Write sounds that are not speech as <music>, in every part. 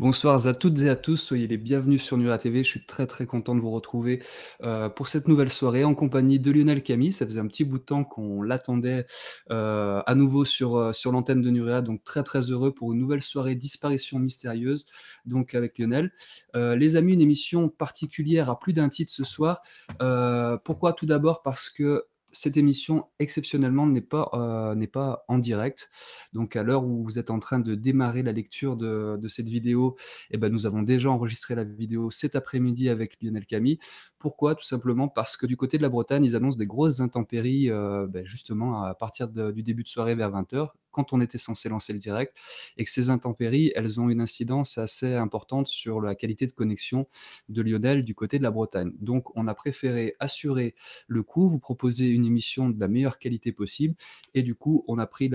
Bonsoir à toutes et à tous, soyez les bienvenus sur Nuria TV. Je suis très très content de vous retrouver euh, pour cette nouvelle soirée en compagnie de Lionel Camille. Ça faisait un petit bout de temps qu'on l'attendait euh, à nouveau sur, euh, sur l'antenne de Nuria. donc très très heureux pour une nouvelle soirée disparition mystérieuse, donc avec Lionel. les amis, une émission particulière à plus d'un titre ce soir. pourquoi Tout d'abord parce que cette émission, exceptionnellement, n'est pas, euh, pas en direct. Donc, à l'heure où vous êtes en train de démarrer la lecture de, cette vidéo, eh ben, nous avons déjà enregistré la vidéo cet après-midi avec Lionel Camille. Pourquoi Tout simplement parce que du côté de la Bretagne, ils annoncent des grosses intempéries euh, ben, justement à partir du début de soirée vers 20h, quand on était censé lancer le direct, et que ces intempéries, elles ont une incidence assez importante sur la qualité de connexion de Lionel du côté de la Bretagne. Donc on a préféré assurer le coup, vous proposer une émission de la meilleure qualité possible, et du coup on a pris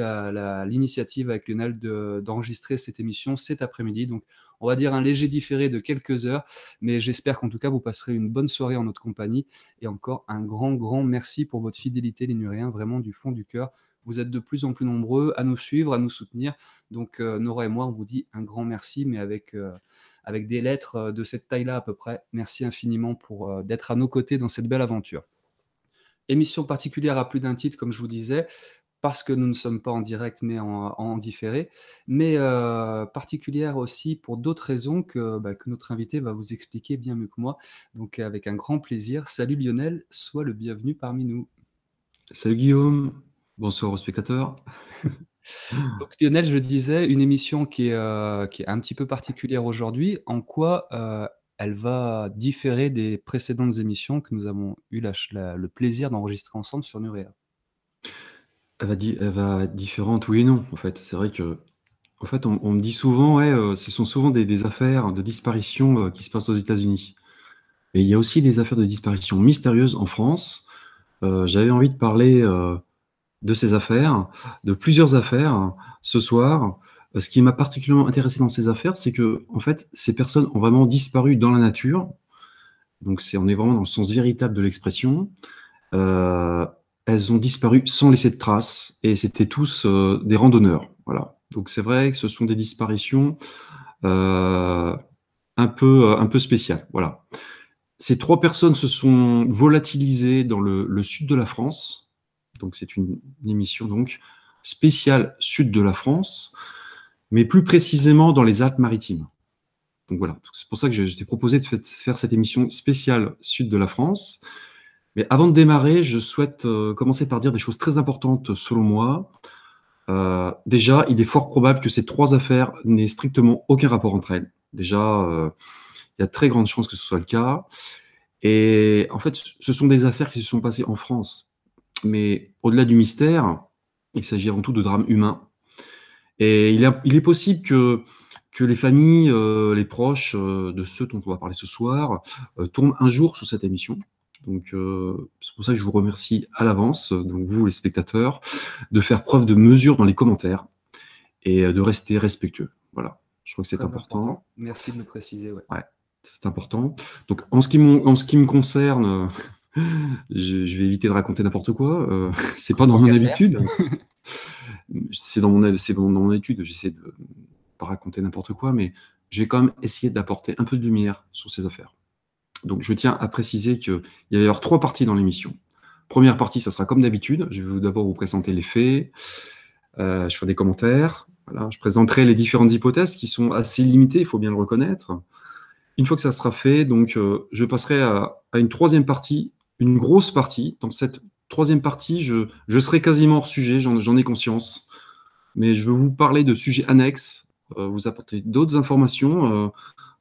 l'initiative avec Lionel d'enregistrer cette émission cet après-midi. Donc on va dire un léger différé de quelques heures. Mais j'espère qu'en tout cas, vous passerez une bonne soirée en notre compagnie. Et encore un grand, grand merci pour votre fidélité, les rien vraiment du fond du cœur. Vous êtes de plus en plus nombreux à nous suivre, à nous soutenir. Donc, euh, Nora et moi, on vous dit un grand merci, mais avec, euh, avec des lettres euh, de cette taille-là à peu près. Merci infiniment pour d'être à nos côtés dans cette belle aventure. Émission particulière à plus d'un titre, comme je vous disais parce que nous ne sommes pas en direct mais en, différé, mais euh, particulière aussi pour d'autres raisons bah, que, notre invité va vous expliquer bien mieux que moi. Donc avec un grand plaisir, salut Lionel, sois le bienvenu parmi nous. Salut Guillaume, bonsoir aux spectateurs. <laughs> Donc Lionel, je disais, une émission qui est, euh, qui est un petit peu particulière aujourd'hui, en quoi euh, elle va différer des précédentes émissions que nous avons eu le plaisir d'enregistrer ensemble sur Nurea. Elle va, va être différente, oui et non, en fait. C'est vrai que, en fait, on, me dit souvent, ouais, euh, ce sont souvent des, affaires de disparition euh, qui se passent aux États-Unis. Mais il y a aussi des affaires de disparition mystérieuses en France. Euh, j'avais envie de parler de ces affaires, de plusieurs affaires ce soir. Ce qui m'a particulièrement intéressé dans ces affaires, c'est que, en fait, ces personnes ont vraiment disparu dans la nature. Donc, c'est, on est vraiment dans le sens véritable de l'expression. Euh, elles ont disparu sans laisser de traces et c'était tous euh, des randonneurs. Voilà. Donc c'est vrai que ce sont des disparitions euh, un, peu, euh, un peu spéciales. Voilà. Ces trois personnes se sont volatilisées dans le, sud de la France. Donc c'est une, émission donc spéciale sud de la France, mais plus précisément dans les Alpes-Maritimes. Donc voilà, c'est pour ça que je, je t'ai proposé de faire cette émission spéciale sud de la France. Mais avant de démarrer, je souhaite euh, commencer par dire des choses très importantes selon moi. Euh, déjà, il est fort probable que ces trois affaires n'aient strictement aucun rapport entre elles. Déjà, euh, il y a très grande chance que ce soit le cas. Et en fait, ce sont des affaires qui se sont passées en France. Mais au-delà du mystère, il s'agit avant tout de drames humains. Et il, est possible que que les familles, les proches de ceux dont on va parler ce soir tournent un jour sur cette émission. Donc euh, c'est pour ça que je vous remercie à l'avance, donc vous les spectateurs, de faire preuve de mesure dans les commentaires et euh, de rester respectueux. Voilà, je crois que c'est important. Merci de me préciser. Ouais. c'est important. Donc en ce qui, me concerne, <laughs> je, vais éviter de raconter n'importe quoi. Euh, <laughs> c'est pas dans mon habitude. <laughs> c'est dans mon c'est dans mon étude. J'essaie de pas raconter n'importe quoi, mais je vais quand même essayer d'apporter un peu de lumière sur ces affaires. Donc je tiens à préciser qu'il va y avoir trois parties dans l'émission. Première partie, ça sera comme d'habitude. Je vais d'abord vous présenter les faits. Euh, je ferai des commentaires. Voilà, je présenterai les différentes hypothèses qui sont assez limitées, il faut bien le reconnaître. Une fois que ça sera fait, donc euh, je passerai à, une troisième partie, une grosse partie. Dans cette troisième partie, je, serai quasiment hors sujet, j'en ai conscience. Mais je veux vous parler de sujets annexes, euh, vous apporter d'autres informations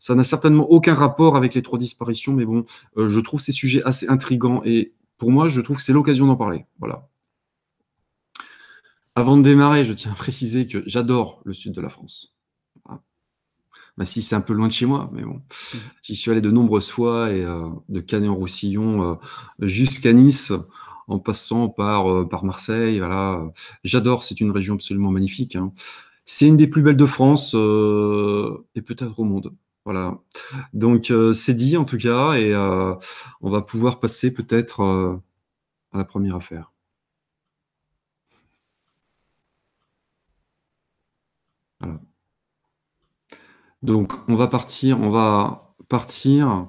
ça n'a certainement aucun rapport avec les trois disparitions, mais bon, euh, je trouve ces sujets assez intrigants et pour moi, je trouve que c'est l'occasion d'en parler. Voilà. Avant de démarrer, je tiens à préciser que j'adore le sud de la France. si c'est un peu loin de chez moi, mais bon, mm. j'y suis allé de nombreuses fois et euh, de Canet en Roussillon euh, jusqu'à Nice en passant par, Marseille. Voilà. J'adore, c'est une région absolument magnifique. Hein. C'est une des plus belles de France et peut-être au monde. Voilà. Donc euh, c'est dit en tout cas, et euh, on va pouvoir passer peut-être euh, à la première affaire. Donc on va partir, on va partir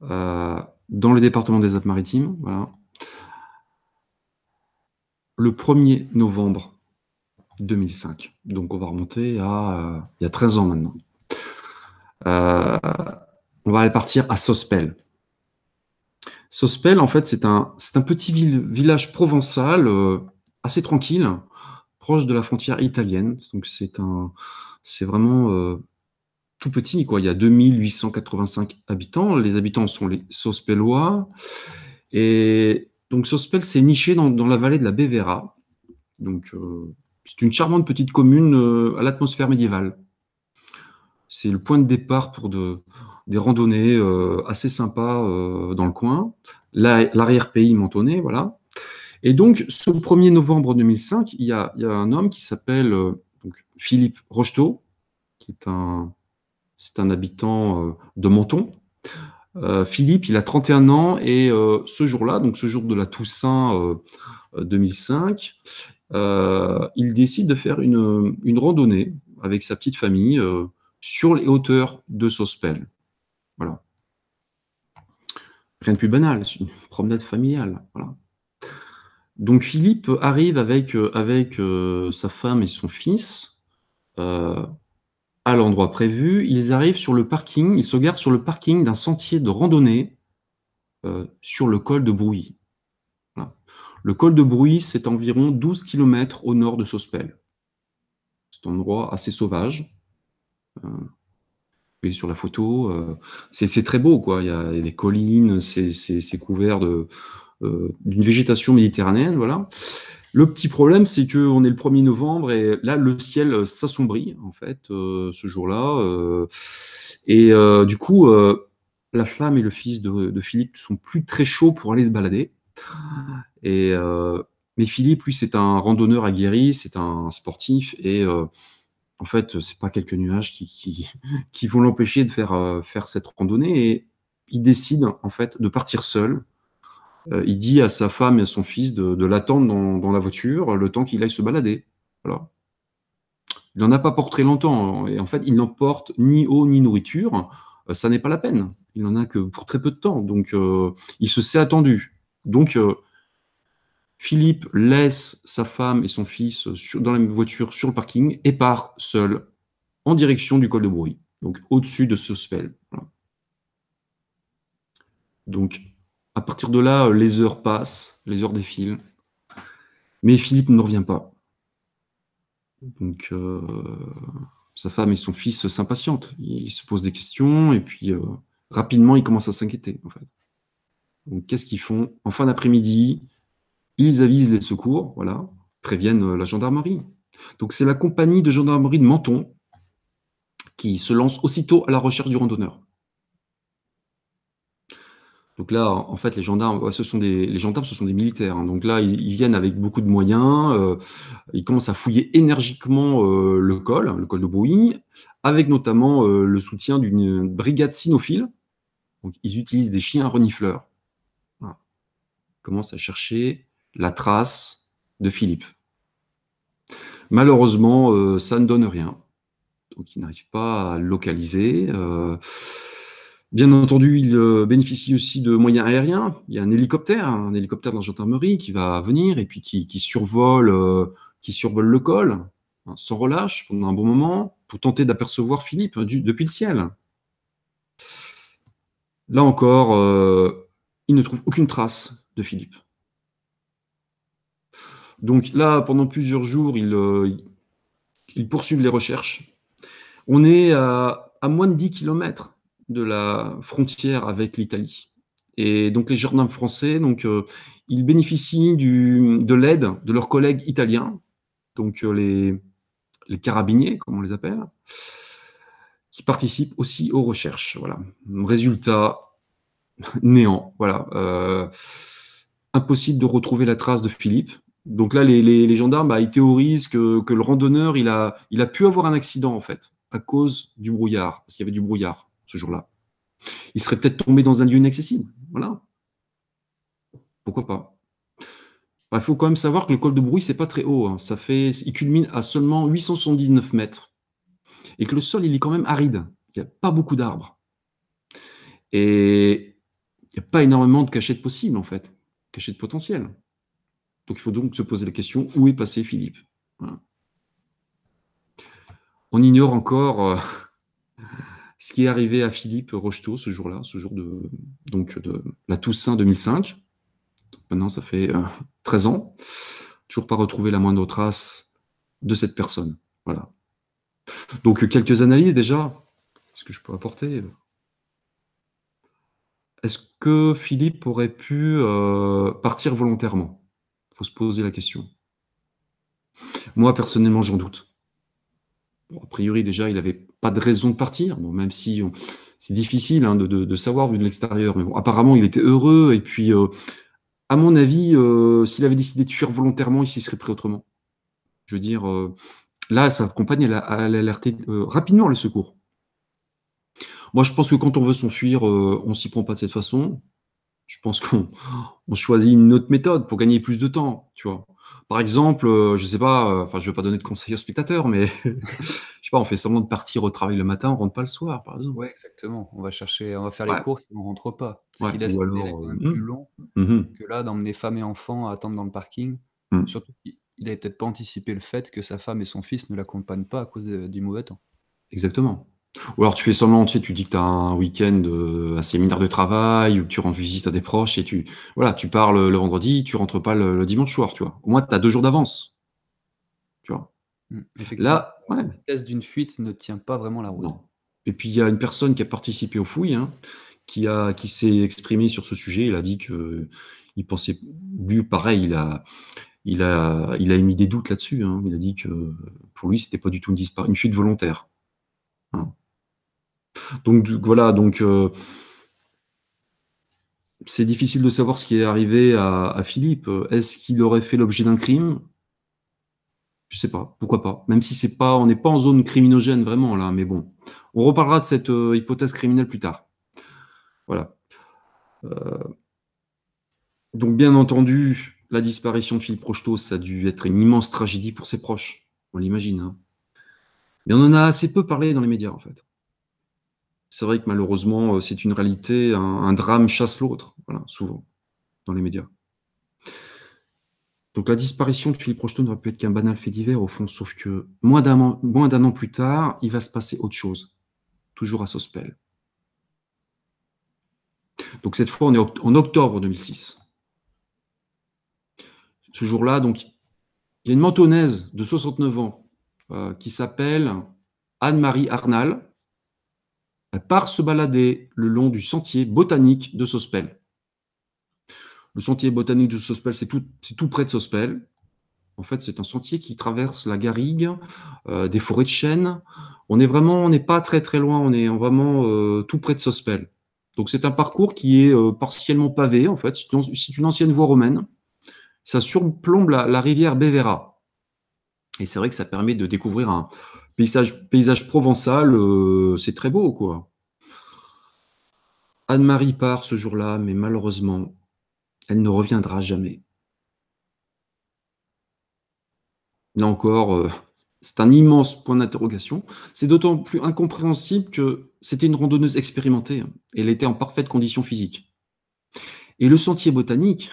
dans le département des Alpes-Maritimes. Voilà. Le 1er novembre 2005. Donc on va remonter à il y a 13 ans maintenant. Euh, on va aller partir à Sospel. Sospel, en fait, c'est un, un, petit village provençal euh, assez tranquille, proche de la frontière italienne. Donc c'est vraiment euh, tout petit. Quoi. Il y a 2885 habitants. Les habitants sont les Sospelois. Et donc Sospel s'est niché dans, dans, la vallée de la Bévéra. Donc c'est une charmante petite commune à l'atmosphère médiévale c'est le point de départ pour des randonnées euh, assez sympas euh, dans le coin, l'arrière-pays mentonné, voilà. Et donc, ce 1er novembre 2005, il y a, un homme qui s'appelle euh, Philippe Rocheteau, qui est un, un habitant de Menton. Philippe, il a 31 ans et ce jour-là, donc ce jour de la Toussaint 2005, il décide de faire une, une, randonnée avec sa petite famille sur les hauteurs de Sospel. Voilà. Rien de plus banal, c'est une promenade familiale. Voilà. Donc Philippe arrive avec, euh, avec euh, sa femme et son fils euh, à l'endroit prévu. Ils arrivent sur le parking, ils se garent sur le parking d'un sentier de randonnée sur le col de Brouilly. Le col de Brouilly, c'est environ 12 km au nord de Sospel. C'est un endroit assez sauvage. Euh, et sur la photo, euh, c'est très beau, quoi. Il y a des collines, c'est couvert euh, d'une végétation méditerranéenne, voilà. Le petit problème, c'est qu'on est le 1er novembre et là, le ciel s'assombrit, en fait, ce jour-là. et du coup, la flamme et le fils de, de, Philippe sont plus très chauds pour aller se balader. Et, mais Philippe, lui, c'est un randonneur aguerri, c'est un sportif et en fait, euh, c'est pas quelques nuages qui, qui, <laughs> vont l'empêcher de faire, euh, faire cette randonnée. Et il décide, en fait, de partir seul. Euh, il dit à sa femme et à son fils de, l'attendre dans, la voiture le temps qu'il aille se balader. Il n'en a pas porté longtemps. Et en fait, il n'emporte ni eau ni nourriture. ça n'est pas la peine. Il n'en a que pour très peu de temps. Donc, il se sait attendu. Donc, Philippe laisse sa femme et son fils euh, dans la même voiture sur le parking et part seul en direction du col de Bruy, donc au-dessus de ce spell. Donc, à partir de là, euh, les heures passent, les heures défilent, mais Philippe ne revient pas. Donc, euh, sa femme et son fils s'impatientent. Ils se posent des questions et puis rapidement, ils commencent à s'inquiéter. En fait. Donc, qu'est-ce qu'ils font En fin d'après-midi, ils avisent les secours, voilà, préviennent euh, la gendarmerie. Donc c'est la compagnie de gendarmerie de Menton qui se lance aussitôt à la recherche du randonneur. Donc là, en fait, les gendarmes, ce sont des, les gendarmes, ce sont des militaires. Hein. Donc là, ils, viennent avec beaucoup de moyens. Euh, ils commencent à fouiller énergiquement euh, le col, le col de Brouilly, avec notamment le soutien d'une brigade cynophile. Donc ils utilisent des chiens renifleurs. Ils commencent à chercher la trace de Philippe. Malheureusement, euh, ça ne donne rien. Donc, il n'arrive pas à localiser. Euh, bien entendu, il euh, bénéficie aussi de moyens aériens. Il y a un hélicoptère, un hélicoptère de la gendarmerie qui va venir et puis qui, survole, qui survole le col hein, sans relâche pendant un bon moment pour tenter d'apercevoir Philippe hein, depuis le ciel. Là encore, il ne trouve aucune trace de Philippe. Donc là, pendant plusieurs jours, ils, euh, poursuivent les recherches. On est à, moins de 10 km de la frontière avec l'Italie. Et donc les gendarmes français, donc, euh, ils bénéficient de l'aide de leurs collègues italiens, donc euh, les, les carabiniers, comme on les appelle, qui participent aussi aux recherches. Voilà. Résultat, néant. Voilà. impossible de retrouver la trace de Philippe. Donc là, les, gendarmes, bah, ils théorisent que, le randonneur, il a, pu avoir un accident, en fait, à cause du brouillard, parce qu'il y avait du brouillard ce jour-là. Il serait peut-être tombé dans un lieu inaccessible. Voilà. Pourquoi pas Il bah, faut quand même savoir que le col de Brouille, c'est pas très haut. Hein. Ça fait, il culmine à seulement 879 mètres. Et que le sol, il est quand même aride. Il n'y a pas beaucoup d'arbres. Et il n'y a pas énormément de cachettes possibles, en fait. Cachettes potentielles. Donc il faut donc se poser la question où est passé Philippe On ignore encore euh, <laughs> ce qui est arrivé à Philippe Rocheteau ce jour-là, ce jour de, donc de la Toussaint 2005. maintenant, ça fait 13 euh, ans. Toujours pas retrouvé la moindre trace de cette personne. Voilà. Donc quelques analyses déjà. ce que je peux apporter Est-ce que Philippe aurait pu euh, partir volontairement il faut se poser la question. Moi, personnellement, j'en doute. a priori, déjà, il n'avait pas de raison de partir, même si c'est difficile hein, de, savoir vu de l'extérieur. Mais apparemment, il était heureux. Et puis, euh, à mon avis, euh, s'il avait décidé de fuir volontairement, il s'y serait pris autrement. Je veux dire, euh, là, sa compagne, elle a, alerté rapidement le secours. Moi, je pense que quand on veut s'enfuir, on ne s'y prend pas de cette façon je pense qu'on choisit une autre méthode pour gagner plus de temps, tu vois. Par exemple, euh, je sais pas, euh, enfin, je veux pas donner de conseils aux spectateurs, mais <laughs> je sais pas, on fait semblant de partir au travail le matin, on rentre pas le soir, par exemple. exactement. On va chercher, on va faire les courses, et on rentre pas. Ce qui laisse alors, euh, hmm. plus long mm-hmm. que là d'emmener femme et enfant à attendre dans le parking. Mm. Surtout, qu'il n'avait peut-être pas anticipé le fait que sa femme et son fils ne l'accompagnent pas à cause du mauvais temps. Exactement. Ou alors tu fais seulement tu sais, tu dis que tu as un week-end, euh, un séminaire de travail, ou tu rends visite à des proches et tu, voilà, tu pars le, vendredi, tu rentres pas le, dimanche soir, tu vois. Au moins, tu as deux jours d'avance. Tu vois. Mmh, Là, ouais. la vitesse d'une fuite ne tient pas vraiment la route. Et puis, il y a une personne qui a participé aux fouilles, hein, qui, qui s'est exprimé sur ce sujet. Il a dit que il pensait, lui, pareil, il a, il a, il a émis des doutes là-dessus. Hein. Il a dit que pour lui, c'était pas du tout une, une fuite volontaire. Hein. Donc voilà, donc euh, c'est difficile de savoir ce qui est arrivé à, Philippe. Est-ce qu'il aurait fait l'objet d'un crime Je sais pas, pourquoi pas. Même si c'est pas, on n'est pas en zone criminogène vraiment là, mais bon, on reparlera de cette euh, hypothèse criminelle plus tard. Voilà. Euh, donc bien entendu, la disparition de Philippe Rocheteau, ça a dû être une immense tragédie pour ses proches. On l'imagine. Hein. Mais on en a assez peu parlé dans les médias en fait c'est vrai que malheureusement, euh, c'est une réalité, un, drame chasse l'autre, souvent, dans les médias. Donc la disparition de Philippe Rocheteau n'aurait pu être qu'un banal fait divers, au fond, sauf que moins d'un an, plus tard, il va se passer autre chose, toujours à Sospel. Donc cette fois, on est en octobre 2006. Ce jour-là, donc, il y a une mentonnaise de 69 ans euh, qui s'appelle Anne-Marie Arnal, elle part se balader le long du sentier botanique de Sospel. Le sentier botanique de Sospel, c'est tout, près de Sospel. En fait, c'est un sentier qui traverse la garrigue, euh, des forêts de chênes. On est vraiment, on n'est pas très très loin, on est vraiment euh, tout près de Sospel. Donc c'est un parcours qui est euh, partiellement pavé, en fait. C'est une ancienne voie romaine. Ça surplombe la, la rivière Bevera. Et c'est vrai que ça permet de découvrir un, Paysage, provençal, euh, c'est très beau, quoi. Anne-Marie part ce jour-là, mais malheureusement, elle ne reviendra jamais. Là encore, euh, c'est un immense point d'interrogation. C'est d'autant plus incompréhensible que c'était une randonneuse expérimentée. elle était en parfaite condition physique. Et le sentier botanique,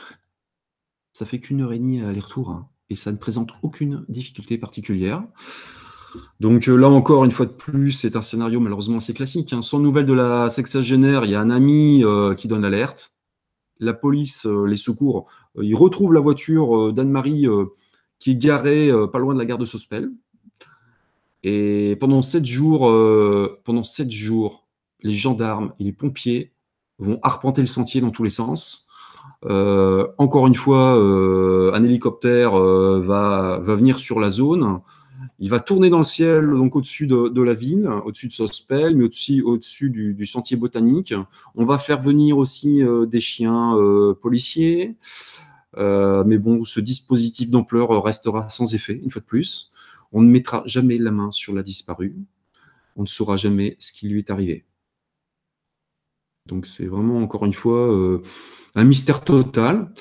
ça fait qu'une heure et demie à aller-retour. Hein, et ça ne présente aucune difficulté particulière. Donc euh, là encore, une fois de plus, c'est un scénario malheureusement assez classique. Hein. Sans nouvelles de la sexagénaire, il y a un ami euh, qui donne l'alerte. La police, euh, les secours, ils retrouvent la voiture d'Anne-Marie qui est garée pas loin de la gare de Sospel. Et pendant sept jours, pendant sept jours, les gendarmes et les pompiers vont arpenter le sentier dans tous les sens. encore une fois, un hélicoptère va, va venir sur la zone. Il va tourner dans le ciel, donc au-dessus de, la ville, au-dessus de Sospel, mais aussi au-dessus du, sentier botanique. On va faire venir aussi euh, des chiens euh, policiers. Euh, mais bon, ce dispositif d'ampleur restera sans effet, une fois de plus. On ne mettra jamais la main sur la disparue. On ne saura jamais ce qui lui est arrivé. Donc c'est vraiment, encore une fois, un mystère total.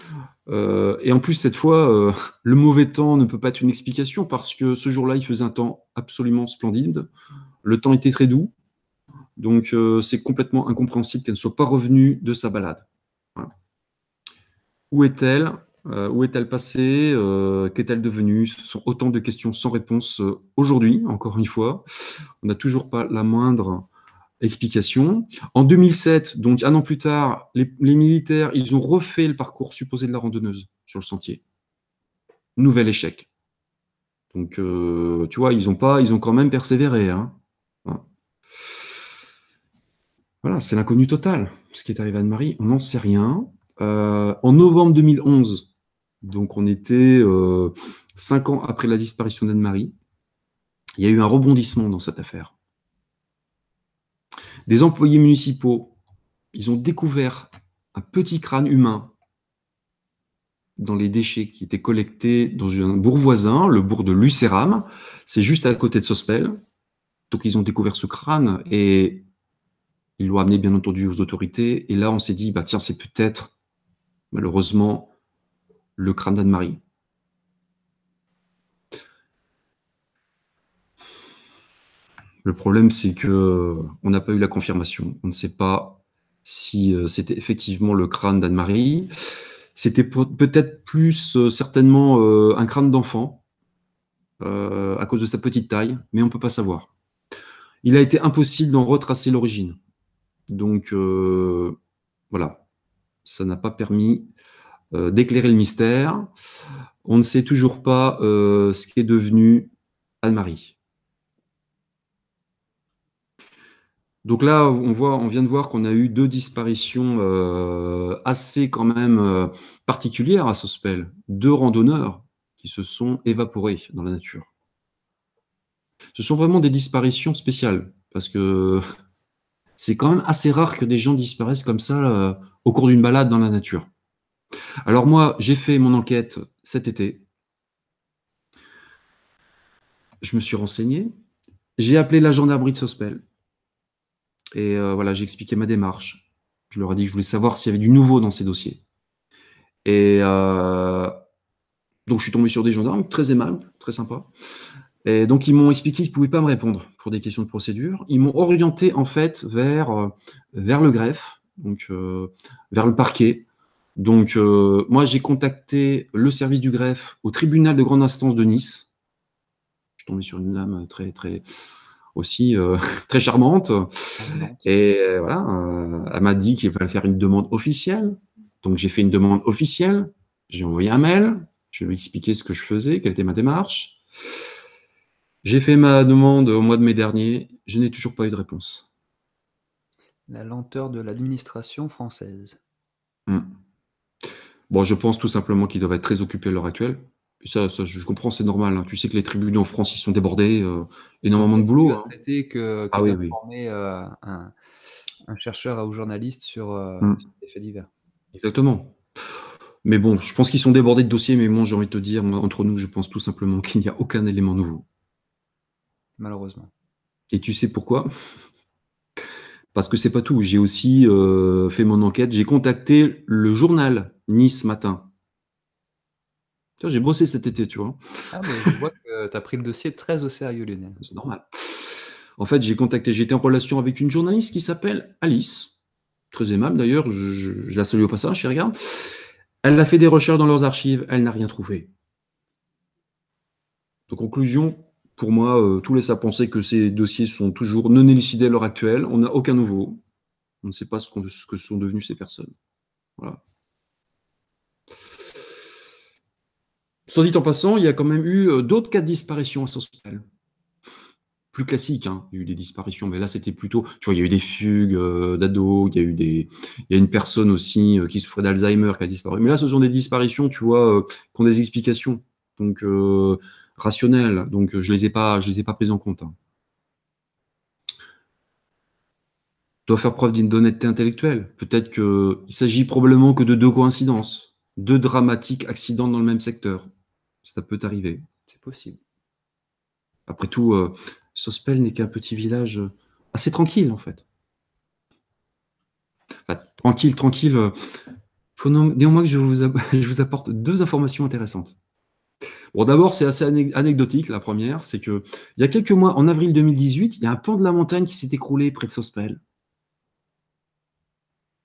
Euh, et en plus, cette fois, euh, <laughs> le mauvais temps ne peut pas être une explication parce que ce jour-là, il faisait un temps absolument splendide. Le temps était très doux. Donc, euh, c'est complètement incompréhensible qu'elle ne soit pas revenue de sa balade. Où est-elle Où est-elle passée Qu'est-elle devenue Ce sont autant de questions sans réponse aujourd'hui, encore une fois. On n'a toujours pas la moindre Explication. En 2007, donc un an plus tard, les, militaires, ils ont refait le parcours supposé de la randonneuse sur le sentier. Nouvel échec. Donc, euh, tu vois, ils ont pas, ils ont quand même persévéré. Hein. Voilà, c'est l'inconnu total. Ce qui est arrivé à Anne-Marie, on n'en sait rien. Euh, en novembre 2011, donc on était euh, cinq ans après la disparition d'Anne-Marie, il y a eu un rebondissement dans cette affaire. Des employés municipaux, ils ont découvert un petit crâne humain dans les déchets qui étaient collectés dans un bourg voisin, le bourg de Lucéram. C'est juste à côté de Sospel. Donc ils ont découvert ce crâne et ils l'ont amené bien entendu aux autorités. Et là, on s'est dit, bah tiens, c'est peut-être malheureusement le crâne d'Anne-Marie. Le problème, c'est que euh, on n'a pas eu la confirmation. On ne sait pas si euh, c'était effectivement le crâne d'Anne-Marie. C'était peut-être plus euh, certainement un crâne d'enfant à cause de sa petite taille, mais on ne peut pas savoir. Il a été impossible d'en retracer l'origine. Donc voilà, ça n'a pas permis d'éclairer le mystère. On ne sait toujours pas ce qu'est devenu Anne-Marie. Donc là, on, voit, on vient de voir qu'on a eu deux disparitions euh, assez quand même euh, particulières à Sospel. Deux randonneurs qui se sont évaporés dans la nature. Ce sont vraiment des disparitions spéciales, parce que <laughs> c'est quand même assez rare que des gens disparaissent comme ça euh, au cours d'une balade dans la nature. Alors moi, j'ai fait mon enquête cet été. Je me suis renseigné. J'ai appelé la gendarmerie de Sospel et euh, voilà, j'ai expliqué ma démarche. Je leur ai dit que je voulais savoir s'il y avait du nouveau dans ces dossiers. Et euh, donc, je suis tombé sur des gendarmes très aimables, très sympas. Et donc, ils m'ont expliqué qu'ils ne pouvaient pas me répondre pour des questions de procédure. Ils m'ont orienté, en fait, vers, euh, vers le greffe, donc vers le parquet. Donc, moi, j'ai contacté le service du greffe au tribunal de grande instance de Nice. Je suis tombé sur une dame très, très, aussi euh, <laughs> très charmante. Et euh, voilà, euh, elle m'a dit qu'il fallait faire une demande officielle. Donc j'ai fait une demande officielle, j'ai envoyé un mail, je lui ai expliqué ce que je faisais, quelle était ma démarche. J'ai fait ma demande au mois de mai dernier, je n'ai toujours pas eu de réponse. La lenteur de l'administration française. Hmm. Bon, je pense tout simplement qu'ils doivent être très occupés à l'heure actuelle, ça, je comprends, c'est normal. Hein. Tu sais que les tribunaux en France, ils sont débordés, euh, énormément de boulot. et hein. que, que ah, oui, euh, un, chercheur ou journaliste sur, les euh, mm. faits divers. Exactement. Mais bon, je pense qu'ils sont débordés de dossiers, mais moi, j'ai envie de te dire, entre nous, je pense tout simplement <laughs> qu'il n'y a aucun élément nouveau. Malheureusement. Et tu sais pourquoi Parce que c'est pas tout. J'ai aussi fait mon enquête. J'ai contacté le journal Nice Matin j'ai bossé cet été, tu vois. Ah, mais je vois que tu as pris le dossier très au sérieux, Lionel. C'est normal. En fait, j'ai contacté, j'étais en relation avec une journaliste qui s'appelle Alice, très aimable d'ailleurs, je, la salue au passage, je regarde. Elle a fait des recherches dans leurs archives, elle n'a rien trouvé. De conclusion, pour moi, euh, tout laisse à penser que ces dossiers sont toujours non élucidés à l'heure actuelle, on n'a aucun nouveau, on ne sait pas ce que sont devenues ces personnes. Voilà. Soit dit en passant, il y a quand même eu euh, d'autres cas de disparition sociale plus classique. Hein. Il y a eu des disparitions, mais là, c'était plutôt. Tu vois, il y a eu des fugues euh, d'ados, il y a eu des. Il y a une personne aussi euh, qui souffrait d'Alzheimer qui a disparu. Mais là, ce sont des disparitions, tu vois, qui ont des explications. Donc, rationnelles. Donc, je ne les, ai pas, les ai pas prises en compte. Tu hein. dois faire preuve d'une honnêteté intellectuelle. Peut-être qu'il s'agit probablement que de deux coïncidences, deux dramatiques accidents dans le même secteur. Ça peut arriver, c'est possible. Après tout, euh, Sospel n'est qu'un petit village euh, assez tranquille, en fait. Enfin, tranquille, tranquille. Euh, faut néanmoins que <laughs> je vous, apporte deux informations intéressantes. Bon, d'abord, c'est assez anecdotique, la première, c'est que il y a quelques mois, en avril 2018, il y a un pan de la montagne qui s'est écroulé près de Sospel.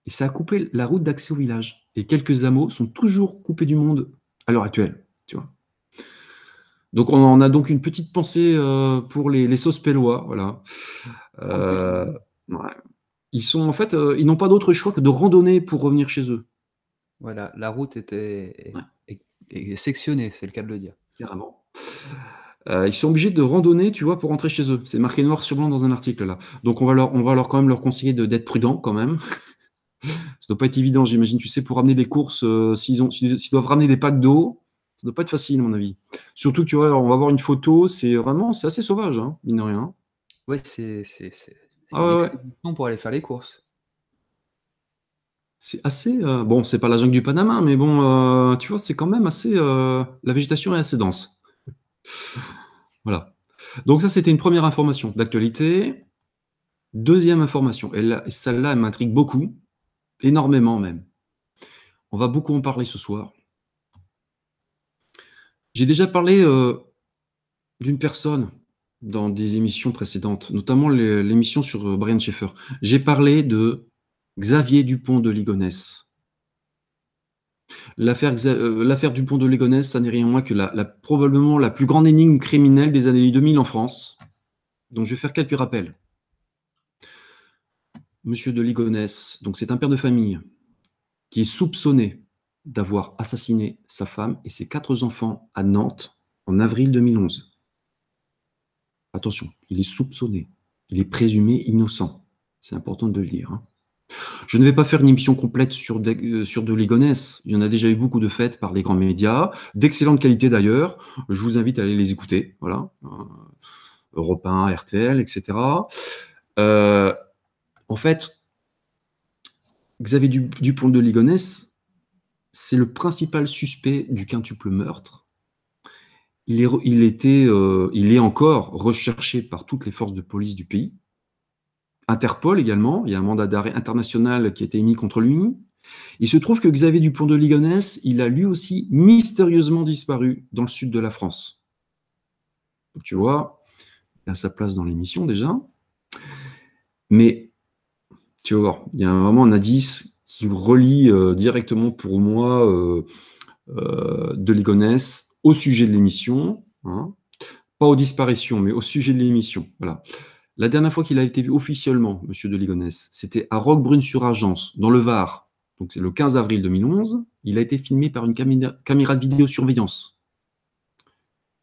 Et ça a coupé la route d'accès au village. Et quelques hameaux sont toujours coupés du monde à l'heure actuelle, tu vois. Donc on a donc une petite pensée euh, pour les, les sauces pélois, voilà. Euh, ils sont en fait, euh, ils n'ont pas d'autre choix que de randonner pour revenir chez eux. Voilà, la route était sectionnée, c'est le cas de le dire. Carrément. ils sont obligés de randonner, tu vois, pour rentrer chez eux. C'est marqué noir sur blanc dans un article là. Donc on va leur, on va leur quand même leur conseiller d'être prudents. quand même. <laughs> Ça doit pas être évident, j'imagine. Tu sais, pour ramener des courses, s'ils s'ils doivent ramener des packs d'eau, ça ne doit pas être facile, à mon avis. Surtout que tu vois, on va voir une photo, c'est vraiment, c'est assez sauvage, hein, mine de rien. Ouais, c'est ah une ouais. pour aller faire les courses. C'est assez. Euh, bon, c'est pas la jungle du Panama, mais bon, euh, tu vois, c'est quand même assez. Euh, la végétation est assez dense. <laughs> voilà. Donc, ça, c'était une première information d'actualité. Deuxième information, et celle-là, elle m'intrigue beaucoup, énormément même. On va beaucoup en parler ce soir. J'ai déjà parlé euh, d'une personne dans des émissions précédentes, notamment l'émission sur euh, Brian Schaeffer. J'ai parlé de Xavier Dupont de Ligonnès. L'affaire euh, Dupont de Ligonnès, ça n'est rien moins que probablement la plus grande énigme criminelle des années 2000 en France. Donc je vais faire quelques rappels. Monsieur de Ligonnès, donc c'est un père de famille qui est soupçonné d'avoir assassiné sa femme et ses quatre enfants à Nantes en avril 2011. Attention, il est soupçonné, il est présumé innocent. C'est important de le dire. Hein. Je ne vais pas faire une émission complète sur de, euh, sur de ligonès Il y en a déjà eu beaucoup de faites par les grands médias, d'excellente qualité d'ailleurs. Je vous invite à aller les écouter. Voilà. Euh, Europe 1, RTL, etc. en fait, Xavier Dupont de Ligonès, c'est le principal suspect du quintuple meurtre. Il est, il, était, euh, il est encore recherché par toutes les forces de police du pays. Interpol également, il y a un mandat d'arrêt international qui a été émis contre lui. Il se trouve que Xavier Dupont de Ligonnès, il a lui aussi mystérieusement disparu dans le sud de la France. Donc tu vois, il a sa place dans l'émission déjà. Mais tu vas voir, il y a vraiment un indice qui relie euh, directement pour moi euh, euh, de au sujet de l'émission, hein. pas aux disparitions, mais au sujet de l'émission. Voilà. La dernière fois qu'il a été vu officiellement, M. de c'était à Roquebrune-sur-Agence, dans le Var. Donc c'est le 15 avril 2011. Il a été filmé par une caméra, caméra de vidéosurveillance.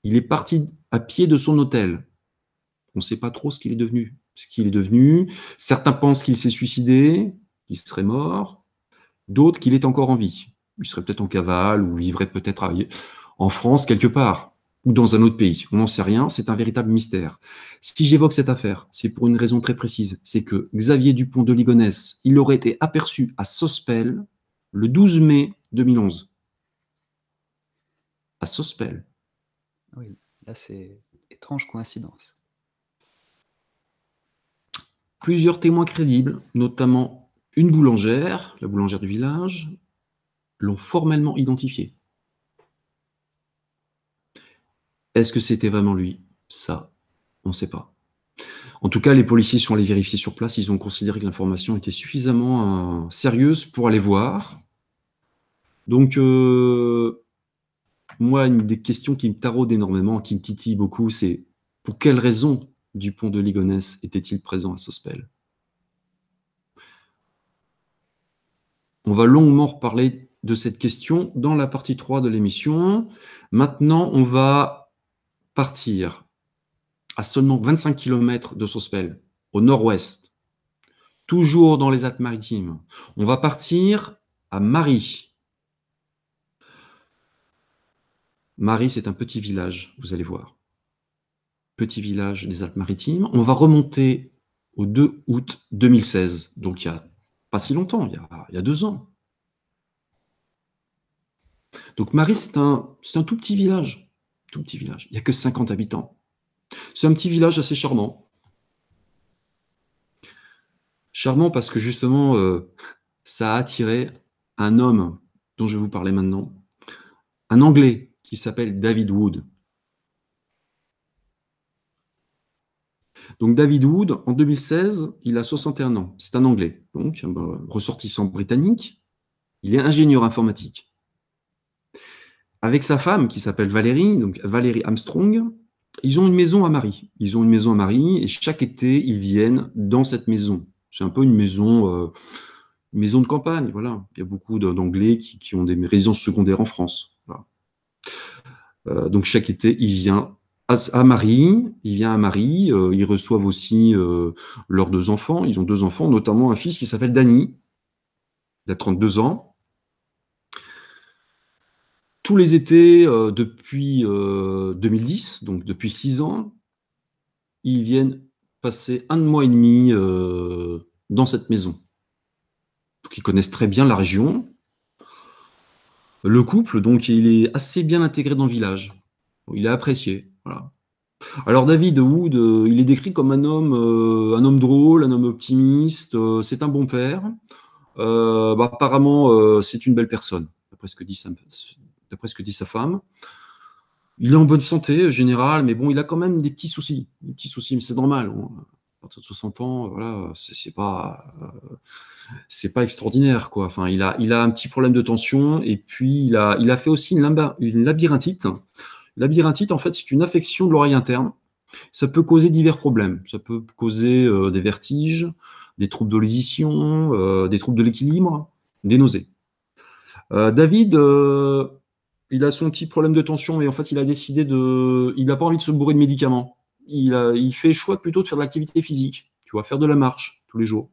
Il est parti à pied de son hôtel. On ne sait pas trop ce qu'il est devenu. Ce qu'il est devenu. Certains pensent qu'il s'est suicidé, qu'il serait mort d'autres qu'il est encore en vie. Il serait peut-être en cavale ou vivrait peut-être en France quelque part ou dans un autre pays. On n'en sait rien, c'est un véritable mystère. Si j'évoque cette affaire, c'est pour une raison très précise, c'est que Xavier Dupont de Ligonnès, il aurait été aperçu à Sospel le 12 mai 2011. À Sospel. Oui, là c'est étrange coïncidence. Plusieurs témoins crédibles, notamment une boulangère, la boulangère du village, l'ont formellement identifié. Est-ce que c'était vraiment lui Ça, on ne sait pas. En tout cas, les policiers sont allés vérifier sur place. Ils ont considéré que l'information était suffisamment euh, sérieuse pour aller voir. Donc, euh, moi, une des questions qui me taraude énormément, qui me titille beaucoup, c'est pour quelle raison Dupont de Ligonnès était-il présent à Sospel On va longuement reparler de cette question dans la partie 3 de l'émission. Maintenant, on va partir à seulement 25 km de Sospel, au nord-ouest, toujours dans les Alpes-Maritimes. On va partir à Marie. Marie, c'est un petit village, vous allez voir. Petit village des Alpes-Maritimes. On va remonter au 2 août 2016, donc il y a pas si longtemps, il y a, deux ans. Donc Marie, c'est un, tout petit village. Tout petit village. Il n'y a que 50 habitants. C'est un petit village assez charmant. Charmant parce que justement, euh, ça a attiré un homme dont je vais vous parler maintenant, un Anglais qui s'appelle David Wood. Donc David Wood, en 2016, il a 61 ans. C'est un Anglais, donc ressortissant britannique. Il est ingénieur informatique. Avec sa femme, qui s'appelle Valérie, donc Valérie Armstrong, ils ont une maison à Marie. Ils ont une maison à Marie et chaque été, ils viennent dans cette maison. C'est un peu une maison, euh, maison de campagne. Voilà. Il y a beaucoup d'Anglais qui, ont des résidences secondaires en France. Euh, donc chaque été, ils viennent à, Marie, il vient à Marie, euh, ils reçoivent aussi euh, leurs deux enfants, ils ont deux enfants, notamment un fils qui s'appelle Dany, il a 32 ans. Tous les étés, euh, depuis 2010, donc depuis 6 ans, ils viennent passer un mois et demi dans cette maison. Donc ils connaissent très bien la région. Le couple, donc, il est assez bien intégré dans le village. Il est apprécié. Alors David Wood, euh, il est décrit comme un homme, euh, un homme drôle, un homme optimiste, euh, c'est un bon père. Bah, apparemment, c'est une belle personne, d'après ce, que dit sa femme. Il est en bonne santé général mais bon, il a quand même des petits soucis. Des petits soucis, mais c'est normal. Hein. à de 60 ans, voilà, c'est pas, c'est pas extraordinaire, quoi. Enfin, il a, il a un petit problème de tension, et puis il a, fait aussi une labyrinthite. Labyrinthite, en fait, c'est une affection de l'oreille interne. Ça peut causer divers problèmes. Ça peut causer euh, des vertiges, des troubles de l'audition, euh, des troubles de l'équilibre, des nausées. Euh, David, il a son petit problème de tension, mais en fait, il a décidé de. Il n'a pas envie de se bourrer de médicaments. Il, a... il fait choix plutôt de faire de l'activité physique. Tu vois, faire de la marche tous les jours.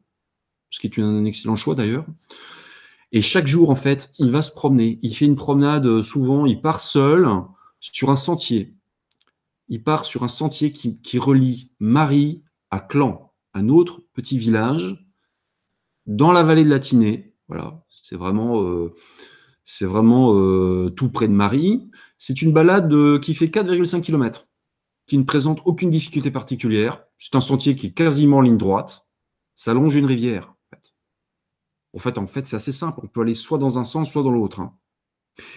Ce qui est un excellent choix d'ailleurs. Et chaque jour, en fait, il va se promener. Il fait une promenade souvent, il part seul sur un sentier. Il part sur un sentier qui, relie Marie à Clan, un autre petit village dans la vallée de la Tinée. Voilà, c'est vraiment, euh, c'est vraiment euh, tout près de Marie. C'est une balade euh, qui fait 4,5 km, qui ne présente aucune difficulté particulière. C'est un sentier qui est quasiment ligne droite. Ça longe une rivière. En fait, en fait, c'est assez simple. On peut aller soit dans un sens, soit dans l'autre. Hein.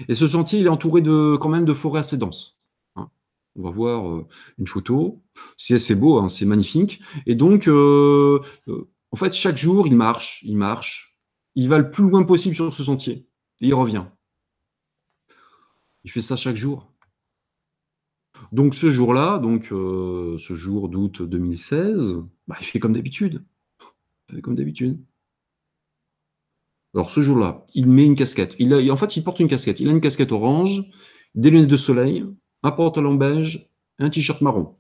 Et ce sentier, il est entouré de, quand même de forêts assez denses. Hein. On va voir euh, une photo. C'est assez beau, hein, c'est magnifique. Et donc, euh, euh, en fait, chaque jour, il marche, il marche. Il va le plus loin possible sur ce sentier. Et il revient. Il fait ça chaque jour. Donc ce jour-là, donc ce jour d'août 2016, bah, il fait comme d'habitude. comme d'habitude. Alors ce jour-là, il met une casquette. Il en fait, il porte une casquette. Il a une casquette orange, des lunettes de soleil, un pantalon beige, un t-shirt marron.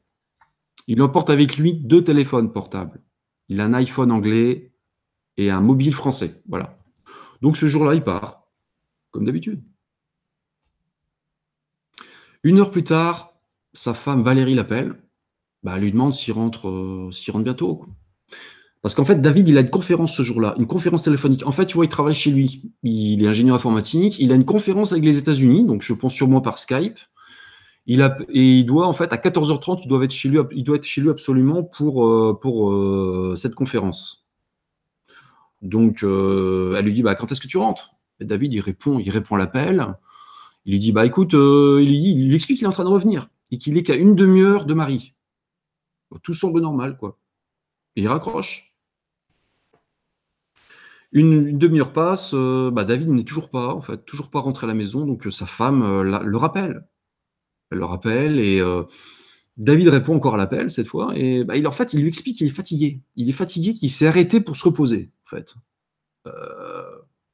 Il emporte avec lui deux téléphones portables. Il a un iPhone anglais et un mobile français. Voilà. Donc ce jour-là, il part, comme d'habitude. Une heure plus tard, sa femme Valérie l'appelle. Bah, elle lui demande s'il rentre, euh, s'il rentre bientôt. Parce qu'en fait, David, il a une conférence ce jour-là, une conférence téléphonique. En fait, tu vois, il travaille chez lui. Il est ingénieur informatique. Il a une conférence avec les États-Unis, donc je pense sûrement par Skype. Il a, et il doit, en fait, à 14h30, il doit être chez lui, il doit être chez lui absolument pour, euh, pour euh, cette conférence. Donc, euh, elle lui dit bah, Quand est-ce que tu rentres et David, il répond, il répond à l'appel. Il lui dit Bah écoute, il, lui explique qu'il est en train de revenir et qu'il est qu'à une demi-heure de Marie. Tout semble normal, quoi. Et il raccroche. Une, demi-heure passe, euh, bah, David n'est toujours pas, en fait, toujours pas rentré à la maison, donc euh, sa femme euh, le rappelle. Elle le rappelle et David répond encore à l'appel cette fois et bah, il, en fait, il lui explique qu'il est fatigué. Il est fatigué, qu'il s'est arrêté pour se reposer, en fait.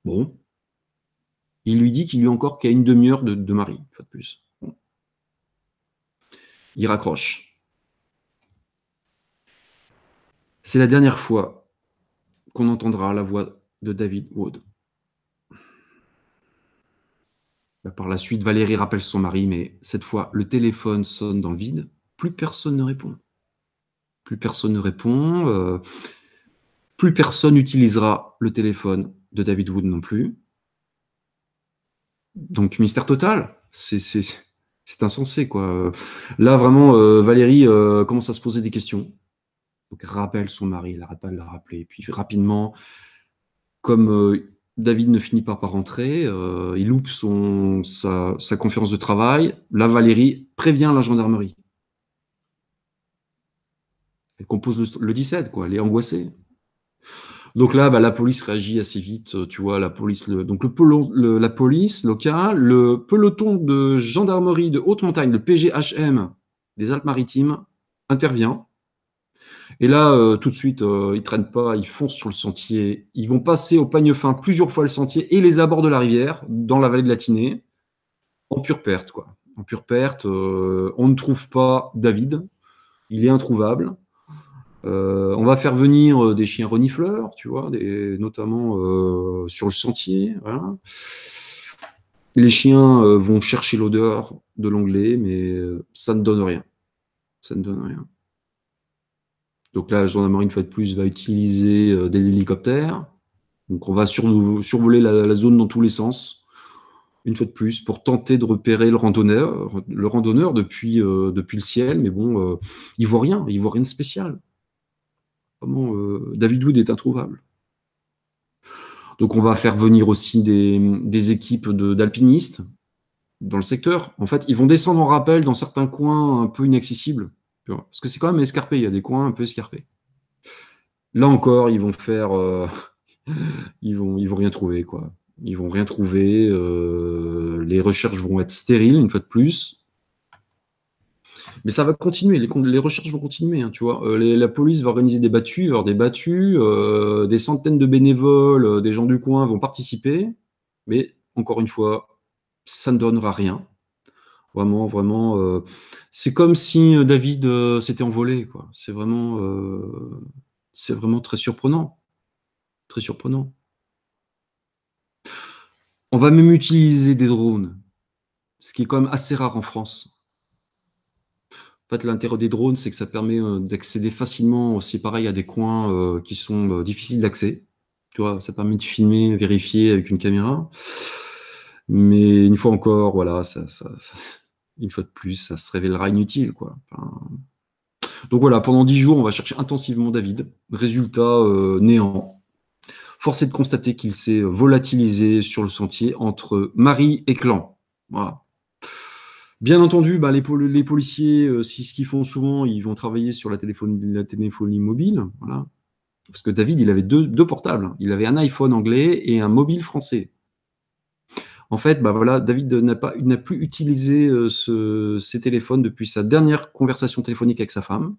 bon. Il lui dit qu'il lui a encore a une demi-heure de, mari, une de plus. Il raccroche. C'est la dernière fois qu'on entendra la voix de David Wood. Bah, par la suite, Valérie rappelle son mari, mais cette fois, le téléphone sonne dans le vide. Plus personne ne répond. Plus personne ne répond. Euh, plus personne n'utilisera le téléphone de David Wood non plus. Donc, mystère total. C'est insensé, quoi. Là, vraiment, euh, Valérie euh, commence à se poser des questions. Donc, rappelle son mari, la rappelle, la rappeler. Puis, rapidement, comme euh, David ne finit pas par rentrer, euh, il loupe son, sa, conférence de travail. La Valérie prévient la gendarmerie. Elle compose le, 17, quoi. Elle est angoissée. Donc là, bah, la police réagit assez vite, euh, tu vois, la police, donc la police locale, le peloton de gendarmerie de haute montagne, le PGHM des Alpes-Maritimes, intervient. Et là, euh, tout de suite, euh, ils traînent pas, ils foncent sur le sentier. Ils vont passer au pagne fin plusieurs fois le sentier et les abords de la rivière, dans la vallée de la Tinée, en pure perte. Quoi. En pure perte, euh, on ne trouve pas David, il est introuvable. on va faire venir des chiens renifleurs, tu vois, notamment sur le sentier. Les chiens vont chercher l'odeur de l'anglais, mais ça ne donne rien. Ça ne donne rien. Donc là, la gendarmerie, une fois de plus, va utiliser euh, des hélicoptères. Donc on va survoler la, zone dans tous les sens, une fois de plus, pour tenter de repérer le randonneur, le randonneur depuis, euh, depuis le ciel. Mais bon, euh, il voit rien, il voit rien de spécial. comment David Wood est introuvable. Donc on va faire venir aussi des, équipes d'alpinistes dans le secteur. En fait, ils vont descendre en rappel dans certains coins un peu inaccessibles. Parce que c'est quand même escarpé, il y a des coins un peu escarpés. Là encore, ils vont faire. Euh, <laughs> ils, vont, ils vont rien trouver, quoi. Ils vont rien trouver. Euh, les recherches vont être stériles, une fois de plus. Mais ça va continuer, les, recherches vont continuer, hein, tu vois. Euh, la police va organiser des battues, des battues, des centaines de bénévoles, des gens du coin vont participer. Mais encore une fois, ça ne donnera rien. Vraiment, euh, c'est comme si euh, David euh, s'était envolé. Quoi. C'est vraiment, c'est vraiment très surprenant. Très surprenant. On va même utiliser des drones, ce qui est quand même assez rare en France. En fait, l'intérêt des drones, c'est que ça permet d'accéder facilement aussi, pareil, à des coins qui sont difficiles d'accès. Tu vois, ça permet de filmer, vérifier avec une caméra. Mais une fois encore, voilà, ça, une fois de plus, ça se révélera inutile. Quoi. Donc voilà, pendant dix jours, on va chercher intensivement David. Résultat euh, néant. Force est de constater qu'il s'est volatilisé sur le sentier entre Marie et Clan. Voilà. Bien entendu, bah, les, les, policiers, euh, si ce qu'ils font souvent, ils vont travailler sur la téléphonie, mobile. Voilà. Parce que David, il avait deux, deux portables. Il avait un iPhone anglais et un mobile français. En fait, bah voilà, David n'a pas, n'a plus utilisé euh, ses téléphones depuis sa dernière conversation téléphonique avec sa femme.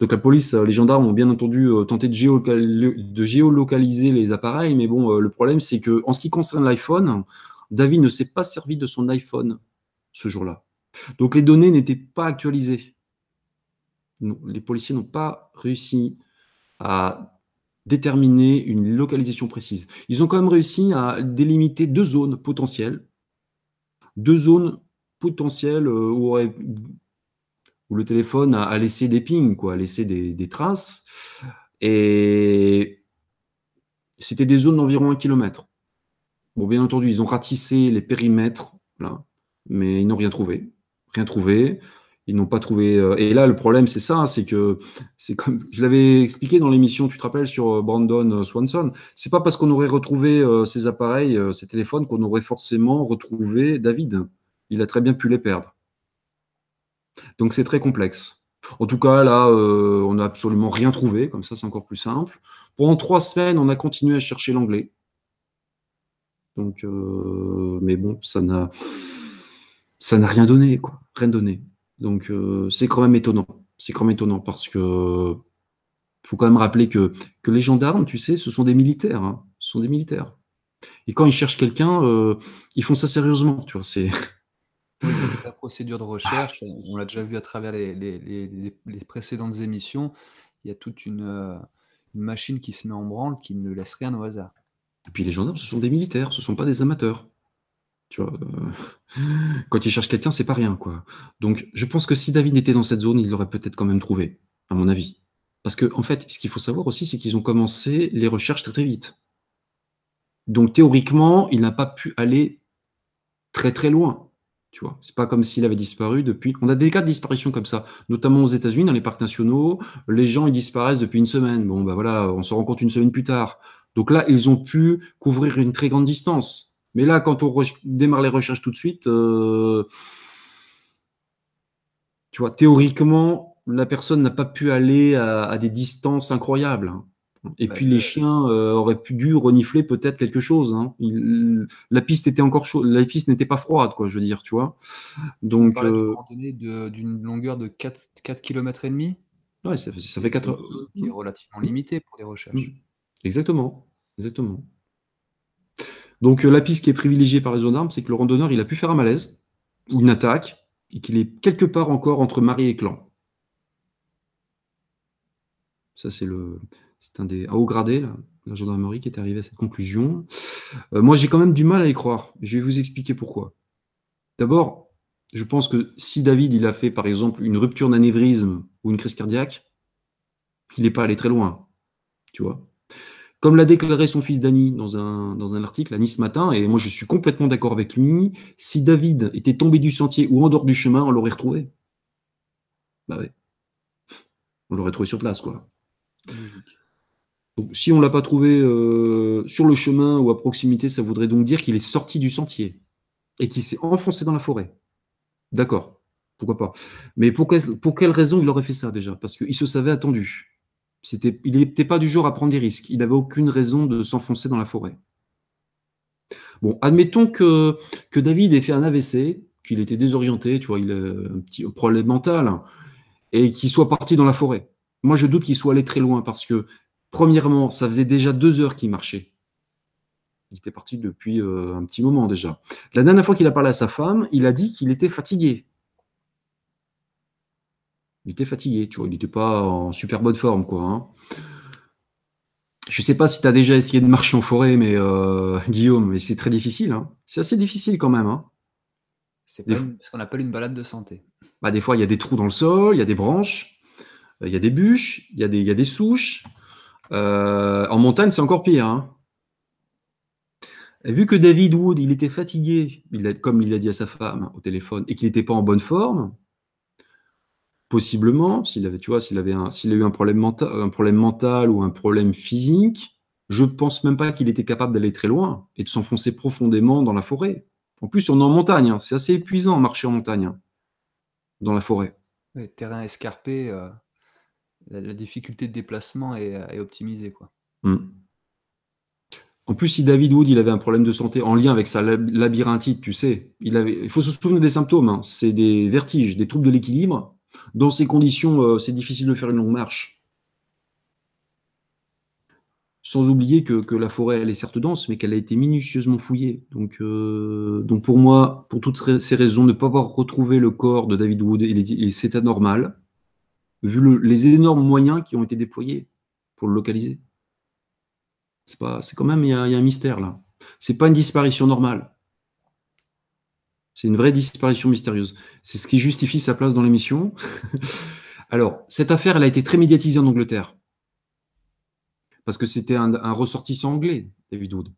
Donc la police, euh, les gendarmes ont bien entendu euh, tenté de, de géolocaliser les appareils, mais bon, le problème c'est que en ce qui concerne l'iPhone, David ne s'est pas servi de son iPhone ce jour-là. Donc les données n'étaient pas actualisées. les policiers n'ont pas réussi à déterminer une localisation précise. Ils ont quand même réussi à délimiter deux zones potentielles, deux zones potentielles euh, où, le téléphone a, laissé des pings, quoi, a laissé des, traces. Et c'était des zones d'environ un kilomètre. Bon, bien entendu, ils ont ratissé les périmètres, là, mais ils n'ont rien trouvé. Rien trouvé ils n'ont pas trouvé. Euh, et là, le problème, c'est ça, hein, c'est que c'est comme je l'avais expliqué dans l'émission, tu te rappelles sur euh, Brandon euh, Swanson. C'est pas parce qu'on aurait retrouvé ces appareils, ces téléphones, qu'on aurait forcément retrouvé David. Il a très bien pu les perdre. Donc c'est très complexe. En tout cas, là, on n'a absolument rien trouvé, comme ça c'est encore plus simple. Pendant trois semaines, on a continué à chercher l'anglais. Donc, mais bon, ça n'a, ça n'a rien donné, quoi. Rien donné. Donc euh, c'est quand même étonnant. C'est quand même étonnant parce que faut quand même rappeler que, les gendarmes, tu sais, ce sont des militaires. Hein. ce sont des militaires. Et quand ils cherchent quelqu'un, euh, ils font ça sérieusement, tu vois. C'est <laughs> la procédure de recherche. Ah, on l'a déjà vu à travers les, précédentes émissions. Il y a toute une, euh, une, machine qui se met en branle, qui ne laisse rien au hasard. Et puis les gendarmes, ce sont des militaires, ce ne sont pas des amateurs. Euh, <laughs> quand il cherche quelqu'un, c'est pas rien, quoi. Donc, je pense que si David était dans cette zone, il l'aurait peut-être quand même trouvé, à mon avis. Parce que, en fait, ce qu'il faut savoir aussi, c'est qu'ils ont commencé les recherches très très vite. Donc, théoriquement, il n'a pas pu aller très très loin. Tu vois, c'est pas comme s'il avait disparu depuis. On a des cas de disparition comme ça, notamment aux États-Unis, dans les parcs nationaux. Les gens, ils disparaissent depuis une semaine. Bon, ben voilà, on se rencontre une semaine plus tard. Donc là, ils ont pu couvrir une très grande distance. Mais là, quand on démarre les recherches tout de suite, euh, tu vois, théoriquement, la personne n'a pas pu aller à, des distances incroyables. Hein. Et puis les chiens euh, auraient pu dû renifler peut-être quelque chose. Hein. la piste était encore la piste n'était pas froide, quoi, je veux dire, tu vois. Donc, euh, d'une longueur de 4, km et demi. ça, ça fait 4 qui est relativement limité pour les recherches. Mmh. Exactement, exactement. Donc euh, la piste qui est privilégiée par les gendarmes, c'est que le randonneur, il a pu faire un malaise ou une attaque et qu'il est quelque part encore entre mari et clan. Ça, c'est le, c'est un des haut gradé, la gendarmerie, qui est arrivée à cette conclusion. Euh, moi, j'ai quand même du mal à y croire. Je vais vous expliquer pourquoi. D'abord, je pense que si David il a fait par exemple une rupture d'anévrisme ou une crise cardiaque, il n'est pas allé très loin. Tu vois comme l'a déclaré son fils Dany dans un, dans un article à Nice Matin, et moi je suis complètement d'accord avec lui, si David était tombé du sentier ou en dehors du chemin, on l'aurait retrouvé. Bah ouais. On l'aurait trouvé sur place, quoi. si on ne l'a pas trouvé euh, sur le chemin ou à proximité, ça voudrait donc dire qu'il est sorti du sentier et qu'il s'est enfoncé dans la forêt. D'accord, pourquoi pas. Mais pour, pour quelle raison il aurait fait ça déjà Parce qu'il se savait attendu il n'était pas du genre à prendre des risques. Il n'avait aucune raison de s'enfoncer dans la forêt. Bon, admettons que, David ait fait un AVC, qu'il était désorienté, tu vois, il a un petit problème mental, et qu'il soit parti dans la forêt. Moi, je doute qu'il soit allé très loin parce que, premièrement, ça faisait déjà deux heures qu'il marchait. Il était parti depuis euh, un petit moment déjà. La dernière fois qu'il a parlé à sa femme, il a dit qu'il était fatigué il était fatigué, tu vois, il n'était pas en super bonne forme, quoi. Hein. Je sais pas si tu as déjà essayé de marcher en forêt, mais euh, <laughs> Guillaume, mais c'est très difficile. Hein. C'est assez difficile quand même. Hein. C'est ce qu'on appelle une balade de santé. Bah, des fois, il y a des trous dans le sol, il y a des branches, euh, il y a des bûches, il y, a des, des souches. Euh, en montagne, c'est encore pire. Hein. Vu que David Wood, il était fatigué, comme il l'a dit à sa femme au téléphone, et qu'il n'était pas en bonne forme, possiblement, s'il avait, tu s'il avait, un, s'il eu un problème mental, un problème mental ou un problème physique, je pense même pas qu'il était capable d'aller très loin et de s'enfoncer profondément dans la forêt. En plus, on est en montagne, hein. c'est assez épuisant marcher en montagne, hein. dans la forêt. terrain escarpé, euh, la, difficulté de déplacement est, optimisée, quoi. Hmm. En plus, si David Wood il avait un problème de santé en lien avec sa labyrinthite, tu sais, il, faut se souvenir des symptômes. Hein. C'est des vertiges, des troubles de l'équilibre dans ces conditions, euh, c'est difficile de faire une longue marche. Sans oublier que, la forêt, elle est certes dense, mais qu'elle a été minutieusement fouillée. Donc, euh, donc pour moi, pour toutes ces raisons, ne pas avoir retrouvé le corps de David Wood, et c'est anormal, vu les énormes moyens qui ont été déployés pour le localiser. C'est quand même, il y, y, a un mystère là. C'est pas une disparition normale. C'est une vraie disparition mystérieuse. C'est ce qui justifie sa place dans l'émission. <laughs> Alors, cette affaire, elle a été très médiatisée en Angleterre. Parce que c'était un, ressortissant anglais, David Wood.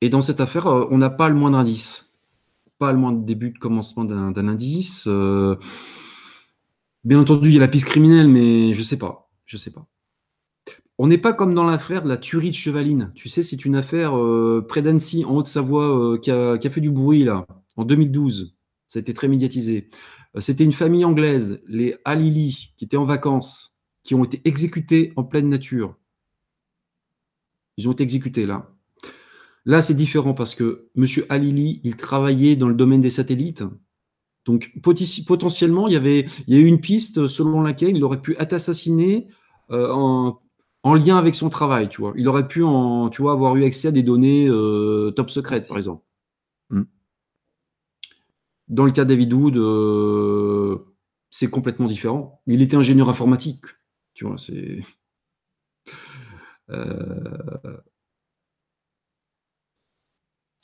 Et dans cette affaire, euh, on n'a pas le moindre indice. Pas le moindre début de commencement d'un indice. Euh. Bien entendu, il y a la piste criminelle, mais je ne sais pas. Je sais pas. On n'est pas comme dans l'affaire de la tuerie de Chevaline. Tu sais, c'est une affaire euh, près d'Annecy, en Haute-Savoie, euh, qui, a, fait du bruit, là, en 2012. Ça a été très médiatisé. Euh, c'était une famille anglaise, les Halili, qui étaient en vacances, qui ont été exécutés en pleine nature. Ils ont été exécutés, là. Là, c'est différent parce que M. Halili, il travaillait dans le domaine des satellites. Donc, potentiellement, il y, avait, a eu une piste selon laquelle il aurait pu être assassiné en, en lien avec son travail, tu vois. Il aurait pu en, tu vois, avoir eu accès à des données euh, top secrètes, par exemple. Mm. Dans le cas de David Wood, euh, c'est complètement différent. Il était ingénieur informatique, tu vois. C'est <laughs> euh,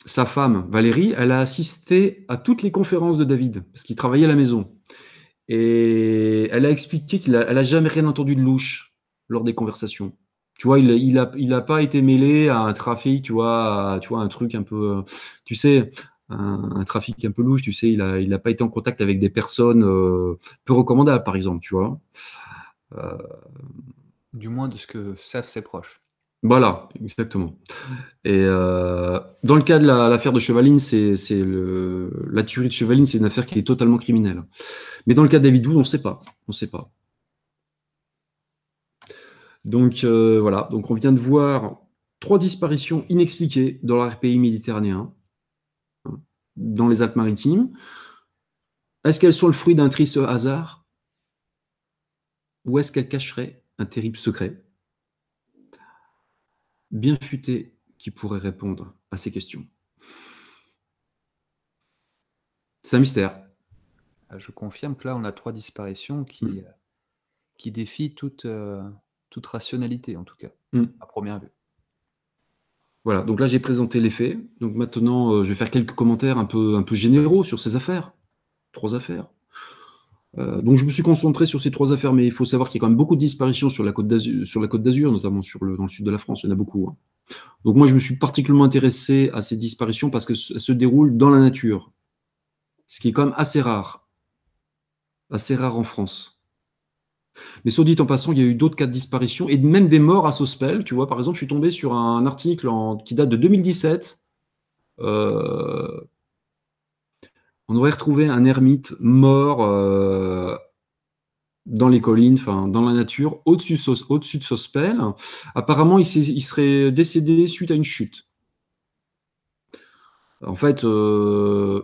sa femme Valérie, elle a assisté à toutes les conférences de David parce qu'il travaillait à la maison. Et elle a expliqué qu'elle n'a jamais rien entendu de louche lors des conversations. Tu vois, il n'a a, il a pas été mêlé à un trafic, tu vois, tu vois un truc un peu, euh, tu sais, un, trafic un peu louche, tu sais, il n'a pas été en contact avec des personnes euh, peu recommandables, par exemple, tu vois. Euh, du moins de ce que savent ses proches. Voilà, exactement. Et dans le cas de l'affaire de Chevaline, c'est la tuerie de Chevaline, c'est une affaire qui est totalement criminelle. Mais dans le cas de David on ne sait pas, on sait pas. Donc euh, voilà, donc on vient de voir trois disparitions inexpliquées dans leur pays méditerranéen, hein, dans les Alpes-Maritimes. Est-ce qu'elles sont le fruit d'un triste hasard Ou est-ce qu'elles cacheraient un terrible secret Bien futé qui pourrait répondre à ces questions. C'est un mystère. Euh, je confirme que là, on a trois disparitions qui, hmm. euh, qui défient toute, toute rationalité, en tout cas, mm. à première vue. Voilà, donc là j'ai présenté les faits. Donc maintenant, euh, je vais faire quelques commentaires un peu, un peu généraux sur ces affaires. Trois affaires. Euh, donc je me suis concentré sur ces trois affaires, mais il faut savoir qu'il y a quand même beaucoup de disparitions sur la côte d'Azur, notamment sur dans le sud de la France, il y en a beaucoup. Hein. Donc moi je me suis particulièrement intéressé à ces disparitions parce qu'elles se déroulent dans la nature, ce qui est quand même assez rare, assez rare en France. Mais soit dit en passant, il y a eu d'autres cas de disparition et même des morts à Sospel. Tu vois, par exemple, je suis tombé sur un article qui date de 2017. Euh, on aurait retrouvé un ermite mort euh, dans les collines, enfin dans la nature, au-dessus au de Sospel. Apparemment, il, serait décédé suite à une chute. En fait, euh,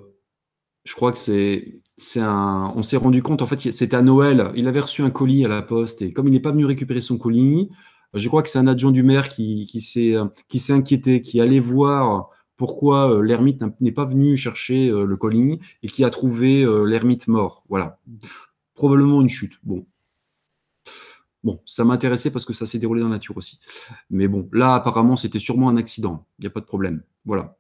je crois que c'est on s'est rendu compte, en fait, c'était à Noël, il avait reçu un colis à la poste et comme il n'est pas venu récupérer son colis, je crois que c'est un adjoint du maire qui, qui s'est inquiété, qui allait voir pourquoi euh, l'ermite n'est pas venu chercher euh, le colis et qui a trouvé euh, l'ermite mort. Voilà. Probablement une chute. Bon, Bon, ça m'intéressait parce que ça s'est déroulé dans la nature aussi. Mais bon, là, apparemment, c'était sûrement un accident. Il n'y a pas de problème. Voilà.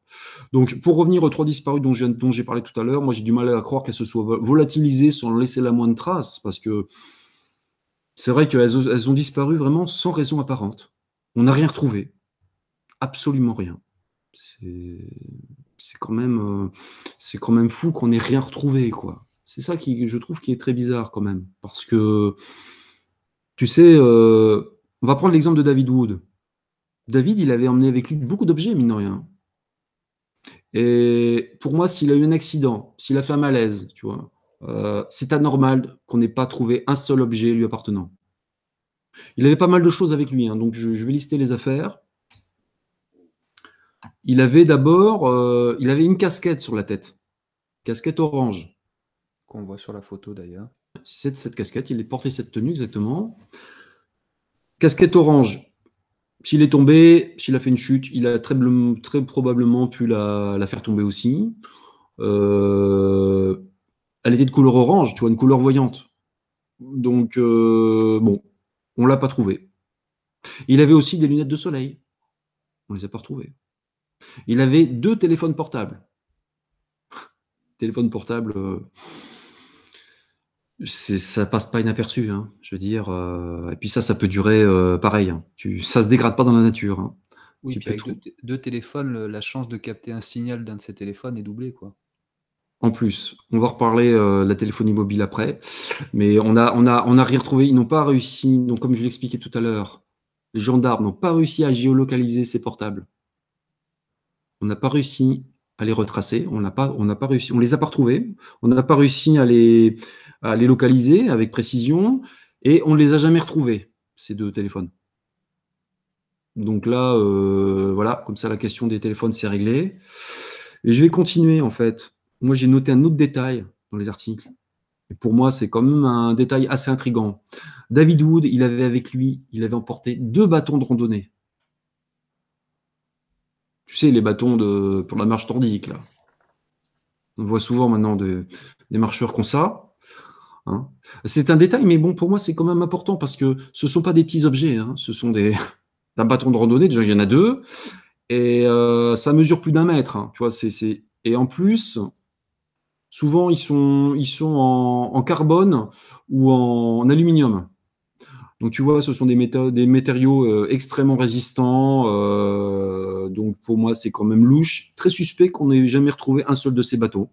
Donc, pour revenir aux trois disparus dont j'ai, parlé tout à l'heure, moi, j'ai du mal à croire qu'elles se soient volatilisées sans laisser la moindre trace parce que c'est vrai qu'elles ont disparu vraiment sans raison apparente. On n'a rien retrouvé. Absolument rien. C'est, euh, quand, même, fou qu'on n'ait rien retrouvé, quoi. C'est ça qui, je trouve, qui est très bizarre quand même. Parce que tu sais, euh, on va prendre l'exemple de David Wood. David, il avait emmené avec lui beaucoup d'objets, mine de rien. Et pour moi, s'il a eu un accident, s'il a fait un malaise, tu vois, euh, c'est anormal qu'on n'ait pas trouvé un seul objet lui appartenant. Il avait pas mal de choses avec lui, hein, donc je, vais lister les affaires. Il avait d'abord, euh, il avait une casquette sur la tête, casquette orange. Qu'on voit sur la photo d'ailleurs cette casquette, il est porté cette tenue exactement. Casquette orange. S'il est tombé, s'il a fait une chute, il a très, très probablement pu la, faire tomber aussi. Euh, elle était de couleur orange, tu vois, une couleur voyante. Donc, euh, bon, on ne l'a pas trouvé. Il avait aussi des lunettes de soleil. On les a pas retrouvées. Il avait deux téléphones portables. Téléphone portable. Euh, ça passe pas inaperçu, hein, je veux dire. Euh, et puis ça, ça peut durer euh, pareil. Ça hein. tu, ça se dégrade pas dans la nature. Hein. oui, puis avec deux, téléphones, la chance de capter un signal d'un de ces téléphones est doublée, quoi. En plus, on va reparler euh, de la téléphonie mobile après, mais on a, on a, on a rien retrouvé. Ils n'ont pas réussi. Donc, comme je l'expliquais tout à l'heure, les gendarmes n'ont pas réussi à géolocaliser ces portables. On n'a pas réussi à les retracer. On n'a pas, on n'a pas réussi. On les a pas retrouvés. On n'a pas réussi à les à les localiser avec précision, et on ne les a jamais retrouvés, ces deux téléphones. Donc là, euh, voilà, comme ça la question des téléphones s'est réglée. Et je vais continuer en fait. Moi j'ai noté un autre détail dans les articles. Et pour moi c'est quand même un détail assez intrigant. David Wood, il avait avec lui, il avait emporté deux bâtons de randonnée. Tu sais, les bâtons de, pour la marche tordique là. On voit souvent maintenant des marcheurs qui ça. Hein. C'est un détail, mais bon, pour moi, c'est quand même important parce que ce ne sont pas des petits objets, hein. ce sont des. d'un <laughs> bâton de randonnée, déjà, il y en a deux. Et euh, ça mesure plus d'un mètre. Hein. tu vois, Et en plus, souvent, ils sont, ils sont en, carbone ou en, aluminium. Donc, tu vois, ce sont des, matériaux euh, extrêmement résistants. Euh, donc, pour moi, c'est quand même louche. Très suspect qu'on n'ait jamais retrouvé un seul de ces bateaux.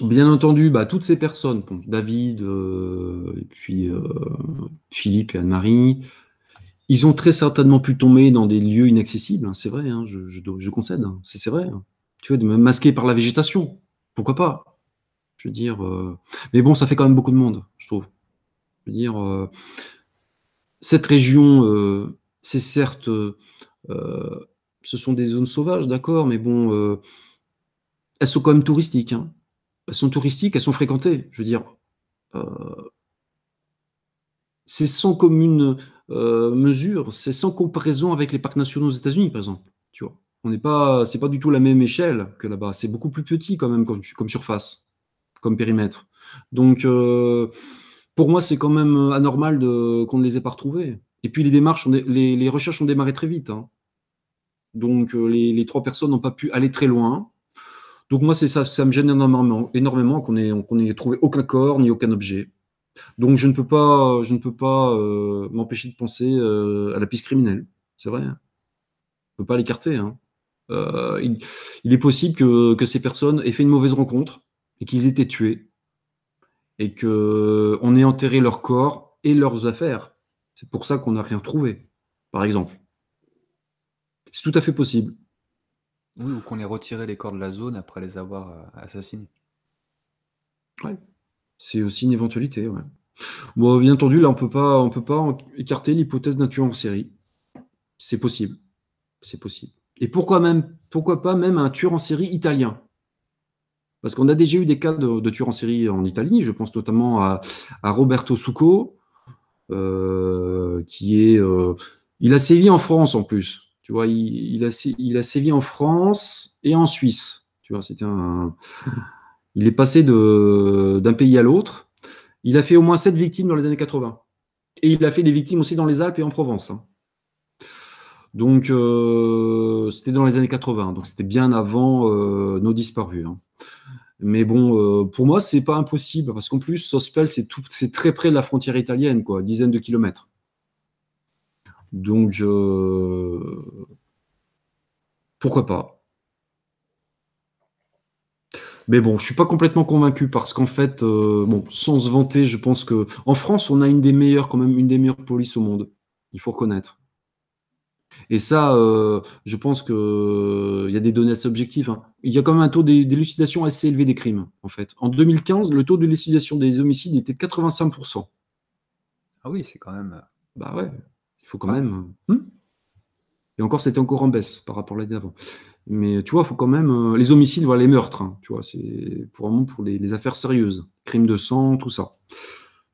Bien entendu, bah, toutes ces personnes, David, euh, puis euh, Philippe et Anne-Marie, ils ont très certainement pu tomber dans des lieux inaccessibles, hein, c'est vrai, hein, je, concède, hein, c'est vrai. Tu vois, masquer par la végétation, pourquoi pas Je veux dire, euh, mais bon, ça fait quand même beaucoup de monde, je trouve. Je veux dire, cette région, c'est certes, ce sont des zones sauvages, d'accord, mais bon, elles sont quand même touristiques. Hein elles sont touristiques, elles sont fréquentées. Je veux dire, euh, c'est sans commune euh, mesure, c'est sans comparaison avec les parcs nationaux aux États-Unis, par exemple. Tu vois, on n'est pas, c'est pas du tout la même échelle que là-bas. C'est beaucoup plus petit quand même comme, comme surface, comme périmètre. Donc, euh, pour moi, c'est quand même anormal de, qu'on ne les ait pas retrouvés. Et puis les démarches, les, recherches ont démarré très vite. Hein. Donc les, trois personnes n'ont pas pu aller très loin. Donc moi, c'est ça, ça me gêne énormément, énormément qu'on ait, ait trouvé aucun corps ni aucun objet. Donc je ne peux pas, je ne peux pas euh, m'empêcher de penser euh, à la piste criminelle. C'est vrai. Hein. On ne peut pas l'écarter. Hein. Euh, il, est possible que, que, ces personnes aient fait une mauvaise rencontre et qu'ils aient été tués et qu'on ait enterré leur corps et leurs affaires. C'est pour ça qu'on n'a rien trouvé, par exemple. C'est tout à fait possible. Oui, ou qu'on ait retiré les corps de la zone après les avoir euh, assassinés. Ouais. C'est aussi une éventualité, Bon, bien entendu, là, on peut pas, on peut pas écarter l'hypothèse d'un tueur en série. C'est possible. C'est possible. Et pourquoi même, pourquoi pas même un tueur en série italien Parce qu'on a déjà eu des cas de, de tueurs en série en Italie. Je pense notamment à, Roberto Succo, euh, qui est, euh, il a sévi en France en plus. Tu vois, il, a, sévi en France et en Suisse. Tu vois, c'était un... <laughs> Il est passé d'un pays à l'autre. Il a fait au moins sept victimes dans les années 80. Et il a fait des victimes aussi dans les Alpes et en Provence. Hein. Donc, euh, c'était dans les années 80. Donc, c'était bien avant euh, nos disparus. Hein. Mais bon, euh, pour moi, c'est pas impossible parce qu'en plus, Sospel, c'est très près de la frontière italienne, quoi, dizaines de kilomètres. Donc, pourquoi pas mais bon, je ne suis pas complètement convaincu parce qu'en fait, euh, bon, sans se vanter, je pense que en France, on a une des meilleures, quand même, une des meilleures polices au monde. Il faut reconnaître. Et ça, euh, je pense qu'il euh, y a des données assez objectives. Hein. Il y a quand même un taux d'élucidation assez élevé des crimes, en fait. En 2015, le taux d'élucidation des homicides était de 85%. Ah oui, c'est quand même. Bah ouais. Il faut quand même. Hein. et encore, c'était encore en baisse par rapport à l'année d'avant. Mais tu vois, il faut quand même. Euh, les homicides, voilà, les meurtres, hein, tu vois, c'est pour vraiment pour les, affaires sérieuses. Crimes de sang, tout ça.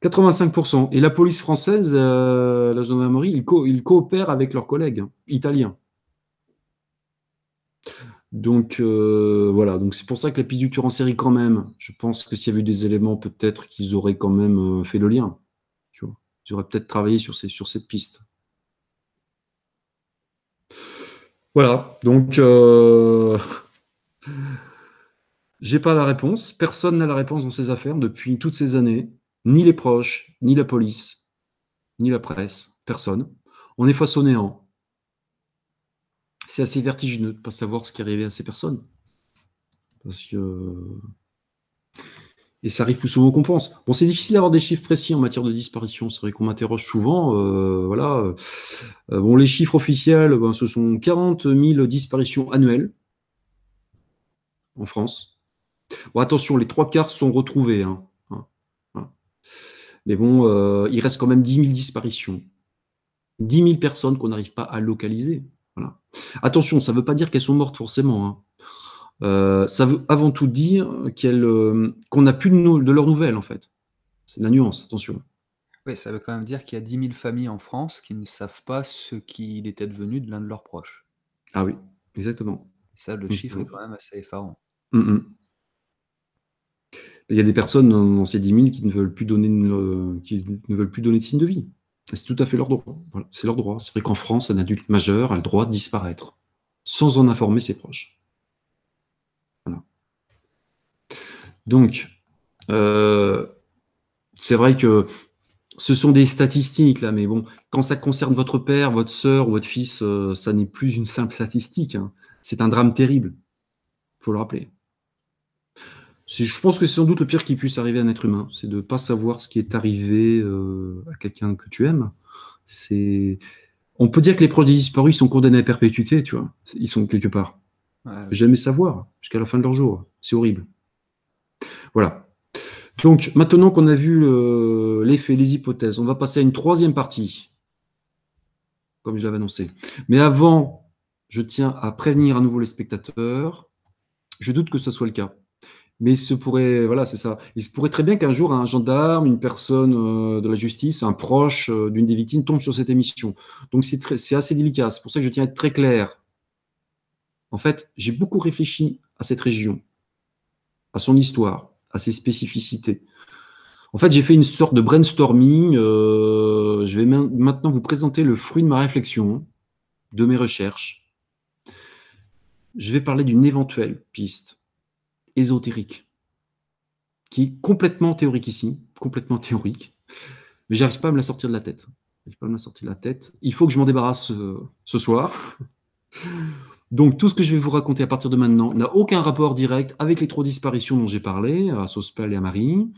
85%. Et la police française, euh, la gendarmerie, ils, coopèrent avec leurs collègues hein, italiens. Donc euh, voilà, donc c'est pour ça que la piste du tueur en série, quand même, je pense que s'il y avait eu des éléments, peut-être qu'ils auraient quand même fait le lien. Tu vois. Ils auraient peut-être travaillé sur, ces, sur cette piste. Voilà, donc euh, <laughs> j'ai pas la réponse. Personne n'a la réponse dans ces affaires depuis toutes ces années. Ni les proches, ni la police, ni la presse, personne. On est face au néant. C'est assez vertigineux de ne pas savoir ce qui est arrivé à ces personnes. Parce que et ça arrive plus souvent qu'on pense. Bon, c'est difficile d'avoir des chiffres précis en matière de disparition. C'est vrai qu'on m'interroge souvent. Euh, voilà. Euh, bon, les chiffres officiels, ben, ce sont 40 000 disparitions annuelles en France. Bon, attention, les trois quarts sont retrouvés. Hein, hein, hein. Mais bon, euh, il reste quand même 10 000 disparitions. 10 000 personnes qu'on n'arrive pas à localiser. Voilà. Attention, ça ne veut pas dire qu'elles sont mortes forcément. Euh, ça veut avant tout dire qu'elle, euh, qu'on n'a plus de, de leurs nouvelles, en fait. C'est la nuance, attention. Oui, ça veut quand même dire qu'il y a 10 000 familles en France qui ne savent pas ce qu'il était devenu de l'un de leurs proches. Ah oui, exactement. Ça, le chiffre est quand même assez effarant. Mm, mm. Il y a des personnes dans ces 10 000 qui ne veulent plus donner, de, euh, plus donner de signe de vie. C'est tout à fait leur droit. c'est leur droit. C'est vrai qu'en France, un adulte majeur a le droit de disparaître sans en informer ses proches. Donc, euh, c'est vrai que ce sont des statistiques, là, mais bon, quand ça concerne votre père, votre sœur ou votre fils, euh, ça n'est plus une simple statistique. Hein. C'est un drame terrible. Il faut le rappeler. Je pense que c'est sans doute le pire qui puisse arriver à un être humain, c'est de ne pas savoir ce qui est arrivé euh, à quelqu'un que tu aimes. C'est, on peut dire que les proches des disparus sont condamnés à perpétuité, tu vois. Ils sont quelque part. Jamais savoir jusqu'à la fin de leur jour. C'est horrible. Voilà. Donc, maintenant qu'on a vu euh, les faits, les hypothèses, on va passer à une troisième partie, comme je l'avais annoncé. Mais avant, je tiens à prévenir à nouveau les spectateurs. Je doute que ce soit le cas. Mais ce pourrait, voilà, c'est ça. Il se pourrait très bien qu'un jour, un gendarme, une personne euh, de la justice, un proche euh, d'une des victimes tombe sur cette émission. Donc, c'est assez délicat. C'est pour ça que je tiens à être très clair. En fait, j'ai beaucoup réfléchi à cette région à son histoire, à ses spécificités. En fait, j'ai fait une sorte de brainstorming. Euh, je vais maintenant vous présenter le fruit de ma réflexion, de mes recherches. Je vais parler d'une éventuelle piste ésotérique, qui est complètement théorique ici, complètement théorique, mais j'arrive pas à me la sortir de la tête. pas à me la sortir de la tête. Il faut que je m'en débarrasse euh, ce soir. Donc tout ce que je vais vous raconter à partir de maintenant n'a aucun rapport direct avec les trois disparitions dont j'ai parlé, euh, à Sospel et à Marie.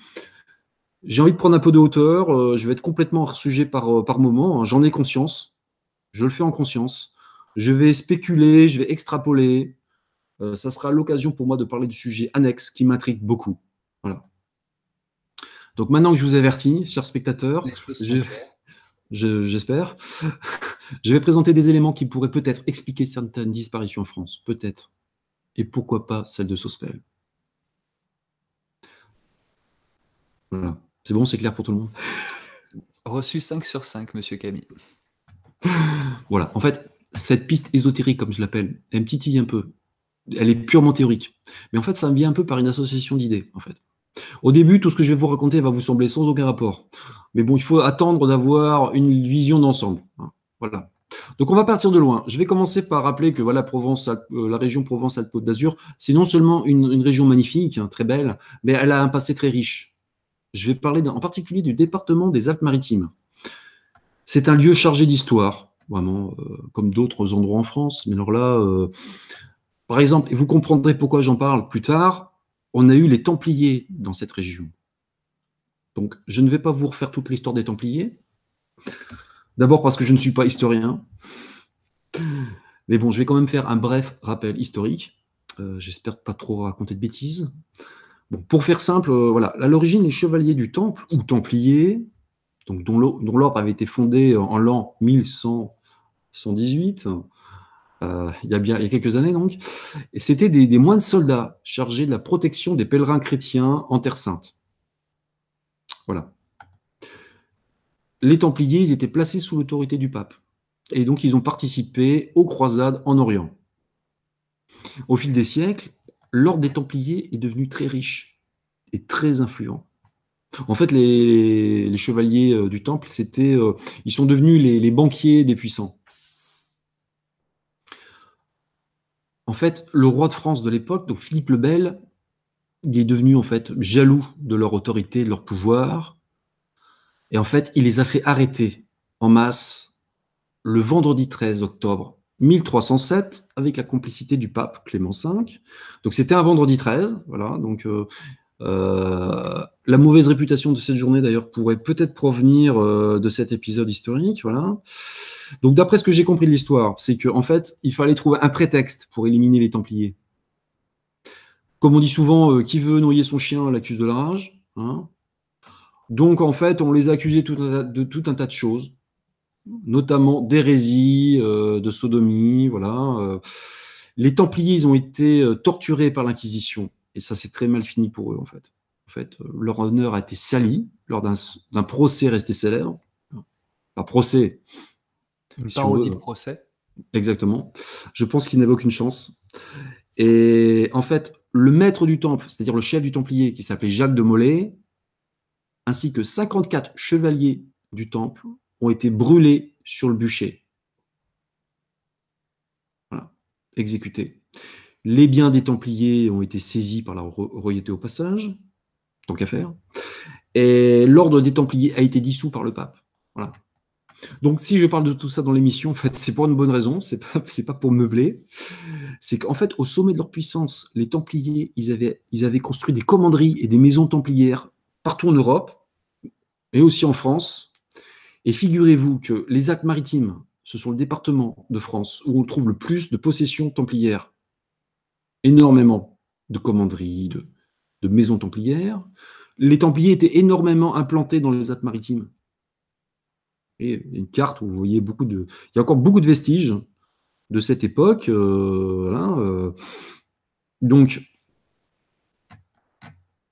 J'ai envie de prendre un peu de hauteur, euh, je vais être complètement hors sujet par, euh, par moment, hein. j'en ai conscience, je le fais en conscience. Je vais spéculer, je vais extrapoler. ça sera l'occasion pour moi de parler du sujet annexe qui m'intrigue beaucoup. Voilà. Donc maintenant que je vous avertis, chers spectateurs, j'espère. Je vais présenter des éléments qui pourraient peut-être expliquer certaines disparitions en France, peut-être. Et pourquoi pas celle de Sospel. Voilà. C'est bon, c'est clair pour tout le monde. Reçu 5 sur 5, monsieur Camille. Voilà. En fait, cette piste ésotérique, comme je l'appelle, elle me titille un peu. Elle est purement théorique. Mais en fait, ça me vient un peu par une association d'idées, en fait. Au début, tout ce que je vais vous raconter va vous sembler sans aucun rapport. Mais bon, il faut attendre d'avoir une vision d'ensemble. Hein. Voilà. Donc on va partir de loin. Je vais commencer par rappeler que voilà, euh, la région Provence-Alpes-Côte d'Azur, c'est non seulement une, région magnifique, hein, très belle, mais elle a un passé très riche. Je vais parler en particulier du département des Alpes-Maritimes. C'est un lieu chargé d'histoire, vraiment, euh, comme d'autres endroits en France. Mais alors là, euh, par exemple, et vous comprendrez pourquoi j'en parle plus tard, on a eu les Templiers dans cette région. Donc je ne vais pas vous refaire toute l'histoire des Templiers. D'abord parce que je ne suis pas historien. Mais bon, je vais quand même faire un bref rappel historique. J'espère euh, J'espère pas trop raconter de bêtises. pour faire simple, euh, voilà, à l'origine, les chevaliers du Temple, ou Templiers, donc, dont l'ordre avait été fondé euh, en l'an 1118, il, y a bien, quelques années donc, c'était des, des, moines soldats chargés de la protection des pèlerins chrétiens en Terre Sainte. Voilà les Templiers, ils étaient placés sous l'autorité du pape. Et donc, ils ont participé aux croisades en Orient. Au fil des siècles, l'ordre des Templiers est devenu très riche et très influent. En fait, les, chevaliers euh, du Temple, c'était, euh, ils sont devenus les, banquiers des puissants. En fait, le roi de France de l'époque, donc Philippe le Bel, il est devenu en fait jaloux de leur autorité, de leur pouvoir, et en fait, il les a fait arrêter en masse le vendredi 13 octobre 1307 avec la complicité du pape Clément V. Donc c'était un vendredi 13, voilà. Donc euh, euh, la mauvaise réputation de cette journée d'ailleurs pourrait peut-être provenir euh, de cet épisode historique, voilà. Donc d'après ce que j'ai compris de l'histoire, c'est qu'en en fait il fallait trouver un prétexte pour éliminer les Templiers. Comme on dit souvent, qui veut noyer son chien l'accuse de la rage. Hein. Donc, en fait, on les accusait de tout un tas de choses, notamment d'hérésie, euh, de sodomie. Voilà. Euh. Les Templiers, ils ont été euh, torturés par l'Inquisition. Et ça, s'est très mal fini pour eux, en fait. En fait, leur honneur a été sali lors d'un procès resté célèbre. Un procès. Une parodie de procès. Exactement. Je pense qu'il n'avait aucune chance. Et en fait, le maître du temple, c'est-à-dire le chef du templier, qui s'appelait Jacques de Molay, ainsi que 54 chevaliers du temple ont été brûlés sur le bûcher. Voilà, exécutés. Les biens des Templiers ont été saisis par la royauté au passage, tant qu'à faire. Et l'ordre des Templiers a été dissous par le pape. Donc, si je parle de tout ça dans l'émission, fait, c'est pour une bonne raison, c'est pas, pas pour meubler. C'est qu'en fait, au sommet de leur puissance, les Templiers, ils ils avaient construit des commanderies et des maisons templières partout en Europe et aussi en France. Et figurez-vous que les actes maritimes, ce sont le département de France où on trouve le plus de possessions templières. Énormément de commanderies, de, maisons templières. Les templiers étaient énormément implantés dans les actes maritimes. Et une carte où vous voyez beaucoup de. Il y a encore beaucoup de vestiges de cette époque. Euh, euh. Donc,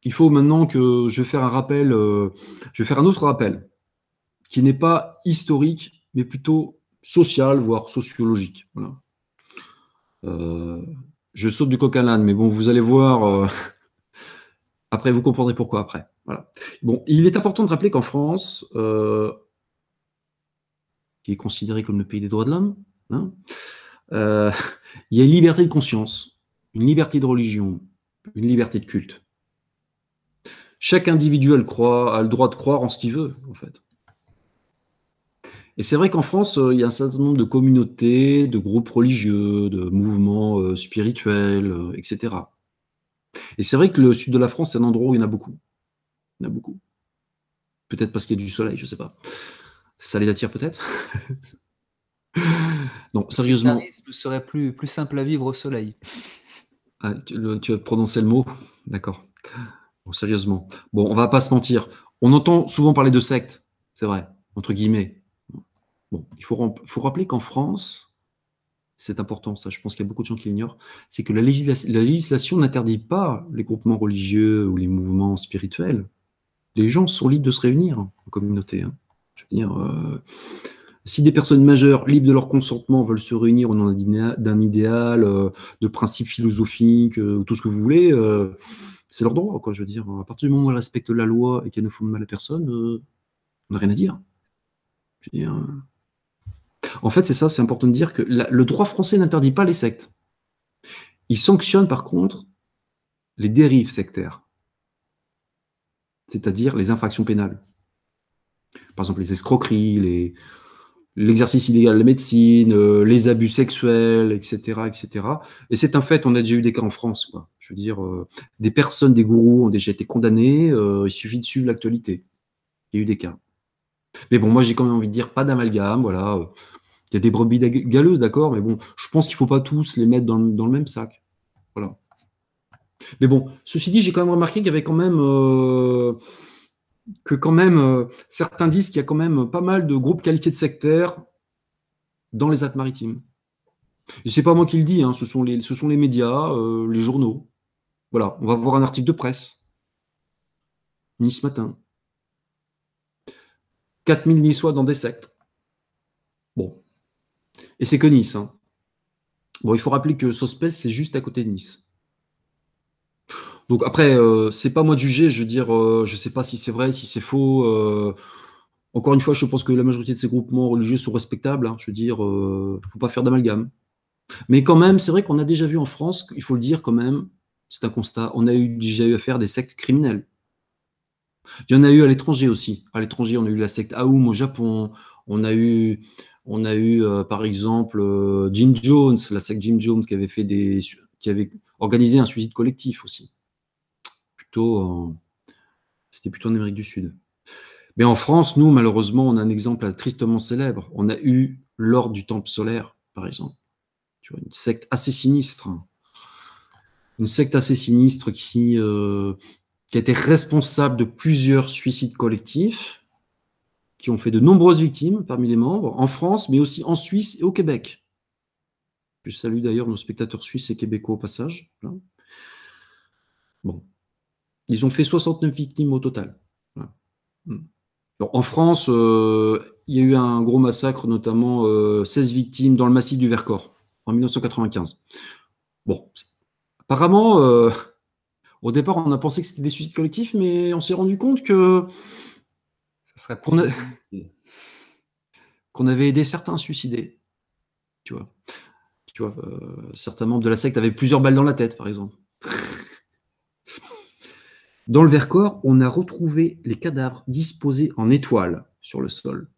il faut maintenant que je fasse faire un rappel, euh, je vais faire un autre rappel qui n'est pas historique, mais plutôt social, voire sociologique. Euh, je saute du coq à mais bon, vous allez voir. Euh, <laughs> après, vous comprendrez pourquoi après. Voilà. Bon, il est important de rappeler qu'en France, qui est considéré comme le pays des droits de l'homme, hein, <laughs> il y a une liberté de conscience, une liberté de religion, une liberté de culte chaque individu a le droit de croire en ce qu'il veut, en fait. Et c'est vrai qu'en France, euh, il y a un certain nombre de communautés, de groupes religieux, de mouvements euh, spirituels, euh, etc. Et c'est vrai que le sud de la France, c'est un endroit où il y en a beaucoup. Il y en a beaucoup. Peut-être parce qu'il y a du soleil, je ne sais pas. Ça les attire peut-être. <laughs> non, sérieusement. Ce serait plus, plus simple à vivre au soleil. Ah, tu, tu as prononcé le mot D'accord sérieusement. Bon, on va pas se mentir. On entend souvent parler de secte, c'est vrai, entre guillemets. Bon, il faut, rappeler qu'en France, c'est important, ça, je pense qu'il y a beaucoup de gens qui l'ignorent, c'est que la, législation, n'interdit pas les groupements religieux ou les mouvements spirituels. Les gens sont libres de se réunir en communauté. Hein. Je veux dire, euh, si des personnes majeures, libres de leur consentement, veulent se réunir au nom d'un idéal, euh, de principes philosophiques, euh, ou tout ce que vous voulez, c'est leur droit, quoi. Je veux dire, à partir du moment où elles respectent la loi et qu'elles ne font de mal à personne, euh, on n'a rien à dire. Je veux dire euh. En fait, c'est ça, c'est important de dire que le droit français n'interdit pas les sectes. Il sanctionne par contre les dérives sectaires, c'est-à-dire les infractions pénales. Par exemple, les escroqueries, les, l'exercice illégal de la médecine, euh, les abus sexuels, etc., etc. Et c'est un fait. On a déjà eu des cas en France, quoi. Je veux dire, euh, des personnes, des gourous ont déjà été condamnés. Euh, il suffit de suivre l'actualité. Il y a eu des cas. Mais bon, moi, j'ai quand même envie de dire pas d'amalgame, voilà. Il y a des brebis galeuses, d'accord, mais bon, je pense qu'il ne faut pas tous les mettre dans le, dans le, même sac. Voilà. Mais bon, ceci dit, j'ai quand même remarqué qu'il y avait quand même que quand même, euh, certains disent qu'il y a quand même pas mal de groupes qualifiés de sectaires dans les actes maritimes. Et c'est pas moi qui le dis, hein, ce, sont les, médias, euh, les journaux. Voilà, on va voir un article de presse. Nice matin. 4000 niçois dans des sectes. Bon. Et c'est que Nice. Hein. Bon, il faut rappeler que Sospel, c'est juste à côté de Nice. Donc après, euh, c'est pas moi de juger. Je veux dire, euh, je sais pas si c'est vrai, si c'est faux. Euh. encore une fois, je pense que la majorité de ces groupements religieux sont respectables. Hein, je veux dire, faut pas faire d'amalgame. Mais quand même, c'est vrai qu'on a déjà vu en France, il faut le dire quand même, c'est un constat. On a eu déjà eu affaire des sectes criminelles. Il y en a eu à l'étranger aussi. À l'étranger, on a eu la secte Aoum au Japon. On a eu, on a eu par exemple Jim Jones, la secte Jim Jones qui avait fait des, qui avait organisé un suicide collectif aussi c'était plutôt en Amérique du Sud. Mais en France, nous, malheureusement, on a un exemple tristement célèbre. On a eu l'ordre du Temple solaire, par exemple. Tu vois, une secte assez sinistre. Hein. Une secte assez sinistre qui, euh, qui a été responsable de plusieurs suicides collectifs, qui ont fait de nombreuses victimes parmi les membres, en France, mais aussi en Suisse et au Québec. Je salue d'ailleurs nos spectateurs suisses et québécois au passage. Bon, ils ont fait 69 victimes au total. Hmm. en France, euh, il y a eu un gros massacre, notamment 16 euh, victimes dans le massif du Vercors en 1995. Bon, apparemment, euh, au départ, on a pensé que c'était des suicides collectifs, mais on s'est rendu compte que. Ça serait pour... <laughs> qu'on avait aidé certains suicidés. Tu vois. Tu vois certains membres de la secte avaient plusieurs balles dans la tête, par exemple. Dans le Vercors, on a retrouvé les cadavres disposés en étoiles sur le sol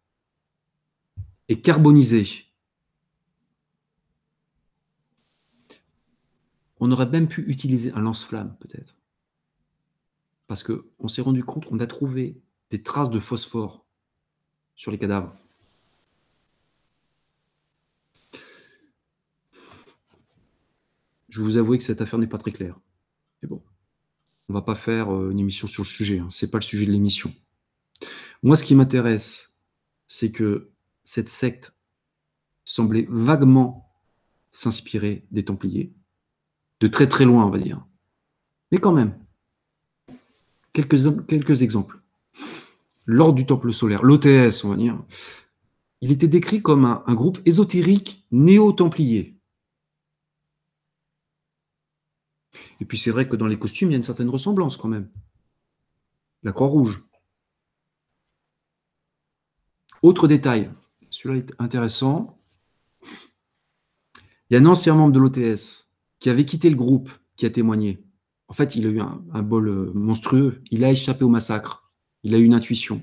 et carbonisés. On aurait même pu utiliser un lance-flamme, peut-être. Parce qu'on s'est rendu compte, qu'on a trouvé des traces de phosphore sur les cadavres. Je vous avoue que cette affaire n'est pas très claire on va pas faire euh, une émission sur le sujet. Hein. ce n'est pas le sujet de l'émission. Moi, ce qui m'intéresse, c'est que cette secte semblait vaguement s'inspirer des Templiers, de très très loin, on va dire. Mais quand même, quelques, quelques exemples. L'ordre du Temple solaire, l'OTS, on va dire, il était décrit comme un, un groupe ésotérique néo-templier. Et puis c'est vrai que dans les costumes, il y a une certaine ressemblance quand même. La Croix-Rouge. Autre détail, celui-là est intéressant. Il y a un ancien membre de l'OTS qui avait quitté le groupe qui a témoigné. En fait, il a eu un, bol euh, monstrueux. Il a échappé au massacre. Il a eu une intuition,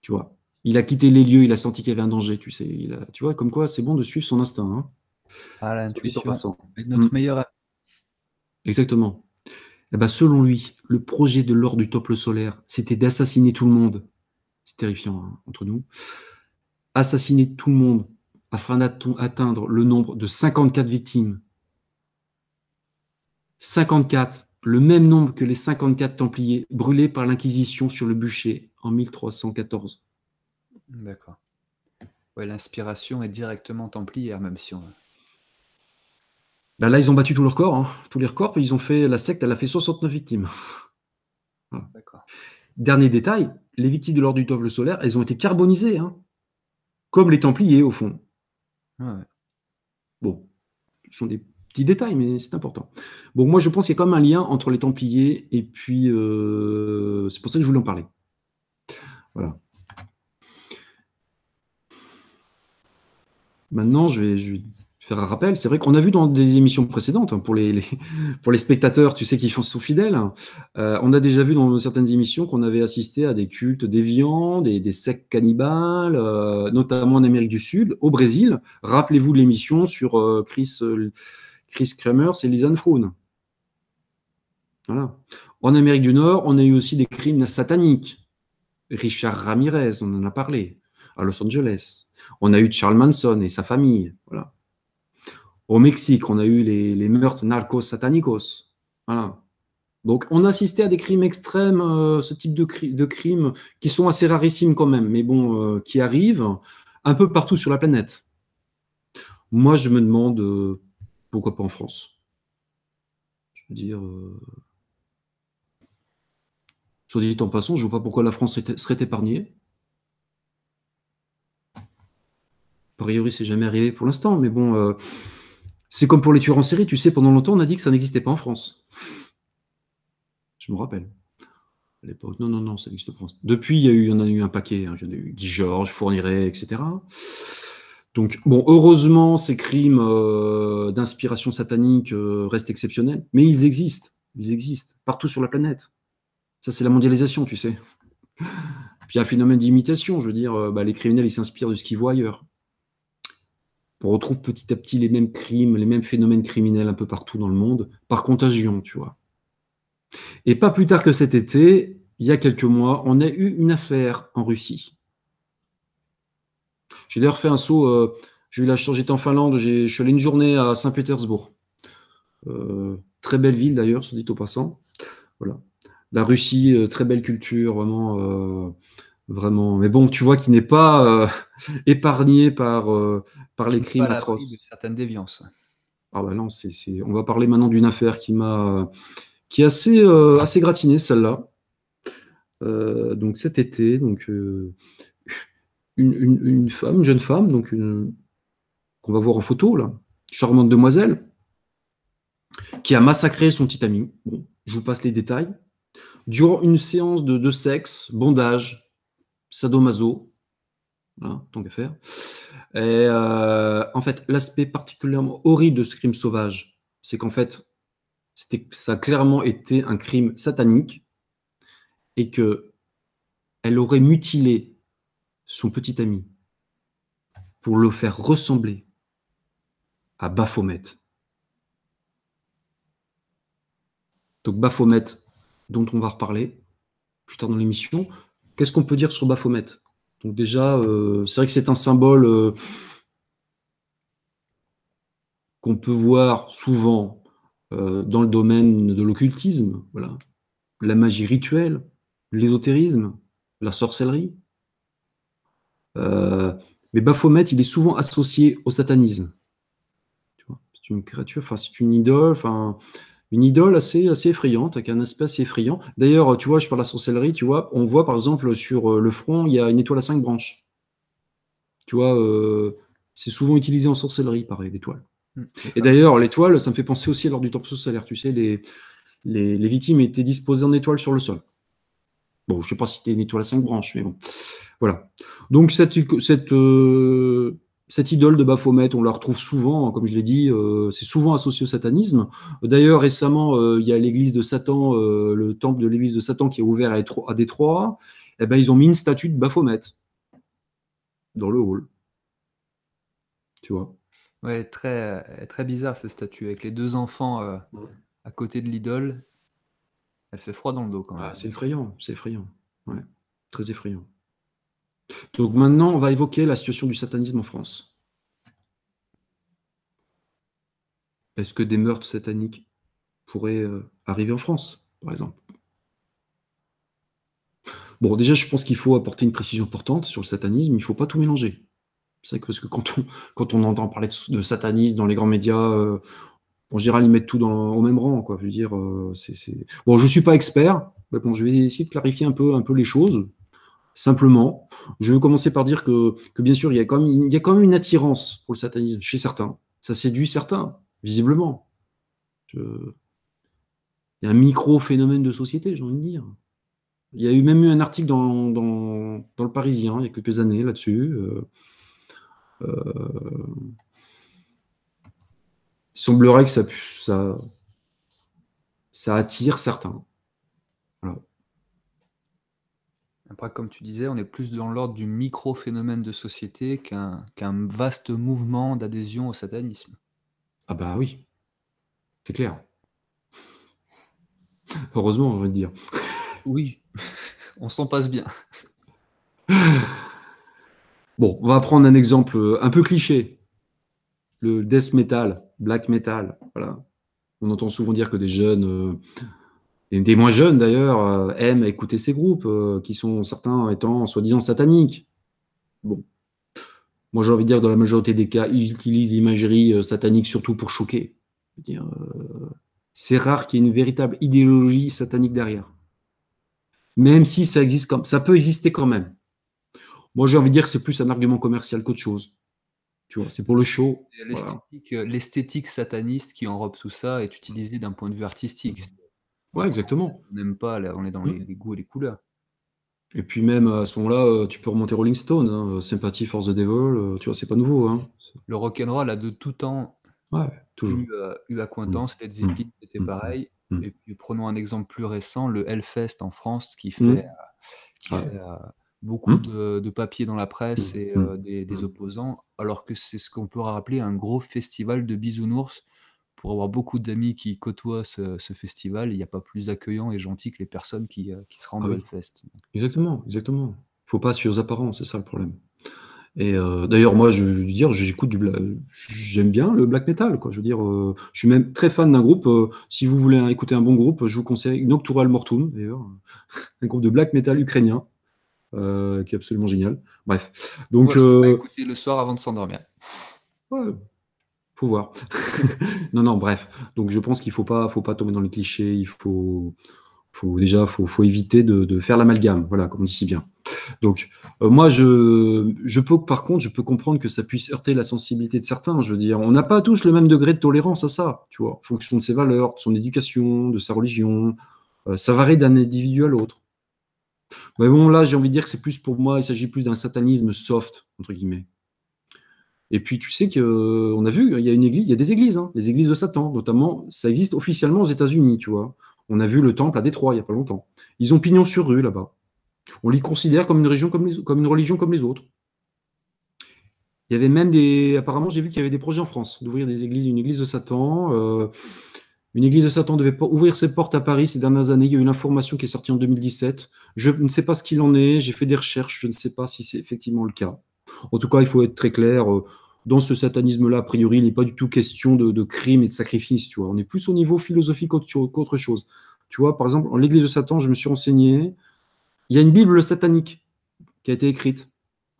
tu vois. Il a quitté les lieux, il a senti qu'il y avait un danger, tu sais. tu vois, comme quoi, c'est bon de suivre son instinct. Hein. Ah, Notre mm. Exactement. Eh ben, selon lui, le projet de l'ordre du temple solaire, c'était d'assassiner tout le monde. C'est terrifiant, hein, entre nous. Assassiner tout le monde afin d'atteindre le nombre de 54 victimes. 54, le même nombre que les 54 Templiers brûlés par l'Inquisition sur le bûcher en 1314. D'accord. Ouais, L'inspiration est directement templière, même si on bah, là, ils ont battu tous leurs corps, hein. tous les records. ils ont fait la secte, elle a fait 69 victimes. Dernier détail, les victimes de l'ordre du temple solaire, elles ont été carbonisées, hein. comme les Templiers au fond. Ah bon, ce sont des petits détails, mais c'est important. Bon, moi, je pense qu'il y a quand même un lien entre les Templiers et puis euh, c'est pour ça que je voulais en parler. Voilà. Maintenant, je vais un rappel. C'est vrai qu'on a vu dans des émissions précédentes, hein, pour les, <laughs> pour les spectateurs, tu sais, qui sont fidèles, hein, euh, on a déjà vu dans certaines émissions qu'on avait assisté à des cultes déviants, des, des sectes cannibales, euh, notamment en Amérique du Sud, au Brésil. Rappelez-vous l'émission sur euh, Chris, Chris Kramer et Lisanne Froun. Voilà. En Amérique du Nord, on a eu aussi des crimes sataniques. Richard Ramirez, on en a parlé, à Los Angeles. On a eu Charles Manson et sa famille. Voilà. Au Mexique, on a eu les, meurtres narcos satanicos. Voilà. Donc, on a assistait à des crimes extrêmes, euh, ce type de, crimes qui sont assez rarissimes quand même, mais bon, euh, qui arrivent un peu partout sur la planète. Moi, je me demande euh, pourquoi pas en France. Je veux dire. Soit dit en passant, je ne vois pas pourquoi la France serait épargnée. A priori, c'est jamais arrivé pour l'instant, mais bon. C'est comme pour les tueurs en série, tu sais, pendant longtemps, on a dit que ça n'existait pas en France. Je me rappelle. À l'époque, non, non, non, ça n'existe pas en France. Depuis, il y, eu, en a eu un paquet. Hein. Il y en a eu Guy Georges, Fourniret, etc. Donc, bon, heureusement, ces crimes euh, d'inspiration satanique euh, restent exceptionnels, mais ils existent. Ils existent partout sur la planète. Ça, c'est la mondialisation, tu sais. Puis il y a un phénomène d'imitation, je veux dire, euh, bah, les criminels, ils s'inspirent de ce qu'ils voient ailleurs on retrouve petit à petit les mêmes crimes, les mêmes phénomènes criminels un peu partout dans le monde, par contagion, tu vois. Et pas plus tard que cet été, il y a quelques mois, on a eu une affaire en Russie. J'ai d'ailleurs fait un saut, euh, j'ai eu la chance, j'étais en Finlande, je suis allé une journée à Saint-Pétersbourg. Euh, très belle ville d'ailleurs, se dit au passant. Voilà. La Russie, euh, très belle culture, vraiment vraiment. Mais bon, tu vois qu'il n'est pas euh, <laughs> épargné par, euh, par les crimes atroces. De certaines déviances. Ah bah non, c'est, on va parler maintenant d'une affaire qui m'a euh, qui est assez, assez gratinée, celle-là. donc cet été, donc <laughs> une, femme, jeune femme, donc une... qu'on va voir en photo là, charmante demoiselle, qui a massacré son petit ami. Bon, je vous passe les détails. Durant une séance de, de sexe, bondage, sadomaso, voilà, tant qu'à faire. Et euh, en fait, l'aspect particulièrement horrible de ce crime sauvage, c'est qu'en fait, ça a clairement été un crime satanique et que elle aurait mutilé son petit ami pour le faire ressembler à Baphomet. Donc Baphomet, dont on va reparler plus tard dans l'émission, Qu'est-ce qu'on peut dire sur Baphomet Donc déjà, euh, c'est vrai que c'est un symbole euh, qu'on peut voir souvent euh, dans le domaine de l'occultisme, voilà, la magie rituelle, l'ésotérisme, la sorcellerie. mais Baphomet, il est souvent associé au satanisme. C'est une créature, enfin c'est une idole, enfin une idole assez, effrayante, avec un aspect assez effrayant. D'ailleurs, tu vois, je parle de la sorcellerie, tu vois, on voit par exemple sur euh, le front, il y a une étoile à cinq branches. Tu vois, euh, c'est souvent utilisé en sorcellerie, pareil, l'étoile. Hmm, Et d'ailleurs, l'étoile, ça me fait penser aussi lors du temple solaire. Tu sais, les, victimes étaient disposées en étoile sur le sol. Bon, je ne sais pas si c'était une étoile à cinq branches, mais bon. Voilà. Donc, cette, euh, cette idole de Baphomet, on la retrouve souvent, hein, comme je l'ai dit, euh, c'est souvent associé au satanisme. D'ailleurs, récemment, euh, il y a l'église de Satan, euh, le temple de l'église de Satan qui est ouvert à, Détroit. Eh ben, ils ont mis une statue de Baphomet dans le hall. Tu vois Ouais, très, très bizarre cette statue, avec les deux enfants à côté de l'idole. Elle fait froid dans le dos quand ah, même. c'est effrayant, c'est effrayant. Ouais, très effrayant. Donc maintenant, on va évoquer la situation du satanisme en France. Est-ce que des meurtres sataniques pourraient euh, arriver en France, par exemple Bon, déjà, je pense qu'il faut apporter une précision importante sur le satanisme. Il ne faut pas tout mélanger. C'est parce que quand on, entend parler de, satanisme dans les grands médias, on euh, en général, ils mettent tout au même rang. Je dire, euh, Bon, je ne suis pas expert. Mais bon, je vais essayer de clarifier un peu, un peu les choses. Simplement, je vais commencer par dire que, bien sûr, il y, a quand même, une attirance pour le satanisme chez certains. Ça séduit certains, visiblement. Il y a un micro-phénomène de société, j'ai envie de dire. Il y a eu même eu un article dans, le Parisien il y a quelques années là-dessus. Euh, euh, il semblerait que ça, ça attire certains. Voilà. Après, comme tu disais, on est plus dans l'ordre du micro-phénomène de société qu'un vaste mouvement d'adhésion au satanisme. Ah bah oui, c'est clair. Heureusement, on va dire. Oui, <laughs> on s'en passe bien. Bon, on va prendre un exemple un peu cliché. Le death metal, black metal, voilà. On entend souvent dire que des jeunes euh, des moins jeunes d'ailleurs, euh, aiment écouter ces groupes, euh, qui sont certains étant soi-disant sataniques. Bon, moi, j'ai envie de dire que dans la majorité des cas, ils utilisent l'imagerie euh, satanique surtout pour choquer. C'est rare qu'il y ait une véritable idéologie satanique derrière. Même si ça existe comme ça peut exister quand même. Moi, j'ai envie de dire que c'est plus un argument commercial qu'autre chose. Tu vois, c'est pour le show. L'esthétique sataniste qui enrobe tout ça est utilisée d'un point de vue artistique. Ouais, exactement. On n'aime pas, on est dans mm. les, goûts et les couleurs. Et puis même à ce moment-là, euh, tu peux remonter Rolling Stone, hein, euh, Sympathy Sympathie, Force the Devil, euh, tu vois, c'est pas nouveau. Hein. Le rock'n'roll a de tout temps ouais, toujours. eu, euh, eu mm. Led Zeppelin, mm. c'était pareil. Et puis prenons un exemple plus récent, le Hellfest en France, qui fait, qui fait beaucoup de, papier dans la presse et des, des opposants, alors que c'est ce qu'on peut rappeler un gros festival de bisounours pour avoir beaucoup d'amis qui côtoient ce, festival, il n'y a pas plus accueillant et gentil que les personnes qui, euh, se rendent ah au Exactement, exactement. Il ne faut pas suivre les apparences, c'est ça le problème. Et euh, d'ailleurs, moi, je veux dire, j'écoute du j'aime bien le black metal. Je veux dire, euh, je suis même très fan d'un groupe. si vous voulez écouter un bon groupe, je vous conseille Noctural Mortum, d'ailleurs, <laughs> un groupe de black metal ukrainien, qui est absolument génial. Bref, donc écoutez le soir avant de s'endormir. Ouais, faut voir. <laughs> non, non, bref. Donc je pense qu'il ne faut pas, faut pas tomber dans les clichés. Il faut, déjà, faut, faut éviter de, faire l'amalgame. Voilà, comme on dit si bien. Donc euh, moi, je, je peux, par contre, je peux comprendre que ça puisse heurter la sensibilité de certains. Je veux dire, on n'a pas tous le même degré de tolérance à ça, tu vois, fonction de ses valeurs, de son éducation, de sa religion. Euh, ça varie d'un individu à l'autre. Mais bon, là, j'ai envie de dire que c'est plus pour moi, il s'agit plus d'un satanisme soft, entre guillemets. Et puis tu sais qu'on euh, a vu, il y a, une église, il y a des églises, hein, les églises de Satan, notamment, ça existe officiellement aux États-Unis, tu vois. On a vu le temple à Détroit il n'y a pas longtemps. Ils ont pignon sur rue là-bas. On les considère comme une, religion comme, les, comme une religion comme les autres. Il y avait même des. Apparemment, j'ai vu qu'il y avait des projets en France d'ouvrir des églises, une église de Satan. Euh, une église de Satan devait ouvrir ses portes à Paris ces dernières années. Il y a eu une information qui est sortie en 2017. Je ne sais pas ce qu'il en est. J'ai fait des recherches. Je ne sais pas si c'est effectivement le cas. En tout cas, il faut être très clair. Euh, dans ce satanisme-là, a priori, il n'est pas du tout question de, crime et de sacrifice. Tu vois, on est plus au niveau philosophique qu'autre chose. Tu vois, par exemple, en l'Église de Satan, je me suis renseigné. Il y a une Bible satanique qui a été écrite,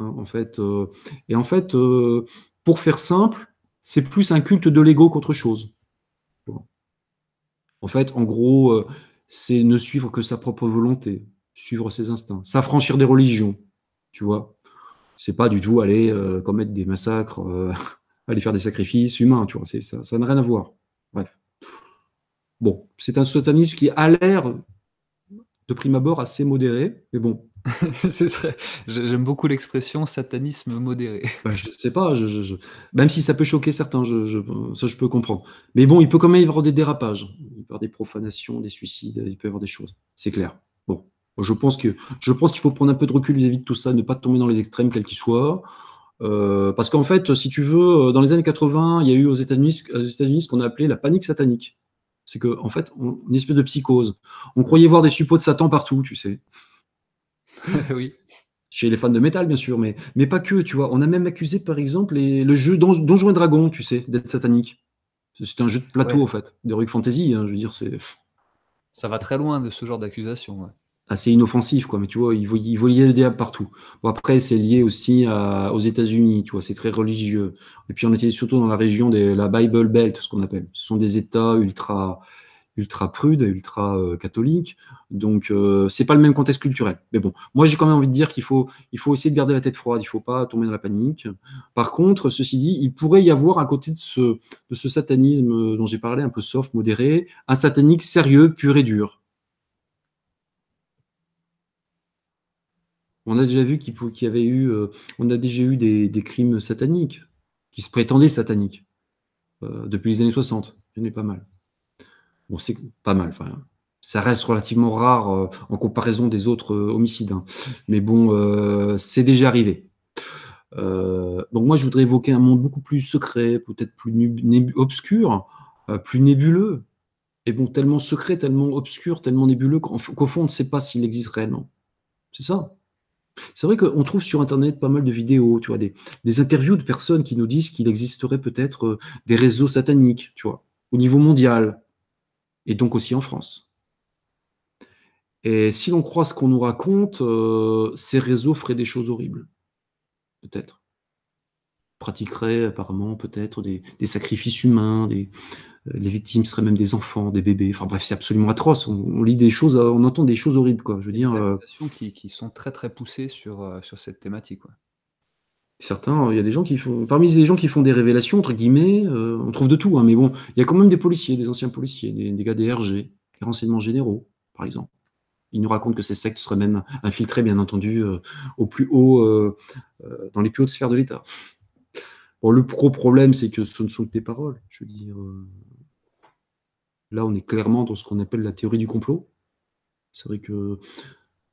hein, en fait. Euh, et en fait, euh, pour faire simple, c'est plus un culte de l'ego qu'autre chose. En fait, en gros, c'est ne suivre que sa propre volonté, suivre ses instincts, s'affranchir des religions, tu vois c'est pas du tout aller euh, commettre des massacres, euh, <laughs> aller faire des sacrifices humains, tu vois, ça, ça n'a rien à voir. Bref. Bon, c'est un satanisme qui a l'air de prime abord assez modéré, mais bon. <laughs> J'aime beaucoup l'expression satanisme modéré. <laughs> Bah, je ne sais pas, même si ça peut choquer certains, ça je peux comprendre. Mais bon, il peut quand même y avoir des dérapages, il peut y avoir des profanations, des suicides, il peut y avoir des choses, c'est clair. Je pense qu'il faut prendre un peu de recul vis-à-vis de tout ça, ne pas tomber dans les extrêmes quels qu'ils soient. Euh, parce qu'en fait, si tu veux, euh, dans les années 80, il y a eu aux États-Unis, ce qu'on a appelé la panique satanique. C'est qu'en fait, une espèce de psychose. On croyait voir des suppôts de Satan partout, tu sais. <laughs> oui. Chez les fans de métal, bien sûr, mais, mais pas que, tu vois. On a même accusé, par exemple, le jeu Donjons et tu sais, d'être satanique. C'est un jeu de plateau, en fait, de Rogue Fantasy, hein, je veux dire, c'est... Ça va très loin de ce genre d'accusation, ouais assez inoffensif, quoi. Mais tu vois, il il le diable partout. Bon, après, c'est lié aussi aux États-Unis, tu vois, c'est très religieux. Et puis, on était surtout dans la région de la Bible Belt, ce qu'on appelle. Ce sont des États ultra, ultra prudes, ultra euh, catholiques. Donc, euh, c'est pas le même contexte culturel. Mais bon, moi, j'ai quand même envie de dire qu'il faut, il faut essayer de garder la tête froide, il faut pas tomber dans la panique. Par contre, ceci dit, il pourrait y avoir à côté de ce, de ce satanisme euh, dont j'ai parlé, un peu soft, modéré, un satanique sérieux, pur et dur On a déjà vu qu'il y avait eu, euh, on a déjà eu des, crimes sataniques qui se prétendaient sataniques euh, depuis les années 60. Il y en a pas mal. Bon, c'est pas mal. Enfin, ça reste relativement rare euh, en comparaison des autres homicides. Hein. Mais bon, c'est déjà arrivé. donc moi, je voudrais évoquer un monde beaucoup plus secret, peut-être plus obscur, plus nébuleux, Et bon, tellement secret, tellement obscur, tellement nébuleux qu'au fond, on ne sait pas s'il existe réellement. C'est ça. C'est vrai qu'on trouve sur Internet pas mal de vidéos, tu vois, des, interviews de personnes qui nous disent qu'il existerait peut-être euh, des réseaux sataniques, tu vois, au niveau mondial, et donc aussi en France. Et si l'on croit ce qu'on nous raconte, euh, ces réseaux feraient des choses horribles, peut-être. Pratiquerait apparemment peut-être des, sacrifices humains, euh, les victimes seraient même des enfants, des bébés. Enfin bref, c'est absolument atroce. On, lit des choses, on entend des choses horribles, quoi. Je veux dire, euh, qui, sont très très poussées sur, euh, sur cette thématique. Certains, il y a des gens qui font, parmi les gens qui font des révélations entre guillemets, on trouve de tout. Hein, mais bon, il y a quand même des policiers, des anciens policiers, des, gars des RG, des renseignements généraux, par exemple. Ils nous racontent que ces sectes seraient même infiltrées, bien entendu, au plus haut, dans les plus hautes sphères de l'État le gros problème, c'est que ce ne sont que des paroles. Je dire, euh. là, on est clairement dans ce qu'on appelle la théorie du complot. C'est vrai que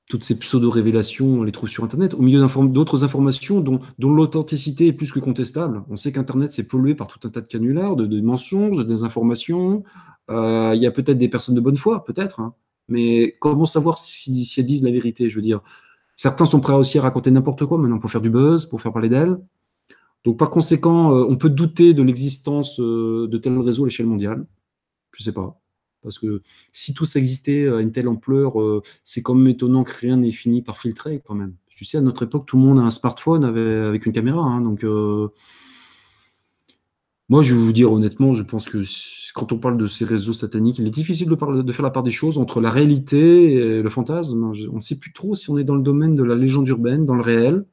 toutes ces pseudo-révélations, on les trouve sur Internet, au milieu d'autres informations dont, l'authenticité est plus que contestable. On sait qu'Internet s'est pollué par tout un tas de canulars, de, mensonges, de désinformations. Euh, il y a peut-être des personnes de bonne foi, peut-être, hein. mais comment savoir si, elles disent la vérité Je veux dire, certains sont prêts aussi à raconter n'importe quoi maintenant pour faire du buzz, pour faire parler d'elles. Donc par conséquent, euh, on peut douter de l'existence euh, de tels réseaux à l'échelle mondiale. Je ne sais pas. Parce que si tout ça existait à une telle ampleur, euh, c'est quand même étonnant que rien n'ait fini par filtrer quand même. Tu sais, à notre époque, tout le monde a un smartphone avec, une caméra. Hein, donc moi, je vais vous dire honnêtement, je pense que quand on parle de ces réseaux sataniques, il est difficile de, de faire la part des choses entre la réalité et le fantasme. On ne sait plus trop si on est dans le domaine de la légende urbaine, dans le réel,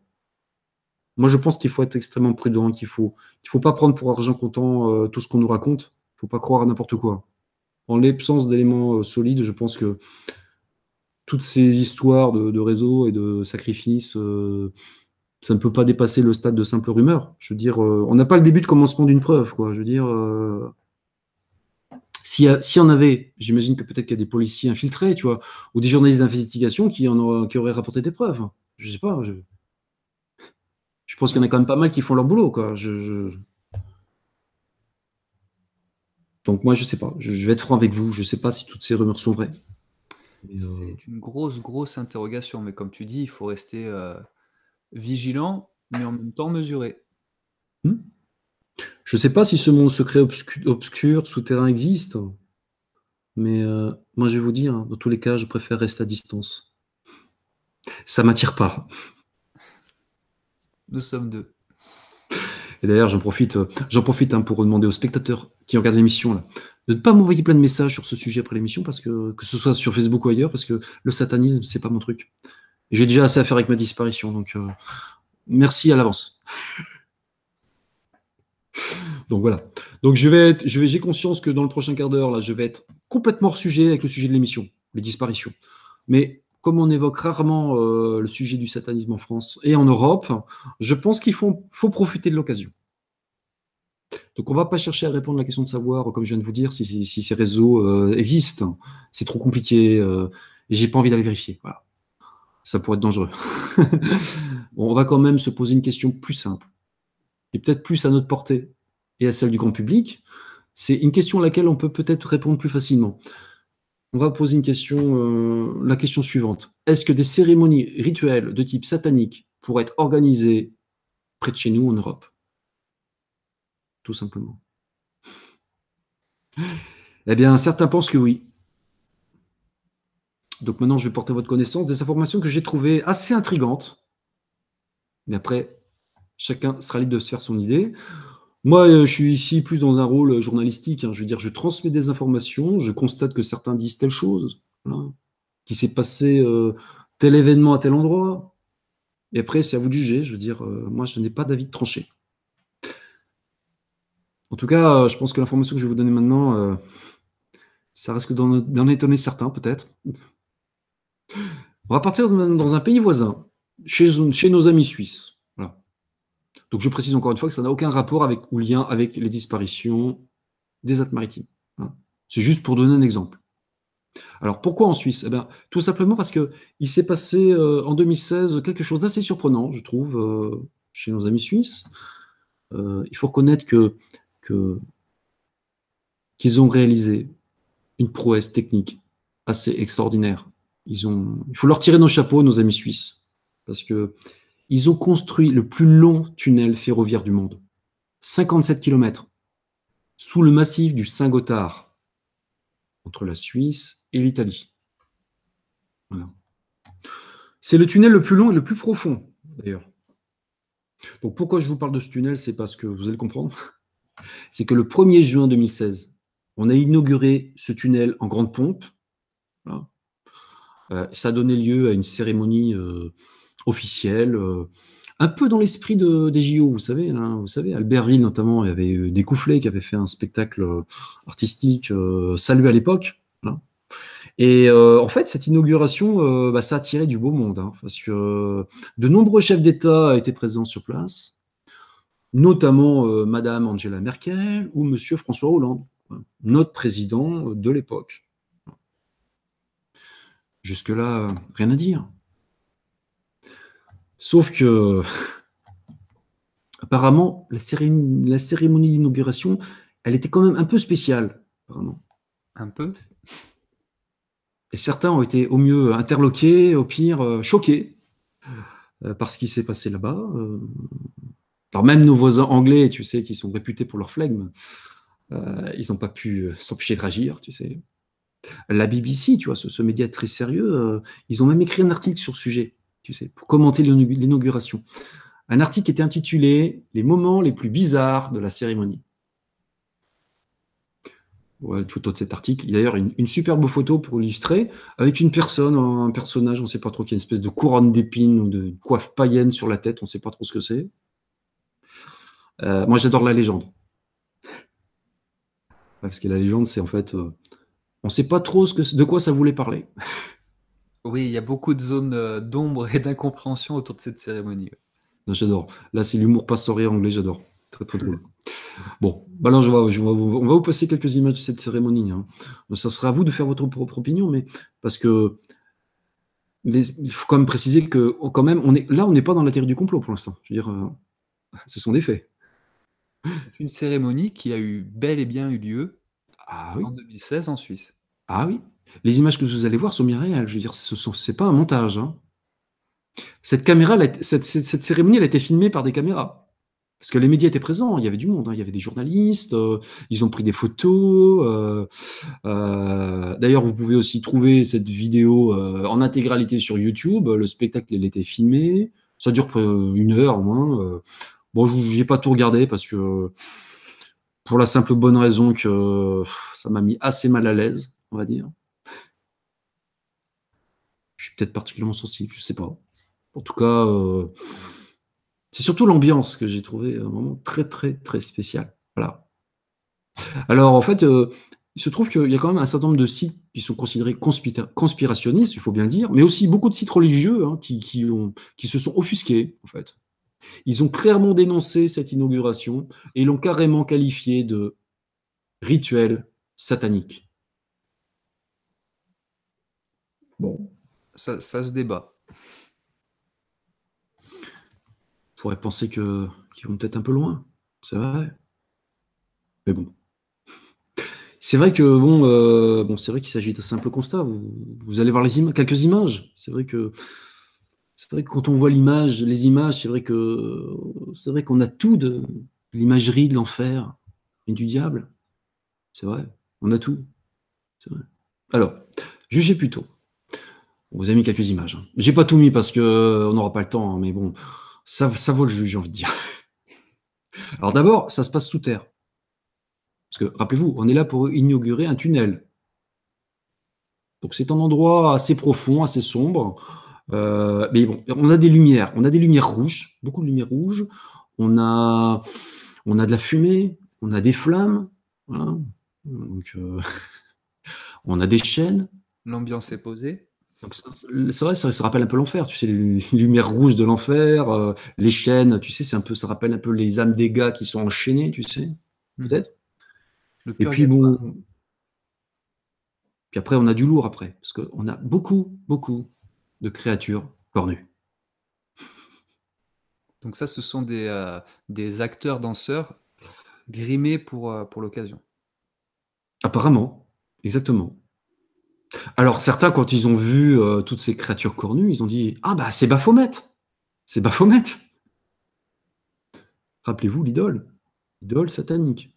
moi, je pense qu'il faut être extrêmement prudent, qu'il ne faut, faut pas prendre pour argent comptant euh, tout ce qu'on nous raconte. Il ne faut pas croire à n'importe quoi. En l'absence d'éléments euh, solides, je pense que toutes ces histoires de, réseau réseaux et de sacrifices, euh, ça ne peut pas dépasser le stade de simple rumeur. Je veux dire, on n'a pas le début de commencement d'une preuve. Quoi. Je veux dire, s'il y, si en avait, j'imagine que peut-être qu'il y a des policiers infiltrés, tu vois, ou des journalistes d'investigation qui, auraient rapporté des preuves. Je ne sais pas je pense qu'il y en a quand même pas mal qui font leur boulot. Quoi. Donc moi, je ne sais pas. Je, vais être franc avec vous. Je ne sais pas si toutes ces rumeurs sont vraies. Euh, C'est une grosse, grosse interrogation. Mais comme tu dis, il faut rester euh, vigilant, mais en même temps mesuré. Je hmm. je sais pas si ce monde secret obscur, souterrain existe. Mais euh, moi, je vais vous dire, hein, dans tous les cas, je préfère rester à distance. Ça ne m'attire pas. Nous sommes deux. Et d'ailleurs, j'en profite, euh, j'en profite hein, pour demander aux spectateurs qui regardent l'émission de ne pas m'envoyer plein de messages sur ce sujet après l'émission, parce que, ce soit sur Facebook ou ailleurs, parce que le satanisme, c'est pas mon truc. J'ai déjà assez à faire avec ma disparition, donc euh, merci à l'avance. <laughs> donc voilà. Donc je vais, je vais, j'ai conscience que dans le prochain quart d'heure là, je vais être complètement hors sujet avec le sujet de l'émission, les disparitions. Mais comme on évoque rarement euh, le sujet du satanisme en France et en Europe, je pense qu'il faut, profiter de l'occasion. Donc on ne va pas chercher à répondre à la question de savoir, comme je viens de vous dire, si, ces réseaux euh, existent. C'est trop compliqué et euh, et j'ai pas envie d'aller vérifier. Voilà. Ça pourrait être dangereux. <laughs> on va quand même se poser une question plus simple, et peut-être plus à notre portée et à celle du grand public. C'est une question à laquelle on peut peut-être répondre plus facilement on va poser une question, euh, la question suivante. Est-ce que des cérémonies rituelles de type satanique pourraient être organisées près de chez nous en Europe Tout simplement. <laughs> eh bien, certains pensent que oui. Donc maintenant, je vais porter votre connaissance des informations que j'ai trouvées assez intrigantes. Mais après, chacun sera libre de se faire son idée. Moi, euh, je suis ici plus dans un rôle euh, journalistique. Hein. Je veux dire, je transmets des informations, je constate que certains disent telle chose, qu'il s'est passé euh, tel événement à tel endroit. Et après, c'est à vous de juger. Je veux dire, moi, je n'ai pas d'avis de tranché. En tout cas, je pense que l'information que je vais vous donner maintenant, ça risque d'en étonner certains, peut-être. On va partir dans un pays voisin, chez nos amis suisses. Donc je précise encore une fois que ça n'a aucun rapport avec ou lien avec les disparitions des actes maritimes. Hein. C'est juste pour donner un exemple. Alors pourquoi en Suisse eh bien, Tout simplement parce qu'il s'est passé euh, en 2016 quelque chose d'assez surprenant, je trouve, euh, chez nos amis suisses. Euh, il faut reconnaître que, que, qu'ils ont réalisé une prouesse technique assez extraordinaire. il faut leur tirer nos chapeaux, nos amis suisses, parce que ils ont construit le plus long tunnel ferroviaire du monde, 57 km, sous le massif du Saint-Gothard, entre la Suisse et l'Italie. C'est le tunnel le plus long et le plus profond, d'ailleurs. Donc pourquoi je vous parle de ce tunnel, c'est parce que vous allez comprendre. <laughs> C'est que le 1er juin 2016, on a inauguré ce tunnel en grande pompe. Euh, ça donnait lieu à une cérémonie euh, officielle, euh, un peu dans l'esprit des JO, vous savez, hein, vous savez, Albert notamment, il y avait euh, des découflé qui avaient fait un spectacle euh, artistique salué à l'époque. Hein. Et en fait, cette inauguration, bah, ça attirait du beau monde, hein, parce que de nombreux chefs d'État étaient présents sur place, notamment Madame Angela Merkel ou Monsieur François Hollande, notre président de l'époque. Jusque-là, rien à dire. Sauf que, <laughs> apparemment, la, cérémonie, d'inauguration, elle était quand même un peu spéciale, apparemment. Un peu Et certains ont été au mieux interloqués, au pire euh, choqués euh, par ce qui s'est passé là-bas. Euh. Alors même nos voisins anglais, tu sais, qui sont réputés pour leur flegme, ils n'ont pas pu s'empêcher de réagir, tu sais. La BBC, tu vois, ce, média très sérieux, ils ont même écrit un article sur le sujet tu sais, pour commenter l'inauguration. Un article était intitulé Les moments les plus bizarres de la cérémonie. Voilà tout photo de cet article. Il y a d'ailleurs une, superbe photo pour illustrer, avec une personne, un personnage, on ne sait pas trop, qui a une espèce de couronne d'épines ou de coiffe païenne sur la tête, on ne sait pas trop ce que c'est. Euh, moi, j'adore la légende. Parce que la légende, c'est en fait, euh, on ne sait pas trop de quoi ça voulait parler. Oui, il y a beaucoup de zones euh, d'ombre et d'incompréhension autour de cette cérémonie. J'adore. Là, c'est l'humour souri anglais, j'adore. Très, très drôle. Bon, bah alors je vais, on va vous passer quelques images de cette cérémonie. Hein. Ça sera à vous de faire votre propre opinion, mais parce que il faut quand même préciser que oh, quand même, on est, là, on n'est pas dans la théorie du complot pour l'instant. Je veux dire, euh, ce sont des faits. C'est une cérémonie qui a eu bel et bien eu lieu ah en 2016 en Suisse. Ah oui, les images que vous allez voir sont bien réelles. Je veux dire, ce n'est pas un montage. Hein. Cette caméra, cette, cérémonie, elle a été filmée par des caméras. Parce que les médias étaient présents, il y avait du monde, hein. il y avait des journalistes, euh, ils ont pris des photos. Euh, euh, d'ailleurs, vous pouvez aussi trouver cette vidéo en intégralité sur YouTube. Le spectacle, il était filmé. Ça dure une heure au moins. Bon, j'ai pas tout regardé parce que pour la simple bonne raison que ça m'a mis assez mal à l'aise on va dire. Je suis peut-être particulièrement sensible, je ne sais pas. En tout cas, euh, c'est surtout l'ambiance que j'ai trouvé un euh, moment très très très spécial. Voilà. Alors en fait, euh, il se trouve qu'il y a quand même un certain nombre de sites qui sont considérés conspirationnistes, il faut bien le dire, mais aussi beaucoup de sites religieux hein, qui, ont, qui se sont offusqués, en fait. Ils ont clairement dénoncé cette inauguration et l'ont carrément qualifiée de rituel satanique. Bon, ça, se débat. On pourrait penser que qu'ils vont peut-être un peu loin, c'est vrai. Mais bon. C'est vrai que bon, euh, bon c'est vrai qu'il s'agit d'un simple constat. Vous, allez voir les quelques images. C'est vrai que c'est vrai quand on voit l'image, les images, c'est vrai que c'est vrai qu'on a tout de l'imagerie de l'enfer et du diable. C'est vrai, on a tout. Alors, jugez plutôt. On vous a mis quelques images. Hein. J'ai pas tout mis parce que euh, on n'aura pas le temps, hein, mais bon, ça, vaut le juge, j'ai envie de dire. <laughs> Alors d'abord, ça se passe sous terre. Parce que rappelez-vous, on est là pour inaugurer un tunnel. Donc c'est un endroit assez profond, assez sombre. Euh, mais bon, on a des lumières, on a des lumières rouges, beaucoup de lumières rouges. On a, on a de la fumée, on a des flammes. Voilà. Hein. Euh, <laughs> on a des chaînes. L'ambiance est posée. C'est vrai, ça, rappelle un peu l'enfer, tu sais, les lumières rouges de l'enfer, euh, les chaînes, tu sais, un peu, ça rappelle un peu les âmes des gars qui sont enchaînés, tu sais, hmm. peut-être. Et puis bon. Puis après, on a du lourd après, parce qu'on a beaucoup, beaucoup de créatures cornues. Donc ça, ce sont des, euh, des acteurs danseurs grimés pour, euh, pour l'occasion. Apparemment, exactement. Alors certains, quand ils ont vu euh, toutes ces créatures cornues, ils ont dit Ah bah c'est Baphomet C'est Baphomet Rappelez-vous l'idole, l'idole satanique.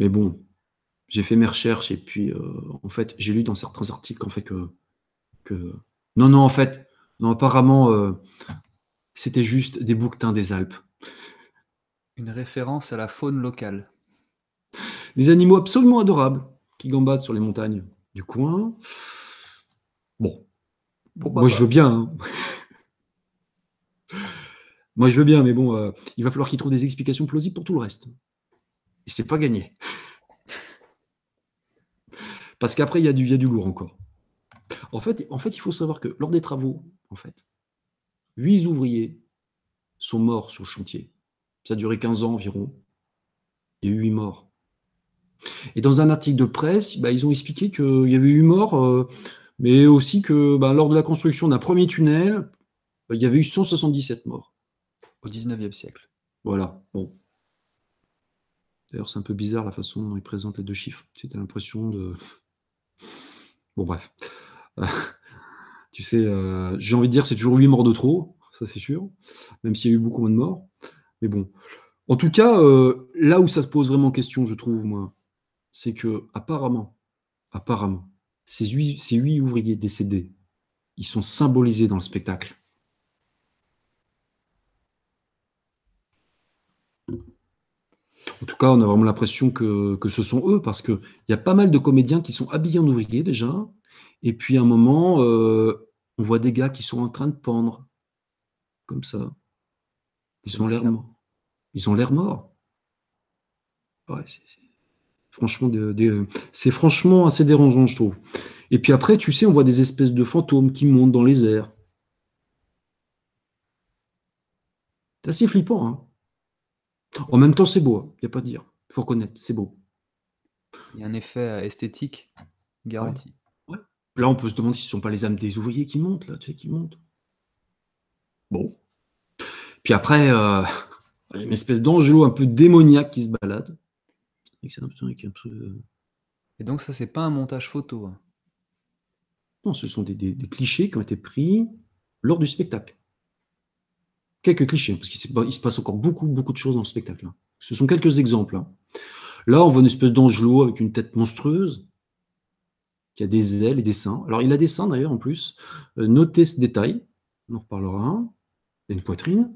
Mais bon, j'ai fait mes recherches et puis euh, en fait, j'ai lu dans certains articles qu'en fait que, non, non, en fait, non, apparemment, euh, c'était juste des bouquetins des Alpes. Une référence à la faune locale. Des animaux absolument adorables qui gambadent sur les montagnes du coin. Bon. Moi, je veux bien. Hein. Moi, je veux bien, mais bon, euh, il va falloir qu'ils trouvent des explications plausibles pour tout le reste. Et c'est pas gagné. Parce qu'après, il y, a du lourd encore. En fait, en fait, il faut savoir que lors des travaux, en fait, huit ouvriers sont morts sur le chantier ça a duré 15 ans environ. Il y a eu 8 morts. Et dans un article de presse, bah, ils ont expliqué qu'il y avait eu 8 morts, euh, mais aussi que bah, lors de la construction d'un premier tunnel, bah, il y avait eu 177 morts. Au 19e siècle. Voilà. Bon. D'ailleurs, c'est un peu bizarre la façon dont ils présentent les deux chiffres. C'était l'impression de. <laughs> Bon, bref. <laughs> tu sais, euh, j'ai envie de dire, c'est toujours 8 morts de trop, ça c'est sûr, même s'il y a eu beaucoup moins de morts. Mais bon. En tout cas, euh, là où ça se pose vraiment question, je trouve, moi, c'est que apparemment, apparemment, ces huit, ouvriers décédés, ils sont symbolisés dans le spectacle. En tout cas, on a vraiment l'impression que, ce sont eux, parce qu'il y a pas mal de comédiens qui sont habillés en ouvriers déjà, et puis à un moment, euh, on voit des gars qui sont en train de pendre, comme ça. Ils ont l'air ils ont l'air morts. Ouais, c'est, franchement, euh, c'est franchement assez dérangeant, je trouve. Et puis après, tu sais, on voit des espèces de fantômes qui montent dans les airs. C'est assez flippant. Hein en même temps, c'est beau, il hein. n'y a pas à dire. Il faut reconnaître, c'est beau. Il y a un effet euh, esthétique garanti. Là, on peut se demander si ce ne sont pas les âmes des ouvriers qui montent, là, tu sais, qui montent. Bon. Puis après, euh, une espèce d'angelo un peu démoniaque qui se balade. Euh, et donc ça, c'est pas un montage photo. Hein. Non, ce sont des, clichés qui ont été pris lors du spectacle. Quelques clichés, parce qu'il se passe encore beaucoup, beaucoup de choses dans le spectacle. Hein. Ce sont quelques exemples. Hein. Là, on voit une espèce d'angelot avec une tête monstrueuse, qui a des ailes et des seins. Alors, il a des seins d'ailleurs en plus. Euh, notez ce détail, on en reparlera. Il y a une poitrine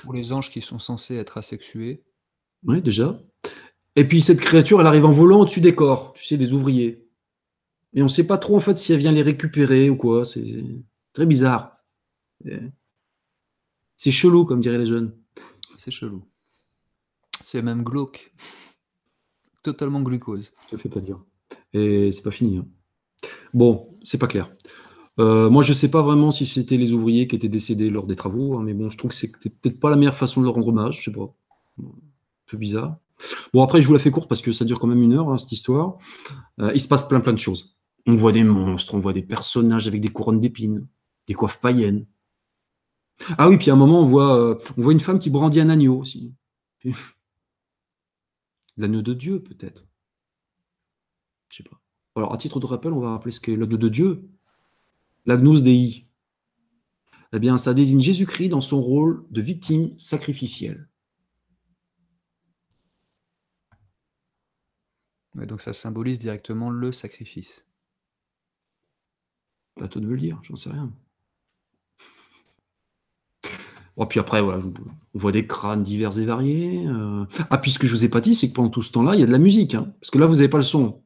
pour les anges qui sont censés être asexués. Oui, déjà. Et puis cette créature, elle arrive en volant au-dessus des corps, tu sais, des ouvriers. Et on ne sait pas trop en fait si elle vient les récupérer ou quoi. C'est très bizarre. C'est chelou, comme diraient les jeunes. C'est chelou. C'est même glauque. Totalement glucose. Je ne fais pas dire. Et c'est pas fini. Hein. Bon, c'est pas clair. Euh, moi, je ne sais pas vraiment si c'était les ouvriers qui étaient décédés lors des travaux, hein, mais bon, je trouve que c'était peut-être pas la meilleure façon de leur rendre hommage, je sais pas. Un peu bizarre. Bon, après, je vous la fais courte parce que ça dure quand même une heure, hein, cette histoire. Euh, il se passe plein plein de choses. On voit des monstres, on voit des personnages avec des couronnes d'épines, des coiffes païennes. Ah oui, puis à un moment, on voit, euh, on voit une femme qui brandit un agneau aussi. <laughs> L'agneau de Dieu, peut-être. Je sais pas. Alors, à titre de rappel, on va rappeler ce qu'est l'agneau de Dieu. L'agnus Dei, eh bien, ça désigne Jésus-Christ dans son rôle de victime sacrificielle. donc ça symbolise directement le sacrifice. Pas toi de me le dire, j'en sais rien. Oh, puis après, on voit des crânes divers et variés. Euh. Ah, puisque je vous ai pas dit, c'est que pendant tout ce temps-là, il y a de la musique. Hein, parce que là, vous n'avez pas le son.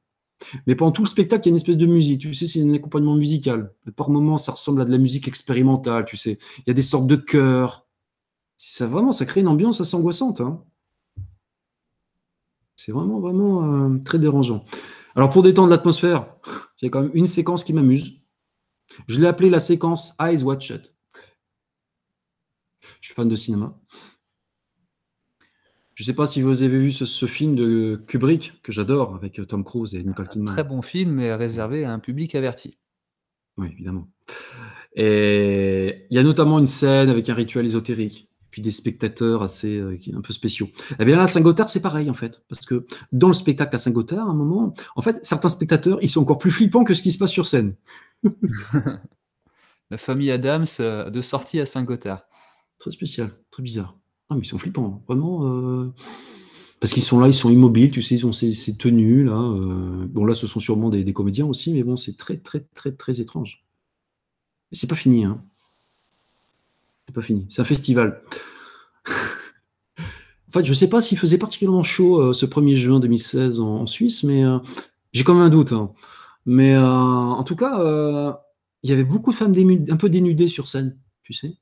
Mais pendant tout le spectacle, il y a une espèce de musique. Tu sais, c'est un accompagnement musical. Par moments, ça ressemble à de la musique expérimentale, tu sais. Il y a des sortes de chœurs. Ça, vraiment, ça crée une ambiance assez angoissante. Hein. C'est vraiment, vraiment euh, très dérangeant. Alors, pour détendre l'atmosphère, il y a quand même une séquence qui m'amuse. Je l'ai appelée la séquence Eyes Watch It. Je suis fan de cinéma. Je ne sais pas si vous avez vu ce, film de Kubrick que j'adore avec euh, Tom Cruise et Nicole Kidman. Très bon film, mais réservé à un public averti. Oui, évidemment. Et il y a notamment une scène avec un rituel ésotérique, puis des spectateurs assez euh, un peu spéciaux. Eh bien là, à Saint-Gothard, c'est pareil en fait, parce que dans le spectacle à Saint-Gothard, à un moment, en fait, certains spectateurs, ils sont encore plus flippants que ce qui se passe sur scène. <laughs> La famille Adams euh, de sortie à Saint-Gothard. Très spécial, très bizarre. Ah, ils sont flippants, vraiment. Euh, parce qu'ils sont là, ils sont immobiles, tu sais, ils ont ces, tenues là. Euh, bon là, ce sont sûrement des, comédiens aussi, mais bon, c'est très très très très étrange. c'est pas fini, hein. C'est pas fini. C'est un festival. <laughs> en fait, je sais pas s'il faisait particulièrement chaud euh, ce 1er juin 2016 en, Suisse, mais j'ai quand même un doute. Hein. Mais en tout cas, il y avait beaucoup de femmes un peu dénudées sur scène, tu sais.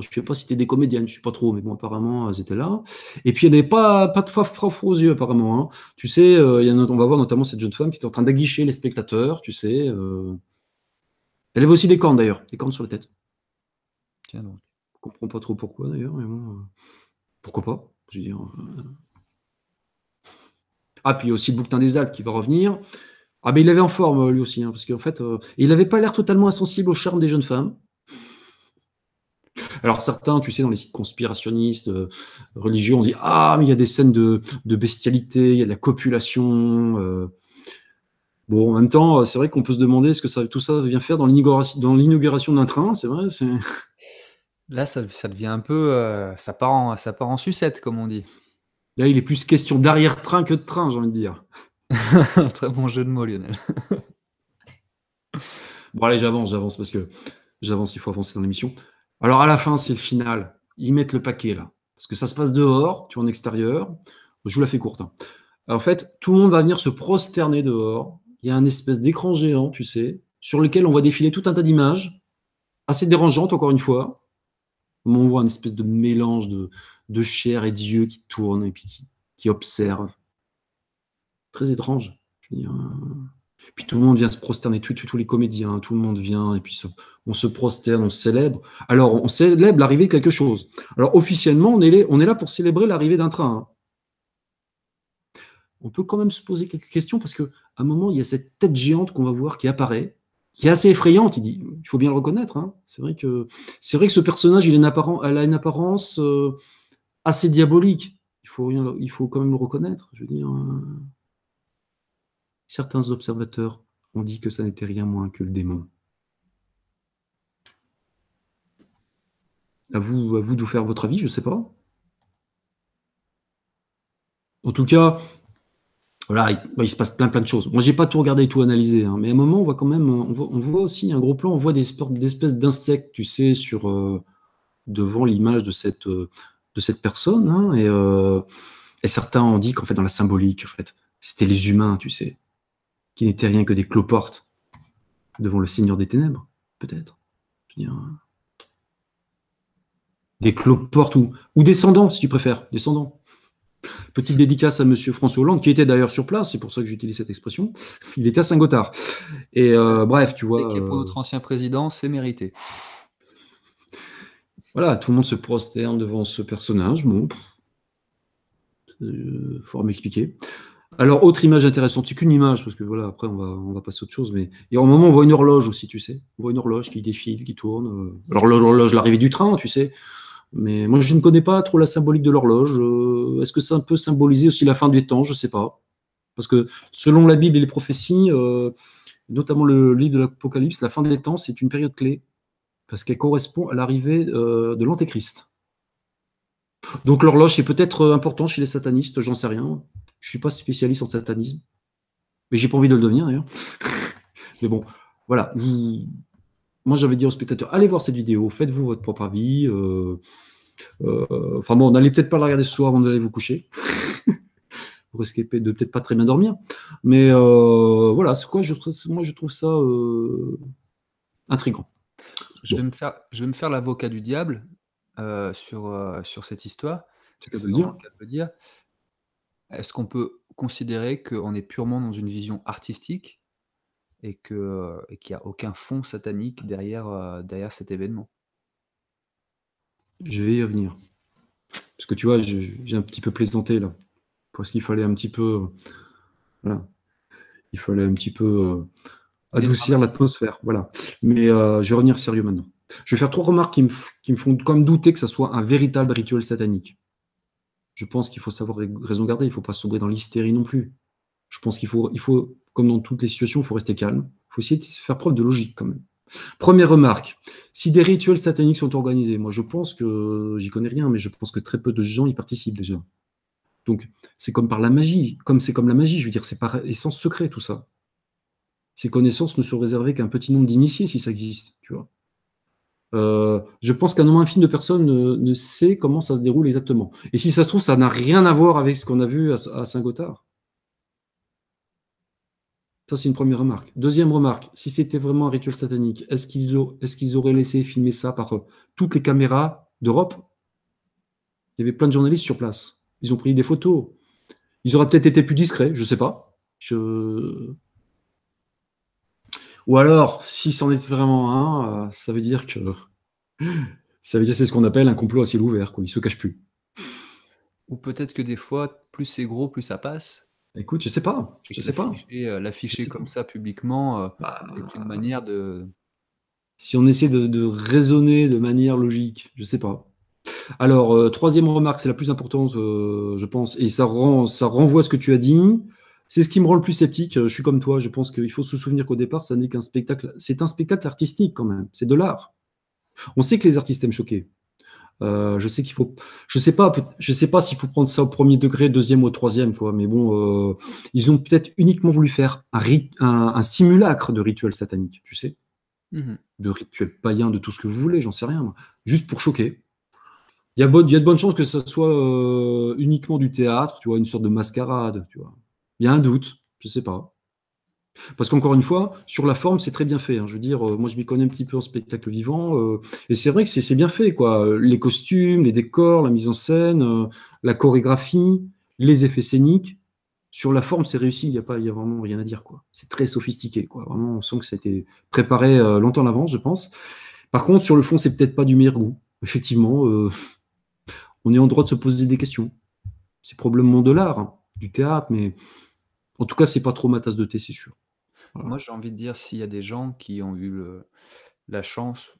Je ne sais pas si c'était des comédiennes, je ne sais pas trop, mais bon, apparemment, elles étaient là. Et puis, il n'y avait pas, pas de fof aux yeux, apparemment. Hein. Tu sais, euh, on va voir notamment cette jeune femme qui était en train d'aguicher les spectateurs, tu sais. Euh. Elle avait aussi des cornes, d'ailleurs, des cornes sur la tête. Tiens donc. comprends pas trop pourquoi, d'ailleurs, mais bon. Euh, pourquoi pas Ah, puis il y a aussi le bouquetin des Alpes qui va revenir. Ah, mais il avait en forme, lui aussi, hein, parce qu'en fait, il n'avait pas l'air totalement insensible au charme des jeunes femmes. Alors certains, tu sais, dans les sites conspirationnistes, euh, religieux, on dit ah mais il y a des scènes de, bestialité, il y a de la copulation. Euh. Bon, en même temps, euh, c'est vrai qu'on peut se demander ce que ça, tout ça vient faire dans l'inauguration d'un train, c'est vrai. <laughs> Là, ça, devient un peu, ça part ça part en sucette, comme on dit. Là, il est plus question d'arrière-train que de train, j'ai envie de dire. <laughs> Très bon jeu de mots, Lionel. <laughs> bon, allez, j'avance, j'avance, parce que j'avance, il faut avancer dans l'émission. Alors à la fin, c'est le final. Ils mettent le paquet là. Parce que ça se passe dehors, tu vois, en extérieur. Je vous la fais courte. Hein. En fait, tout le monde va venir se prosterner dehors. Il y a un espèce d'écran géant, tu sais, sur lequel on va défiler tout un tas d'images, assez dérangeantes encore une fois. On voit un espèce de mélange de, de chair et d'yeux qui tournent et qui, qui observent. Très étrange. Je veux dire, hein. Puis tout le monde vient se prosterner, tous, les comédiens, hein, tout le monde vient, et puis on se prosterne, on célèbre. Alors, on célèbre l'arrivée de quelque chose. Alors, officiellement, on est, là, pour célébrer l'arrivée d'un train. Hein. On peut quand même se poser quelques questions parce qu'à un moment, il y a cette tête géante qu'on va voir qui apparaît, qui est assez effrayante. Il, dit, il faut bien le reconnaître. Hein. C'est vrai que c'est vrai que ce personnage, il, a une apparence euh, assez diabolique. Il faut, quand même le reconnaître. Je veux dire certains observateurs ont dit que ça n'était rien moins que le démon. À vous, à vous de faire votre avis, je ne sais pas. En tout cas, voilà, bah, il, se passe plein plein de choses. Moi, n'ai pas tout regardé, et tout analysé, hein, mais à un moment, on voit quand même, on voit, aussi un gros plan, on voit des, espèces d'insectes, tu sais, sur euh, devant l'image de cette euh, de cette personne, hein, et, euh, et, certains ont dit qu'en fait, dans la symbolique, en fait, c'était les humains, tu sais qui n'étaient rien que des cloportes devant le Seigneur des Ténèbres, peut-être. Euh, des cloportes ou, ou descendants, si tu préfères, descendants. Petite dédicace à M. François Hollande, qui était d'ailleurs sur place, c'est pour ça que j'utilise cette expression. Il était à Saint-Gothard. Et euh, bref, tu vois. Et pour euh, notre ancien président, c'est mérité. Voilà, tout le monde se prosterne devant ce personnage. Bon, il faut m'expliquer. Alors, autre image intéressante, c'est qu'une image, parce que voilà, après, on va, on va passer à autre chose. Mais et au moment, on voit une horloge aussi, tu sais. On voit une horloge qui défile, qui tourne. Euh. Alors, l'horloge, l'arrivée du train, tu sais. Mais moi, je ne connais pas trop la symbolique de l'horloge. Euh. Est-ce que ça peut symboliser aussi la fin du temps Je ne sais pas. Parce que selon la Bible et les prophéties, euh, notamment le livre de l'Apocalypse, la fin des temps, c'est une période clé. Parce qu'elle correspond à l'arrivée de l'Antéchrist. Donc l'horloge est peut-être important chez les satanistes, j'en sais rien. Je ne suis pas spécialiste en satanisme. Mais j'ai pas envie de le devenir d'ailleurs. <laughs> mais bon, voilà. Moi, j'avais dit aux spectateurs, allez voir cette vidéo, faites-vous votre propre avis. Euh, euh, enfin bon, n'allez peut-être pas la regarder ce soir avant d'aller vous coucher. <laughs> vous risquez de peut-être pas très bien dormir. Mais euh, voilà, c'est quoi Moi, je trouve ça intriguant. Je, vais me faire... l'avocat du diable sur, sur cette histoire. C'est ce dire. dire. Est-ce qu'on peut considérer qu'on est purement dans une vision artistique et qu'il n'y a aucun fond satanique derrière, euh, cet événement Je vais y revenir. Parce que tu vois, j'ai un petit peu plaisanté là. Parce qu'il fallait un petit peu. Il fallait un petit peu euh, adoucir l'atmosphère. Voilà. Mais euh, je vais revenir sérieux maintenant. Je vais faire trois remarques qui me, qui me font comme douter que ce soit un véritable rituel satanique je pense qu'il faut savoir raison garder, il ne faut pas sombrer dans l'hystérie non plus. Je pense qu'il faut, il faut, comme dans toutes les situations, il faut rester calme, il faut essayer de faire preuve de logique quand même. Première remarque, si des rituels sataniques sont organisés, moi je pense que, j'y connais rien, mais je pense que très peu de gens y participent déjà. Donc c'est comme par la magie, comme c'est comme la magie, je veux dire, c'est par essence secret tout ça. Ces connaissances ne sont réservées qu'à un petit nombre d'initiés si ça existe, tu vois. Euh, je pense qu'un nombre infime de personnes ne, sait comment ça se déroule exactement. Et si ça se trouve, ça n'a rien à voir avec ce qu'on a vu à, Saint-Gothard. Ça, c'est une première remarque. Deuxième remarque, si c'était vraiment un rituel satanique, est-ce qu'ils auraient laissé filmer ça par euh, toutes les caméras d'Europe Il y avait plein de journalistes sur place. Ils ont pris des photos. Ils auraient peut-être été plus discrets, je ne sais pas. Je... Ou alors, si c'en est vraiment un, euh, ça veut dire que <laughs> ça veut dire c'est ce qu'on appelle un complot à ciel ouvert, quoi. Il se cache plus. Ou peut-être que des fois, plus c'est gros, plus ça passe. Écoute, je sais pas, je, sais pas. L'afficher euh, comme ça publiquement c'est euh, bah, une manière de. Si on essaie de, raisonner de manière logique, je sais pas. Alors, troisième remarque, c'est la plus importante, je pense, et ça, ça renvoie à ce que tu as dit. C'est ce qui me rend le plus sceptique. Euh, je suis comme toi. Je pense qu'il faut se souvenir qu'au départ, ça n'est qu'un spectacle. C'est un spectacle artistique quand même. C'est de l'art. On sait que les artistes aiment choquer. Euh, je sais qu'il faut. Je sais pas. Je sais pas s'il faut prendre ça au premier degré, deuxième ou troisième, fois, Mais bon, euh, ils ont peut-être uniquement voulu faire un, simulacre de rituel satanique, tu sais, mhm. de rituel païen, de tout ce que vous voulez. J'en sais rien, juste pour choquer. Il y, a de bonnes chances que ce soit uniquement du théâtre, tu vois, une sorte de mascarade, tu vois. Il y a un doute, je ne sais pas. Parce qu'encore une fois, sur la forme, c'est très bien fait. Hein. Je veux dire, euh, moi, je m'y connais un petit peu en spectacle vivant, euh, et c'est vrai que c'est bien fait, quoi. Les costumes, les décors, la mise en scène, euh, la chorégraphie, les effets scéniques. Sur la forme, c'est réussi. Il n'y a vraiment rien à dire, quoi. C'est très sophistiqué, quoi. Vraiment, on sent que ça a été préparé longtemps en avance, je pense. Par contre, sur le fond, c'est peut-être pas du meilleur goût. Effectivement, on est en droit de se poser des questions. C'est probablement de l'art, hein, du théâtre, mais en tout cas, c'est pas trop ma tasse de thé, c'est sûr. Moi, j'ai envie de dire, s'il y a des gens qui ont eu la chance,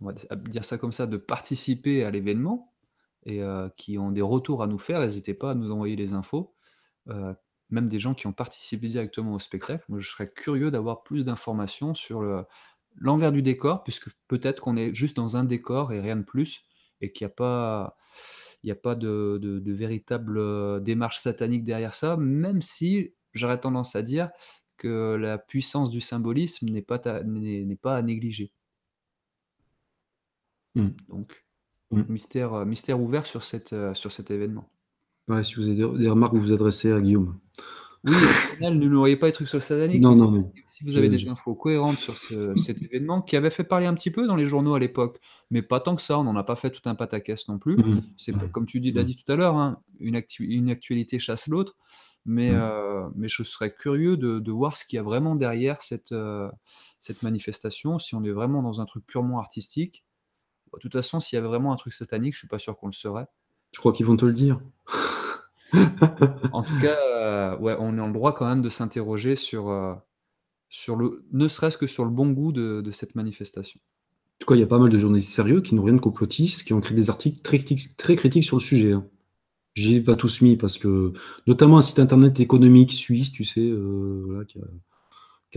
on va dire ça comme ça, de participer à l'événement et euh, qui ont des retours à nous faire, n'hésitez pas à nous envoyer les infos. Euh, même des gens qui ont participé directement au spectacle. Moi, je serais curieux d'avoir plus d'informations sur l'envers du décor, puisque peut-être qu'on est juste dans un décor et rien de plus, et qu'il n'y a pas, a pas de, véritable euh, démarche satanique derrière ça, même si j'aurais tendance à dire que la puissance du symbolisme n'est pas, n'est pas à négliger. Hmm. Donc, hmm. Mystère, euh, mystère ouvert sur, cette, euh, sur cet événement. si vous avez des remarques, vous vous adressez à Guillaume. Oui, au final, ne pas les trucs sur le satanique. Non, non, non. Si vous avez des infos cohérentes sur cet événement, qui avait fait parler un petit peu dans les journaux à l'époque, mais pas tant que ça, on n'en a pas fait tout un pataquès non plus. Hmm. C'est comme tu l'as dit tout à l'heure, hein, une, une actualité chasse l'autre. Mmh. Euh, mais, je serais curieux de, voir ce qu'il y a vraiment derrière euh, cette, manifestation, si on est vraiment dans un truc purement artistique. de toute façon, s'il y avait vraiment un truc satanique, je suis pas sûr qu'on le serait. Je crois qu'ils vont te le dire. <laughs> en tout cas, euh, ouais, on est en droit quand même de s'interroger sur, sur le, ne serait-ce que sur le bon goût de, cette manifestation. En tout cas, il y a pas mal de journalistes sérieux qui n'ont rien de complotiste, qui ont écrit des articles très, critiques sur le sujet. Hein j'ai pas tout mis parce que, notamment un site internet économique suisse, tu sais, euh, qui,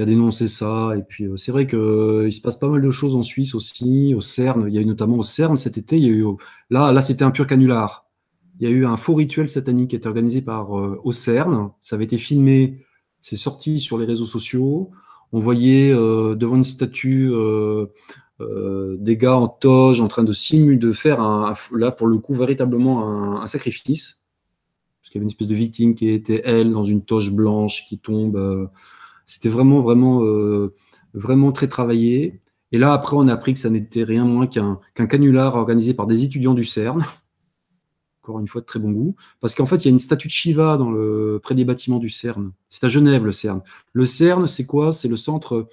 a, dénoncé ça. Et puis, euh, c'est vrai qu'il euh, se passe pas mal de choses en Suisse aussi, au CERN. Il y a eu notamment au CERN cet été, il eu, là, là c'était un pur canular. Il y a eu un faux rituel satanique qui a été organisé par au CERN. Ça avait été filmé, c'est sorti sur les réseaux sociaux. On voyait devant une statue euh, des gars en toge en train de simuler, de faire là pour le coup véritablement un, sacrifice, parce qu'il y avait une espèce de victime qui était elle dans une toge blanche qui tombe. Euh, c'était vraiment vraiment euh, vraiment très travaillé. Et là après on a appris que ça n'était rien moins qu'un canular organisé par des étudiants du CERN. Encore une fois de très bon goût, parce qu'en fait il y a une statue de Shiva dans le près des bâtiments du CERN. C'est à Genève le CERN. Le CERN c'est quoi C'est le centre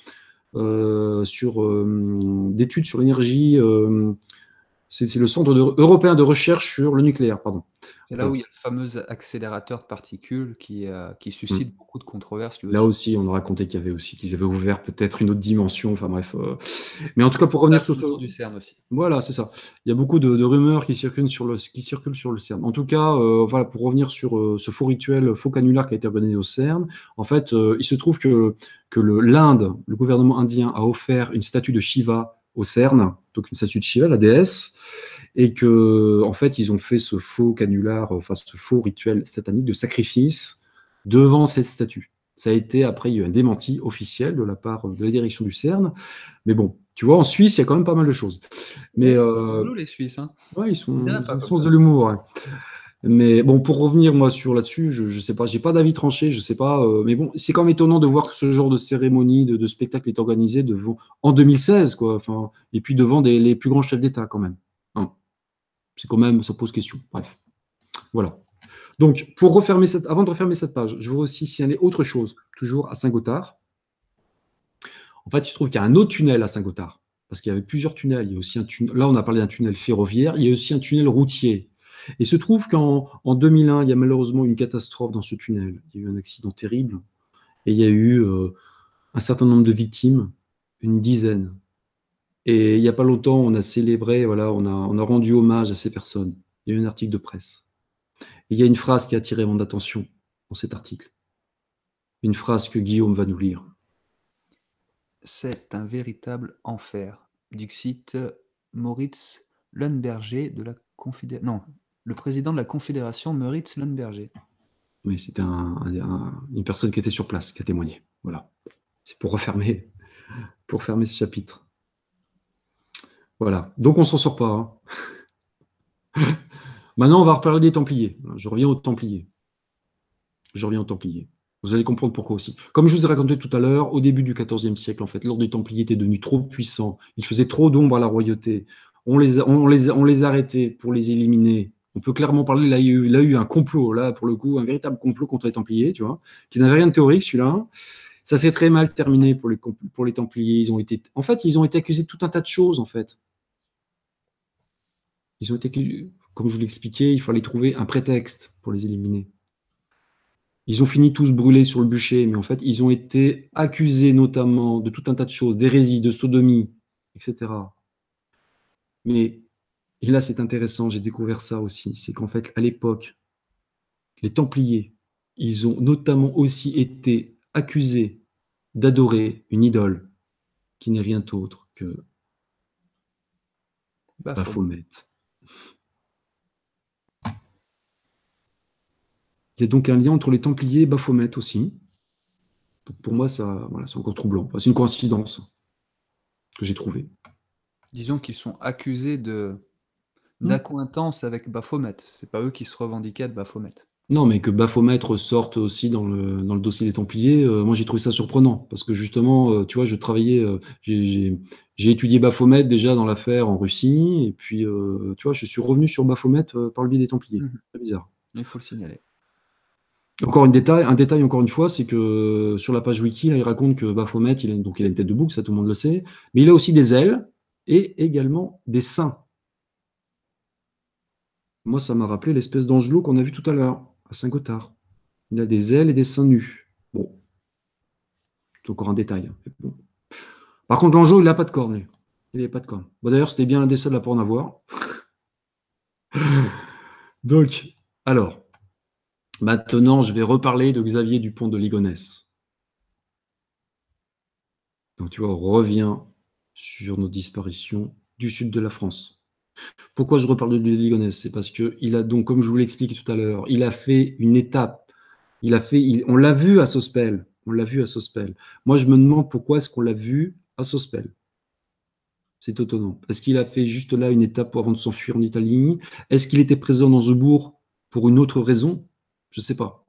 euh, sur euh, d'études sur l'énergie euh, c'est le centre européen de recherche sur le nucléaire, pardon. C'est là où euh. il y a le fameux accélérateur de particules qui, euh, suscite mm. beaucoup de controverses. Là aussi, on a raconté qu'il y avait aussi qu'ils avaient ouvert peut-être une autre dimension. Enfin bref, euh. mais en tout cas pour revenir sur ce du CERN aussi. Voilà, c'est ça. Il y a beaucoup de, rumeurs qui circulent sur le qui circulent sur le CERN. En tout cas, voilà pour revenir sur ce faux rituel, faux canular qui a été organisé au CERN. En fait, il se trouve que que l'Inde, le gouvernement indien a offert une statue de Shiva au CERN, donc une statue de Shiva, la déesse, et que en fait ils ont fait ce faux canular, euh, enfin ce faux rituel satanique de sacrifice devant cette statue. Ça a été après il y a un démenti officiel de la part de la direction du CERN, mais bon, tu vois, en Suisse, il y a quand même pas mal de choses. Mais euh, les Suisses, hein. ouais, ils sont, ils de l'humour. Mais bon, pour revenir moi sur là-dessus, je, ne sais pas, j'ai pas d'avis tranché, je ne sais pas. Euh, mais bon, c'est quand même étonnant de voir que ce genre de cérémonie, de, spectacle est organisé devant en 2016, quoi. et puis devant les plus grands chefs d'État quand même. Hein. C'est quand même, ça pose question. Bref, voilà. Donc, pour refermer cette, avant de refermer cette page, je veux aussi signaler autre chose, toujours à Saint-Gothard. En fait, il se trouve qu'il y a un autre tunnel à Saint-Gothard, parce qu'il y avait plusieurs tunnels. Il y a aussi un tunnel, là, on a parlé d'un tunnel ferroviaire, il y a aussi un tunnel routier. Et se trouve qu'en 2001, il y a malheureusement une catastrophe dans ce tunnel. Il y a eu un accident terrible et il y a eu euh, un certain nombre de victimes, une dizaine. Et il n'y a pas longtemps, on a célébré, voilà, on a, rendu hommage à ces personnes. Il y a eu un article de presse. il y a une phrase qui a attiré mon attention dans cet article. Une phrase que Guillaume va nous lire. C'est un véritable enfer, dixit euh, Moritz Lundberger de la Confédération. Non, le président de la Confédération, Meuritz Lundberger. Oui, c'était une personne qui était sur place, qui a témoigné. Voilà. C'est pour refermer, pour fermer ce chapitre. Voilà. Donc on s'en sort pas. Hein. <laughs> Maintenant, on va reparler des Templiers. Je reviens aux Templiers. Je reviens aux Templiers. Vous allez comprendre pourquoi aussi. Comme je vous ai raconté tout à l'heure, au début du XIVe siècle, en fait, l'ordre des Templiers était devenu trop puissant. Il faisait trop d'ombre à la royauté. on, les, on les arrêtait pour les éliminer on peut clairement parler, là il, y a eu, il a eu un complot, là, pour le coup, un véritable complot contre les Templiers, tu vois, qui n'avait rien de théorique, celui-là. Ça s'est très mal terminé pour les, pour les Templiers. Ils ont été, en fait, ils ont été accusés de tout un tas de choses, en fait. Ils ont été, comme je vous l'expliquais, il fallait trouver un prétexte pour les éliminer. Ils ont fini tous brûlés sur le bûcher, mais en fait, ils ont été accusés notamment de tout un tas de choses, d'hérésie, de sodomie, etc. Mais et là, c'est intéressant, j'ai découvert ça aussi. C'est qu'en fait, à l'époque, les Templiers, ils ont notamment aussi été accusés d'adorer une idole qui n'est rien d'autre que Baphomet. Il y a donc un lien entre les Templiers et Baphomet aussi. pour moi, ça, c'est encore troublant. C'est une coïncidence que j'ai trouvée. Disons qu'ils sont accusés de Mmh. d'accointance avec Baphomet. C'est pas eux qui se revendiquaient de Baphomet. Non, mais que Baphomet ressorte aussi dans le, dans le dossier des Templiers, euh, moi j'ai trouvé ça surprenant parce que justement, euh, tu vois, je travaillais, euh, j'ai étudié Baphomet déjà dans l'affaire en Russie et puis, tu vois, je suis revenu sur Baphomet par le biais des Templiers. C'est mmh. bizarre. Il faut le signaler. Encore une détail, un détail, encore une fois, c'est que sur la page wiki, il raconte que Baphomet, il a, donc, il a une tête de bouc, ça tout le monde le sait, mais il a aussi des ailes et également des seins. Moi, ça m'a rappelé l'espèce d'angelot qu'on a vu tout à l'heure, à Saint-Gothard. Il a des ailes et des seins nus. Bon. C'est encore un détail. Hein, Par contre, l'angelot, il n'a pas de cornes, Il n'avait pas de cornes. Bon, D'ailleurs, c'était bien un des seuls à pour en avoir. <laughs> Donc, alors, maintenant, je vais reparler de Xavier Dupont de Ligonnès. Donc, tu vois, on revient sur nos disparitions du sud de la France. Pourquoi je reparle de Ligonès C'est parce que il a donc, comme je vous l'explique tout à l'heure, il a fait une étape. Il a fait, on l'a vu à Sospel. On l'a vu à Sospel. Moi, je me demande pourquoi est-ce qu'on l'a vu à Sospel. C'est étonnant. Est-ce qu'il a fait juste là une étape avant de s'enfuir en Italie Est-ce qu'il était présent dans bourg pour une autre raison Je ne sais pas.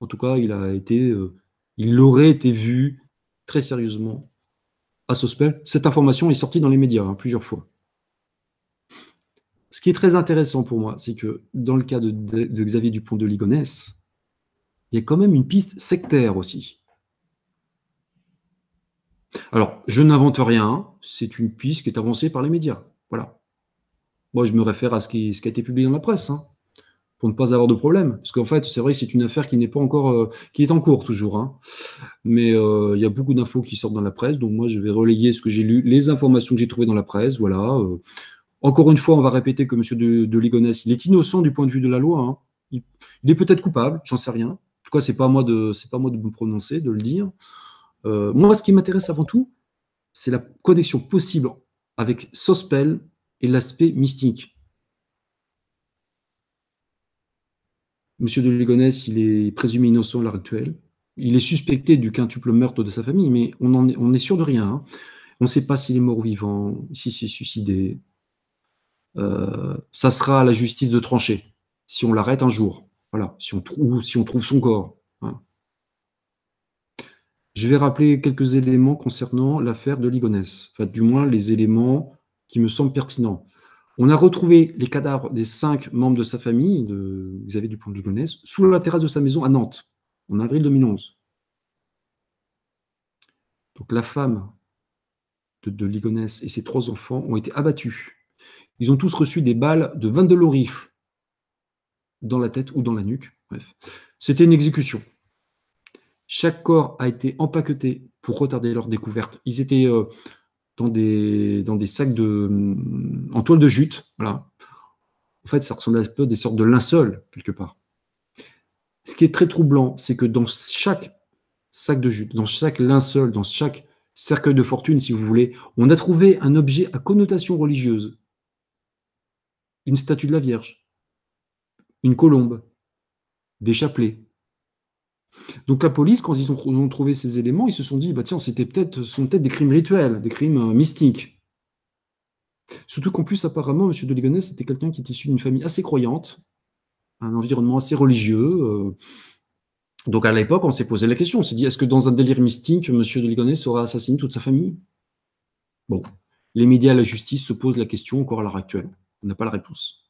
En tout cas, il a été, euh, il aurait été vu très sérieusement à Sospel. Cette information est sortie dans les médias hein, plusieurs fois ce qui est très intéressant pour moi, c'est que dans le cas de, Xavier Dupont de Ligonnès, il y a quand même une piste sectaire aussi. Alors, je n'invente rien, c'est une piste qui est avancée par les médias. Voilà. Moi, je me réfère à ce qui, a été publié dans la presse, hein, pour ne pas avoir de problème. Parce qu'en fait, c'est vrai que c'est une affaire qui n'est pas encore, euh, qui est en cours toujours. Hein. Mais euh, il y a beaucoup d'infos qui sortent dans la presse, donc moi, je vais relayer ce que j'ai lu, les informations que j'ai trouvées dans la presse. Voilà. Euh, encore une fois, on va répéter que M. de, Ligonès, il est innocent du point de vue de la loi. Hein. Il, est peut-être coupable, j'en sais rien. En tout cas, ce n'est pas, à moi de, c'est pas moi de me prononcer, de le dire. Euh, moi, ce qui m'intéresse avant tout, c'est la connexion possible avec Sospel et l'aspect mystique. M. de Ligonès, il est présumé innocent à l'heure actuelle. Il est suspecté du quintuple meurtre de sa famille, mais on n'est est sûr de rien. Hein. On ne sait pas s'il est mort ou vivant, s'il s'est suicidé. Euh, ça sera à la justice de trancher si on l'arrête un jour. Voilà, si on ou si on trouve son corps. Hein. Je vais rappeler quelques éléments concernant l'affaire de Ligonès, enfin, du moins les éléments qui me semblent pertinents. On a retrouvé les cadavres des cinq membres de sa famille, de Xavier Dupont de Ligonès, sous la terrasse de sa maison à Nantes, en avril 2011. Donc la femme de, de et ses trois enfants ont été abattus ils ont tous reçu des balles de de lorifs dans la tête ou dans la nuque. Bref, c'était une exécution. Chaque corps a été empaqueté pour retarder leur découverte. Ils étaient euh, dans, des, sacs de, mm, en toile de jute. Voilà. En fait, ça ressemblait un peu à des sortes de linceuls, quelque part. Ce qui est très troublant, c'est que dans chaque sac de jute, dans chaque linceul, dans chaque cercueil de fortune, si vous voulez, on a trouvé un objet à connotation religieuse une statue de la Vierge, une colombe, des chapelets. Donc la police, quand ils ont, trouvé ces éléments, ils se sont dit, bah tiens, c'était peut-être, sont peut-être des crimes rituels, des crimes euh, mystiques. Surtout qu'en plus, apparemment, M. de Ligonès était quelqu'un qui était issu d'une famille assez croyante, un environnement assez religieux. Euh. Donc à l'époque, on s'est posé la question, on s'est dit, est-ce que dans un délire mystique, M. de Ligonès aura assassiné toute sa famille Bon, les médias et la justice se posent la question encore à l'heure actuelle. On n'a pas la réponse.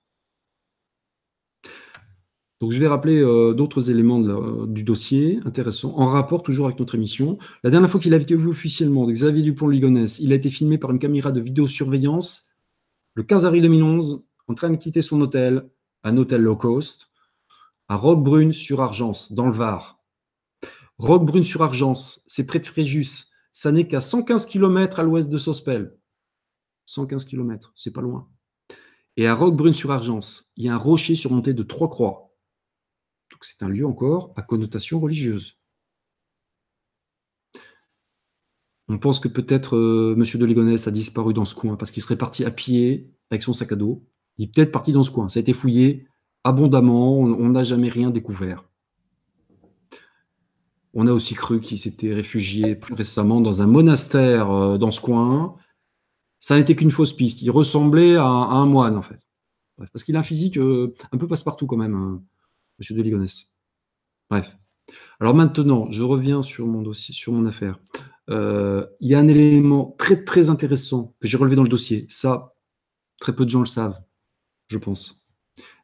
Donc je vais rappeler euh, d'autres éléments euh, du dossier intéressants, en rapport toujours avec notre émission. La dernière fois qu'il a été vu officiellement Xavier Dupont-Ligonès, il a été filmé par une caméra de vidéosurveillance le 15 avril 2011, en train de quitter son hôtel, un hôtel low cost, à Roquebrune sur Argence, dans le Var. Roquebrune sur Argence, c'est près de Fréjus, ça n'est qu'à 115 km à l'ouest de Sospel. 115 km, c'est pas loin. Et à Roquebrune-sur-Argence, il y a un rocher surmonté de trois croix. c'est un lieu encore à connotation religieuse. On pense que peut-être M. Euh, Monsieur de Légonesse a disparu dans ce coin parce qu'il serait parti à pied avec son sac à dos. Il est peut-être parti dans ce coin. Ça a été fouillé abondamment. On n'a jamais rien découvert. On a aussi cru qu'il s'était réfugié plus récemment dans un monastère euh, dans ce coin ça n'était qu'une fausse piste. Il ressemblait à, un moine, en fait. parce qu'il a un physique euh, un peu passe-partout, quand même, M. Euh, monsieur de Ligonnès. Bref. Alors maintenant, je reviens sur mon dossier, sur mon affaire. Euh, il y a un élément très très intéressant que j'ai relevé dans le dossier. Ça, très peu de gens le savent, je pense.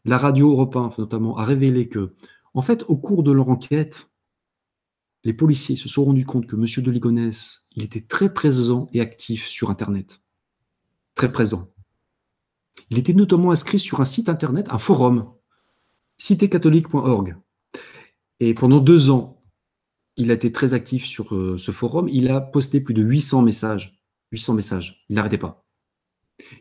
La radio Europe notamment, a révélé que, en fait, au cours de leur enquête, les policiers se sont rendus compte que M. de il était très présent et actif sur Internet très présent. Il était notamment inscrit sur un site internet, un forum, citécatholique.org. Et pendant deux ans, il a été très actif sur euh, ce forum. Il a posté plus de 800 messages. 800 messages. Il n'arrêtait pas.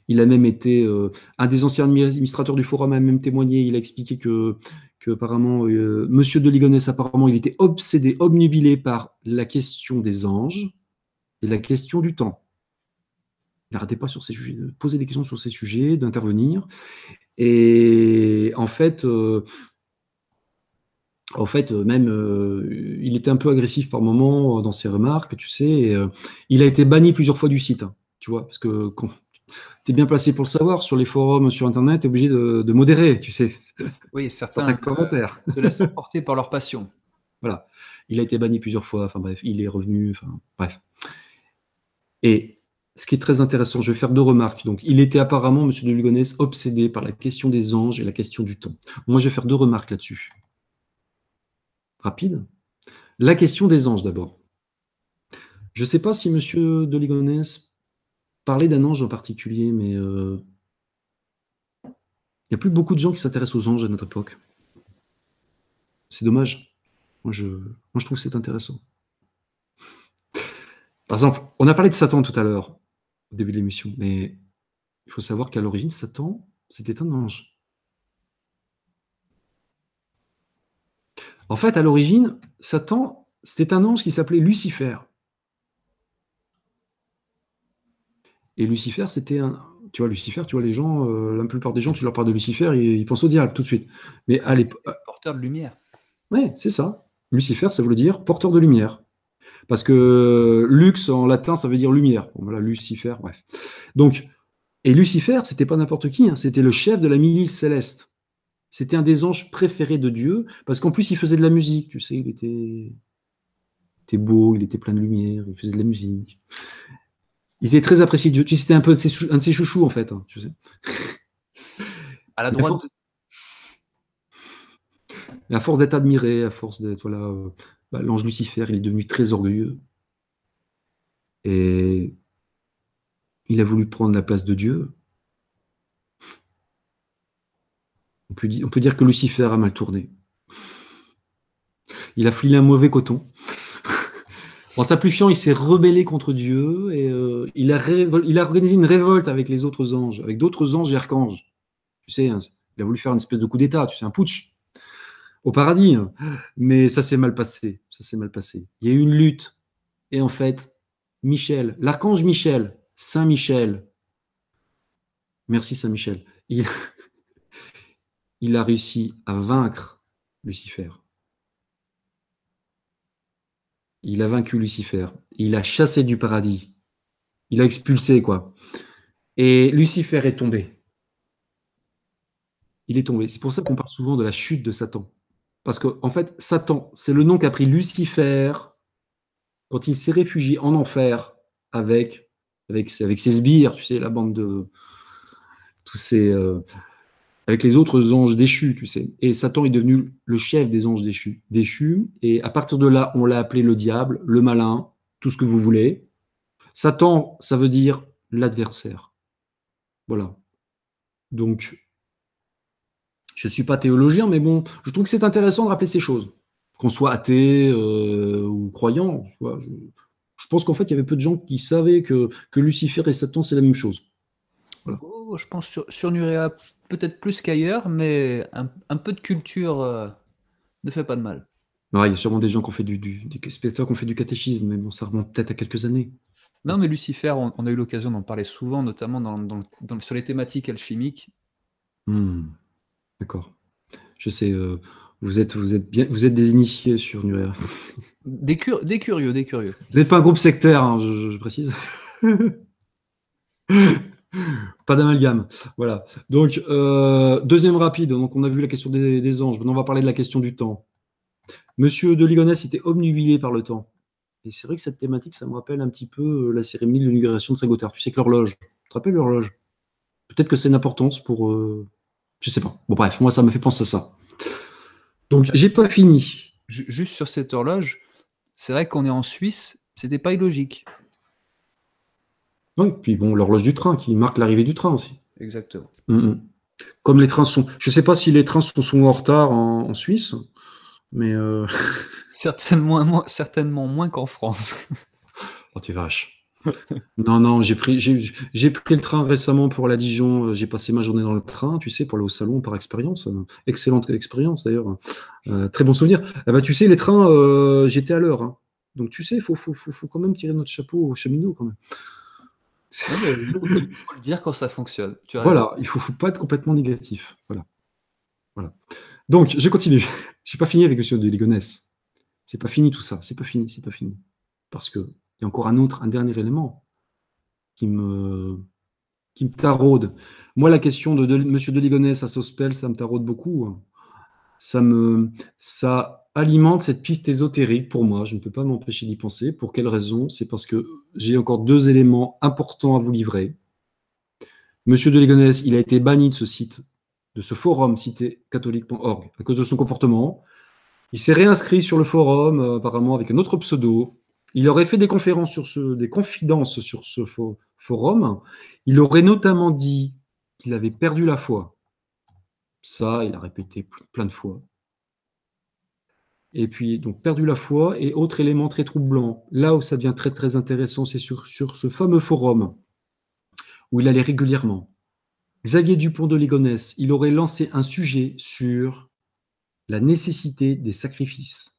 Il a même été euh, un des anciens administrateurs du forum a même témoigné. Il a expliqué que, que apparemment euh, Monsieur de Ligonès apparemment il était obsédé, obnubilé par la question des anges et la question du temps. N'arrêtez pas sur ces sujets, de poser des questions sur ces sujets, d'intervenir. Et en fait, euh, en fait, euh, même, euh, il était un peu agressif par moment dans ses remarques, tu sais. il a été banni plusieurs fois du site, hein, tu vois, parce que quand tu es bien placé pour le savoir, sur les forums, sur Internet, tu es obligé de, modérer, tu sais. Oui, certains, commentaires. de la supporter par leur passion. <laughs> Voilà. Il a été banni plusieurs fois, enfin bref, il est revenu, enfin bref. Et ce qui est très intéressant, je vais faire deux remarques. Donc, il était apparemment, M. de Ligonès, obsédé par la question des anges et la question du temps. Moi, je vais faire deux remarques là-dessus. Rapide. La question des anges d'abord. Je ne sais pas si M. de ligonès parlait d'un ange en particulier, mais il euh, n'y a plus beaucoup de gens qui s'intéressent aux anges à notre époque. C'est dommage. je, moi, je trouve que c'est intéressant. Par exemple, on a parlé de Satan tout à l'heure début de l'émission, mais il faut savoir qu'à l'origine, Satan, c'était un ange. En fait, à l'origine, Satan, c'était un ange qui s'appelait Lucifer. Et Lucifer, c'était un. Tu vois, Lucifer, tu vois, les gens, euh, la plupart des gens, tu leur parles de Lucifer, ils, ils pensent au diable tout de suite. Mais à l'époque. Porteur de lumière. Oui, c'est ça. Lucifer, ça veut dire porteur de lumière. Parce que lux en latin, ça veut dire lumière. voilà, Lucifer, bref. Donc, et Lucifer, c'était pas n'importe qui, hein. c'était le chef de la milice céleste. C'était un des anges préférés de Dieu, parce qu'en plus, il faisait de la musique, tu sais, il était... beau, il était plein de lumière, il faisait de la musique. Il était très apprécié de Dieu. Tu c'était un peu de ses... un de ses chouchous, en fait, hein, sais. À la droite. À force d'être admiré, à force d'être voilà, euh, bah, l'ange Lucifer, il est devenu très orgueilleux. Et il a voulu prendre la place de Dieu. On peut, dire, que Lucifer a mal tourné. Il a filé un mauvais coton. <laughs> En s'implifiant, il s'est rebellé contre Dieu et euh, il, a organisé une révolte avec les autres anges, avec d'autres anges et archanges. Tu sais, hein, il a voulu faire une espèce de coup d'État, tu sais, un putsch au paradis. Hein. Mais ça s'est mal passé. Ça s'est mal passé. Il y a eu une lutte. Et en fait, Michel, l'archange Michel, Saint Michel, merci Saint Michel, il, <laughs> il a réussi à vaincre Lucifer. Il a vaincu Lucifer. Il a chassé du paradis. Il a expulsé, quoi. Et Lucifer est tombé. Il est tombé. C'est pour ça qu'on parle souvent de la chute de Satan. Parce que, en fait, Satan, c'est le nom qu'a pris Lucifer quand il s'est réfugié en enfer avec, avec, ses sbires, tu sais, la bande de. Tous ces. Euh, avec les autres anges déchus, tu sais. Et Satan est devenu le chef des anges déchus. déchus et à partir de là, on l'a appelé le diable, le malin, tout ce que vous voulez. Satan, ça veut dire l'adversaire. Voilà. Donc, je ne suis pas théologien, mais bon, je trouve que c'est intéressant de rappeler ces choses. Qu'on soit athée euh, ou croyant, je, pense qu'en fait, il y avait peu de gens qui savaient que, Lucifer et Satan, c'est la même chose. Oh, je pense sur, sur peut-être plus qu'ailleurs, mais un, peu de culture euh, ne fait pas de mal. Non, il y a sûrement des gens qui ont fait du, du fait du catéchisme, mais bon, ça remonte peut-être à quelques années. Non, mais Lucifer, on, a eu l'occasion d'en parler souvent, notamment sur les thématiques alchimiques. Hmm. D'accord. Je sais, euh, vous, êtes, vous, êtes bien, vous êtes des initiés sur Nuria. Des, curieux, des curieux. Vous n'êtes pas un groupe sectaire, hein, je, précise. <laughs> pas d'amalgame. Voilà. Donc, euh, deuxième rapide. Donc, on a vu la question des, anges. Maintenant, on va parler de la question du temps. Monsieur de Ligonès était obnubilé par le temps. Et c'est vrai que cette thématique, ça me rappelle un petit peu euh, la cérémonie de l'inauguration de Saint-Gothard. Tu sais que l'horloge, tu te rappelles l'horloge Peut-être que c'est une importance pour, je sais pas. Bon, bref, moi, ça me fait penser à ça. Donc, j'ai pas fini. Juste sur cette horloge, c'est vrai qu'on est en Suisse, c'était pas illogique. donc puis bon, l'horloge du train qui marque l'arrivée du train aussi. Exactement. Comme les trains sont. Je sais pas si les trains sont en retard en, Suisse, mais. Euh, <laughs> certainement, moins, certainement moins qu'en France. oh, tu vaches non, non, j'ai pris, j'ai, pris le train récemment pour la Dijon. Euh, j'ai passé ma journée dans le train, tu sais, pour aller au salon par expérience. Euh, excellente expérience d'ailleurs. Euh, très bon souvenir. Ah bah, tu sais, les trains, j'étais à l'heure. Hein. Donc tu sais, il faut, faut, faut, faut, quand même tirer notre chapeau au cheminots quand même. il faut le dire quand ça fonctionne. voilà, il ne faut, pas être complètement négatif. Voilà. voilà. Donc, je continue. <laughs> Je n'ai pas fini avec le monsieur de Ligonès. C'est pas fini tout ça. C'est pas fini, c'est pas fini. Parce que encore un autre, un dernier élément qui me, qui me taraude. Moi, la question de, de M. Deligonès à Sospel, ça me taraude beaucoup. Hein. Ça, me, ça alimente cette piste ésotérique pour moi. Je ne peux pas m'empêcher d'y penser. Pour quelle raison C'est parce que j'ai encore deux éléments importants à vous livrer. Monsieur Deligonès, il a été banni de ce site, de ce forum cité catholique.org à cause de son comportement. Il s'est réinscrit sur le forum, euh, apparemment, avec un autre pseudo. Il aurait fait des conférences sur ce, des confidences sur ce forum. Il aurait notamment dit qu'il avait perdu la foi. Ça, il a répété plein de fois. Et puis, donc, perdu la foi et autre élément très troublant. Là où ça devient très, très intéressant, c'est sur, sur ce fameux forum où il allait régulièrement. Xavier Dupont de Ligonnès, il aurait lancé un sujet sur la nécessité des sacrifices.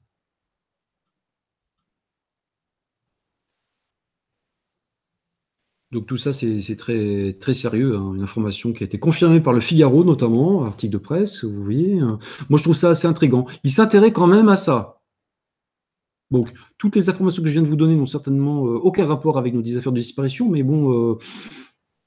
Donc tout ça, c'est très, très sérieux. Hein. Une information qui a été confirmée par le Figaro, notamment, article de presse, vous voyez. Hein. Moi, je trouve ça assez intriguant. Il s'intéresse quand même à ça. Donc, toutes les informations que je viens de vous donner n'ont certainement euh, aucun rapport avec nos 10 affaires de disparition, mais bon, euh,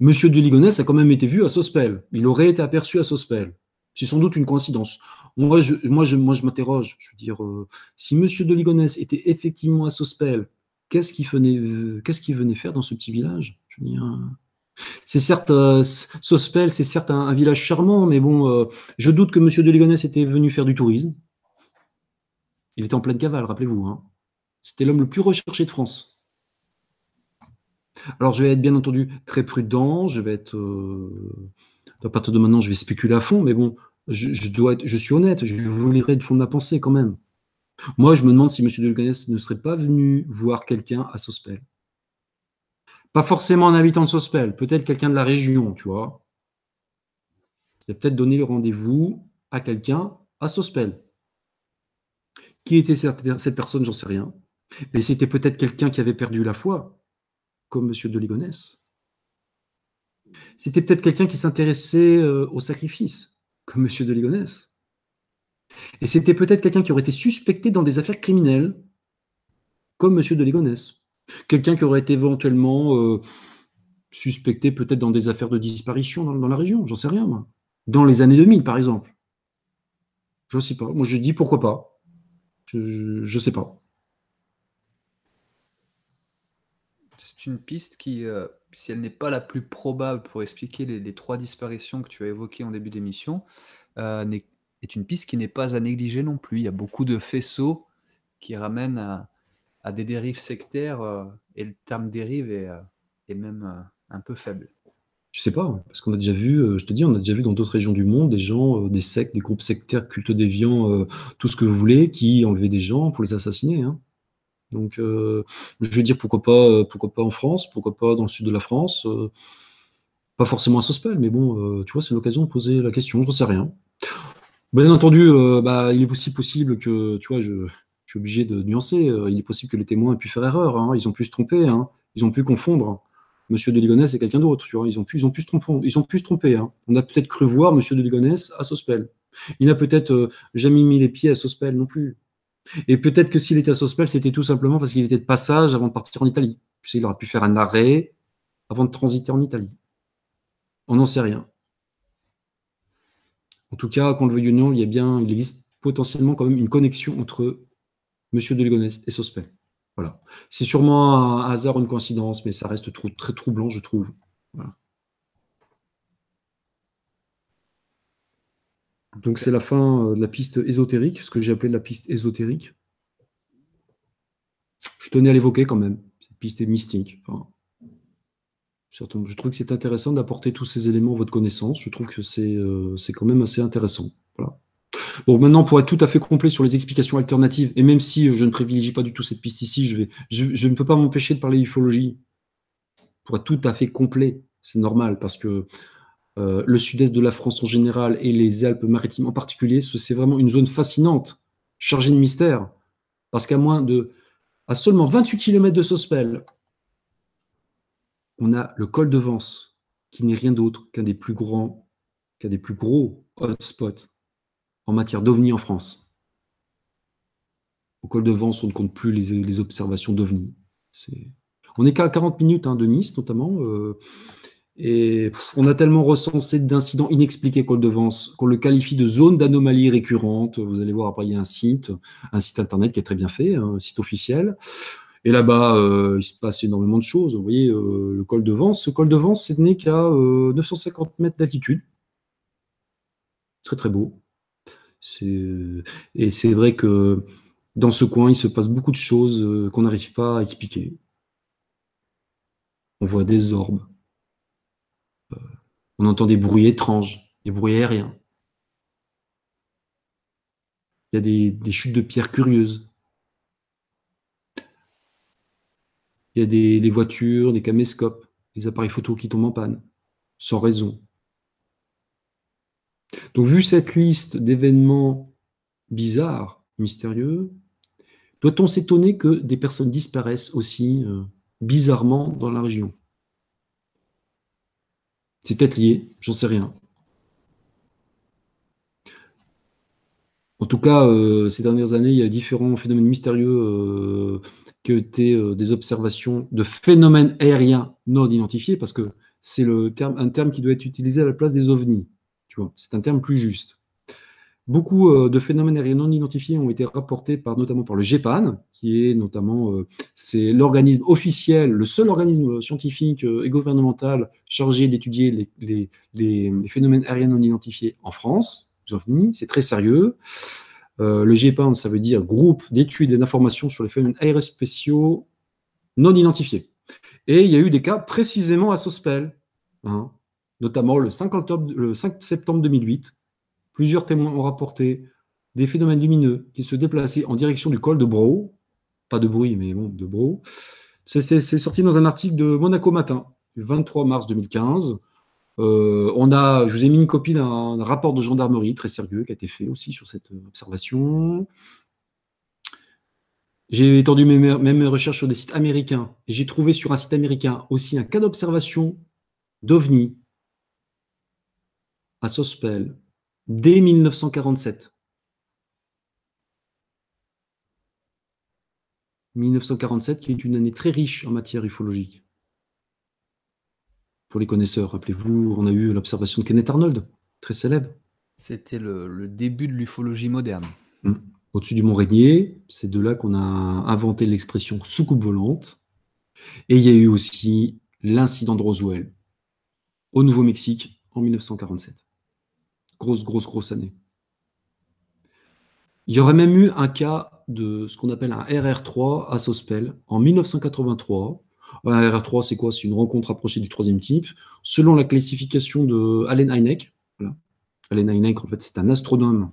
M. De Deligonès a quand même été vu à Sospel. Il aurait été aperçu à Sospel. C'est sans doute une coïncidence. Moi, je, m'interroge. Je veux dire, euh, si Monsieur Deligonès était effectivement à Sospel, qu'est-ce qu'il euh, venait, faire dans ce petit village euh, c'est certes, euh, Sospel, c'est certes un, village charmant, mais bon, je doute que M. de Ligonnès était venu faire du tourisme. Il était en pleine cavale, rappelez-vous. Hein. C'était l'homme le plus recherché de France. Alors, je vais être bien entendu très prudent, je vais être. à partir de maintenant, je vais spéculer à fond, mais bon, je, dois être, je suis honnête, je vous livrer du fond de ma pensée quand même. Moi, je me demande si M. Delganès ne serait pas venu voir quelqu'un à Sospel. Pas forcément un habitant de Sospel, peut-être quelqu'un de la région, tu vois. Il a peut-être donné le rendez-vous à quelqu'un à Sospel. Qui était cette personne, j'en sais rien. Mais c'était peut-être quelqu'un qui avait perdu la foi, comme M. de C'était peut-être quelqu'un qui s'intéressait euh, au sacrifice, comme M. de Ligonès. Et c'était peut-être quelqu'un qui aurait été suspecté dans des affaires criminelles, comme M. de Quelqu'un qui aurait été éventuellement euh, suspecté peut-être dans des affaires de disparition dans, la région, j'en sais rien, moi. Dans les années 2000, par exemple. Je ne sais pas. Moi, je dis pourquoi pas. Je ne sais pas. C'est une piste qui, euh, si elle n'est pas la plus probable pour expliquer les, trois disparitions que tu as évoquées en début d'émission, euh, n'est une piste qui n'est pas à négliger non plus. Il y a beaucoup de faisceaux qui ramènent à, des dérives sectaires euh, et le terme dérive est, euh, même euh, un peu faible. Je sais pas, hein, parce qu'on a déjà vu, je te dis, on a déjà vu dans d'autres régions du monde des gens, des sectes, des groupes sectaires, cultes déviants, tout ce que vous voulez, qui enlevaient des gens pour les assassiner. Hein. Donc, je vais dire, pourquoi pas, pourquoi pas en France, pourquoi pas dans le sud de la France Pas forcément à Sospel, mais bon, tu vois, c'est l'occasion de poser la question, je ne sais rien. Bien entendu, euh, bah, il est aussi possible que, tu vois, je, suis obligé de nuancer, euh, il est possible que les témoins aient pu faire erreur, hein. ils ont pu se tromper, hein. ils ont pu confondre. Monsieur de Ligonès et quelqu'un d'autre, tu vois, ils ont pu, ils ont pu se tromper. Ils ont pu se tromper hein. On a peut-être cru voir Monsieur de Ligonès à Sospel. Il n'a peut-être euh, jamais mis les pieds à Sospel non plus. Et peut-être que s'il était à Sospel, c'était tout simplement parce qu'il était de passage avant de partir en Italie. Tu sais, il aurait pu faire un arrêt avant de transiter en Italie. On n'en sait rien. En tout cas, quand le veut union, il, y a bien, il existe potentiellement quand même une connexion entre Monsieur Deligonès et Sospel. Voilà. C'est sûrement un hasard une coïncidence, mais ça reste très troublant, je trouve. Donc c'est la fin euh, de la piste ésotérique, ce que j'ai appelé la piste ésotérique. Je tenais à l'évoquer quand même, cette piste est mystique. Je trouve que c'est intéressant d'apporter tous ces éléments à votre connaissance. Je trouve que c'est euh, quand même assez intéressant. Bon, maintenant, pour être tout à fait complet sur les explications alternatives, et même si euh, je ne privilégie pas du tout cette piste ici, je, vais, je, ne peux pas m'empêcher de parler d'ufologie. Pour être tout à fait complet, c'est normal, parce que euh, le sud-est de la France en général et les Alpes-Maritimes en particulier, c'est vraiment une zone fascinante, chargée de mystères, parce qu'à moins de... à seulement 28 km de Sospel, on a le col de Vence, qui n'est rien d'autre qu'un des plus grands, qu'un des plus gros hotspots en matière d'ovnis en France. Au col de Vence, on ne compte plus les, observations d'ovnis. On est qu'à 40 minutes hein, de Nice, notamment. Euh, et on a tellement recensé d'incidents inexpliqués col de Vence qu'on le qualifie de zone d'anomalie récurrente. Vous allez voir, après, il y a un site, un site internet qui est très bien fait, hein, un site officiel. Et là-bas, euh, il se passe énormément de choses. Vous voyez, euh, le col de Vence. Ce col de Vence, c'est n'est qu'à 950 euh, mètres d'altitude. Très, très beau. Et c'est vrai que dans ce coin, il se passe beaucoup de choses qu'on n'arrive pas à expliquer. On voit des orbes. On entend des bruits étranges, des bruits aériens. Il y a des, des chutes de pierres curieuses. Il y a des voitures, des caméscopes, des appareils photo qui tombent en panne, sans raison. Donc, vu cette liste d'événements bizarres, mystérieux, doit-on s'étonner que des personnes disparaissent aussi euh, bizarrement dans la région C'est peut-être lié, j'en sais rien. En tout cas, euh, ces dernières années, il y a différents phénomènes mystérieux euh, que tu aies euh, des observations de phénomènes aériens non identifiés, parce que c'est le terme, un terme qui doit être utilisé à la place des ovnis. Tu vois, c'est un terme plus juste. Beaucoup euh, de phénomènes aériens non identifiés ont été rapportés par, notamment par le GEPAN, qui est notamment euh, c'est l'organisme officiel, le seul organisme scientifique et gouvernemental chargé d'étudier les, les, les, phénomènes aériens non identifiés en France. C'est très sérieux. Euh, le GEPAM, ça veut dire groupe d'études et d'informations sur les phénomènes aérospéciaux non identifiés. Et il y a eu des cas précisément à Sospel, hein, notamment le 5, septembre 2008. Plusieurs témoins ont rapporté des phénomènes lumineux qui se déplaçaient en direction du col de Bro. Pas de bruit, mais bon, de Bro. C'est sorti dans un article de Monaco Matin, du 23 mars 2015. Euh, on a, je vous ai mis une copie d'un rapport de gendarmerie très sérieux qui a été fait aussi sur cette euh, observation. J'ai étendu mes, recherches sur des sites américains et j'ai trouvé sur un site américain aussi un cas d'observation d'OVNI à Sospel dès 1947. 1947 qui est une année très riche en matière ufologique pour les connaisseurs. Rappelez-vous, on a eu l'observation de Kenneth Arnold, très célèbre. C'était le, début de l'ufologie moderne. Hmm. Au-dessus du mont Rainier, c'est de là qu'on a inventé l'expression soucoupe volante. Et il y a eu aussi l'incident de Roswell au Nouveau-Mexique en 1947. Grosse, grosse, grosse année. Il y aurait même eu un cas de ce qu'on appelle un RR3 à Sospel en 1983 un RR3, c'est quoi C'est une rencontre approchée du troisième type. Selon la classification de Allen Hynek, Allen en fait, c'est un astronome,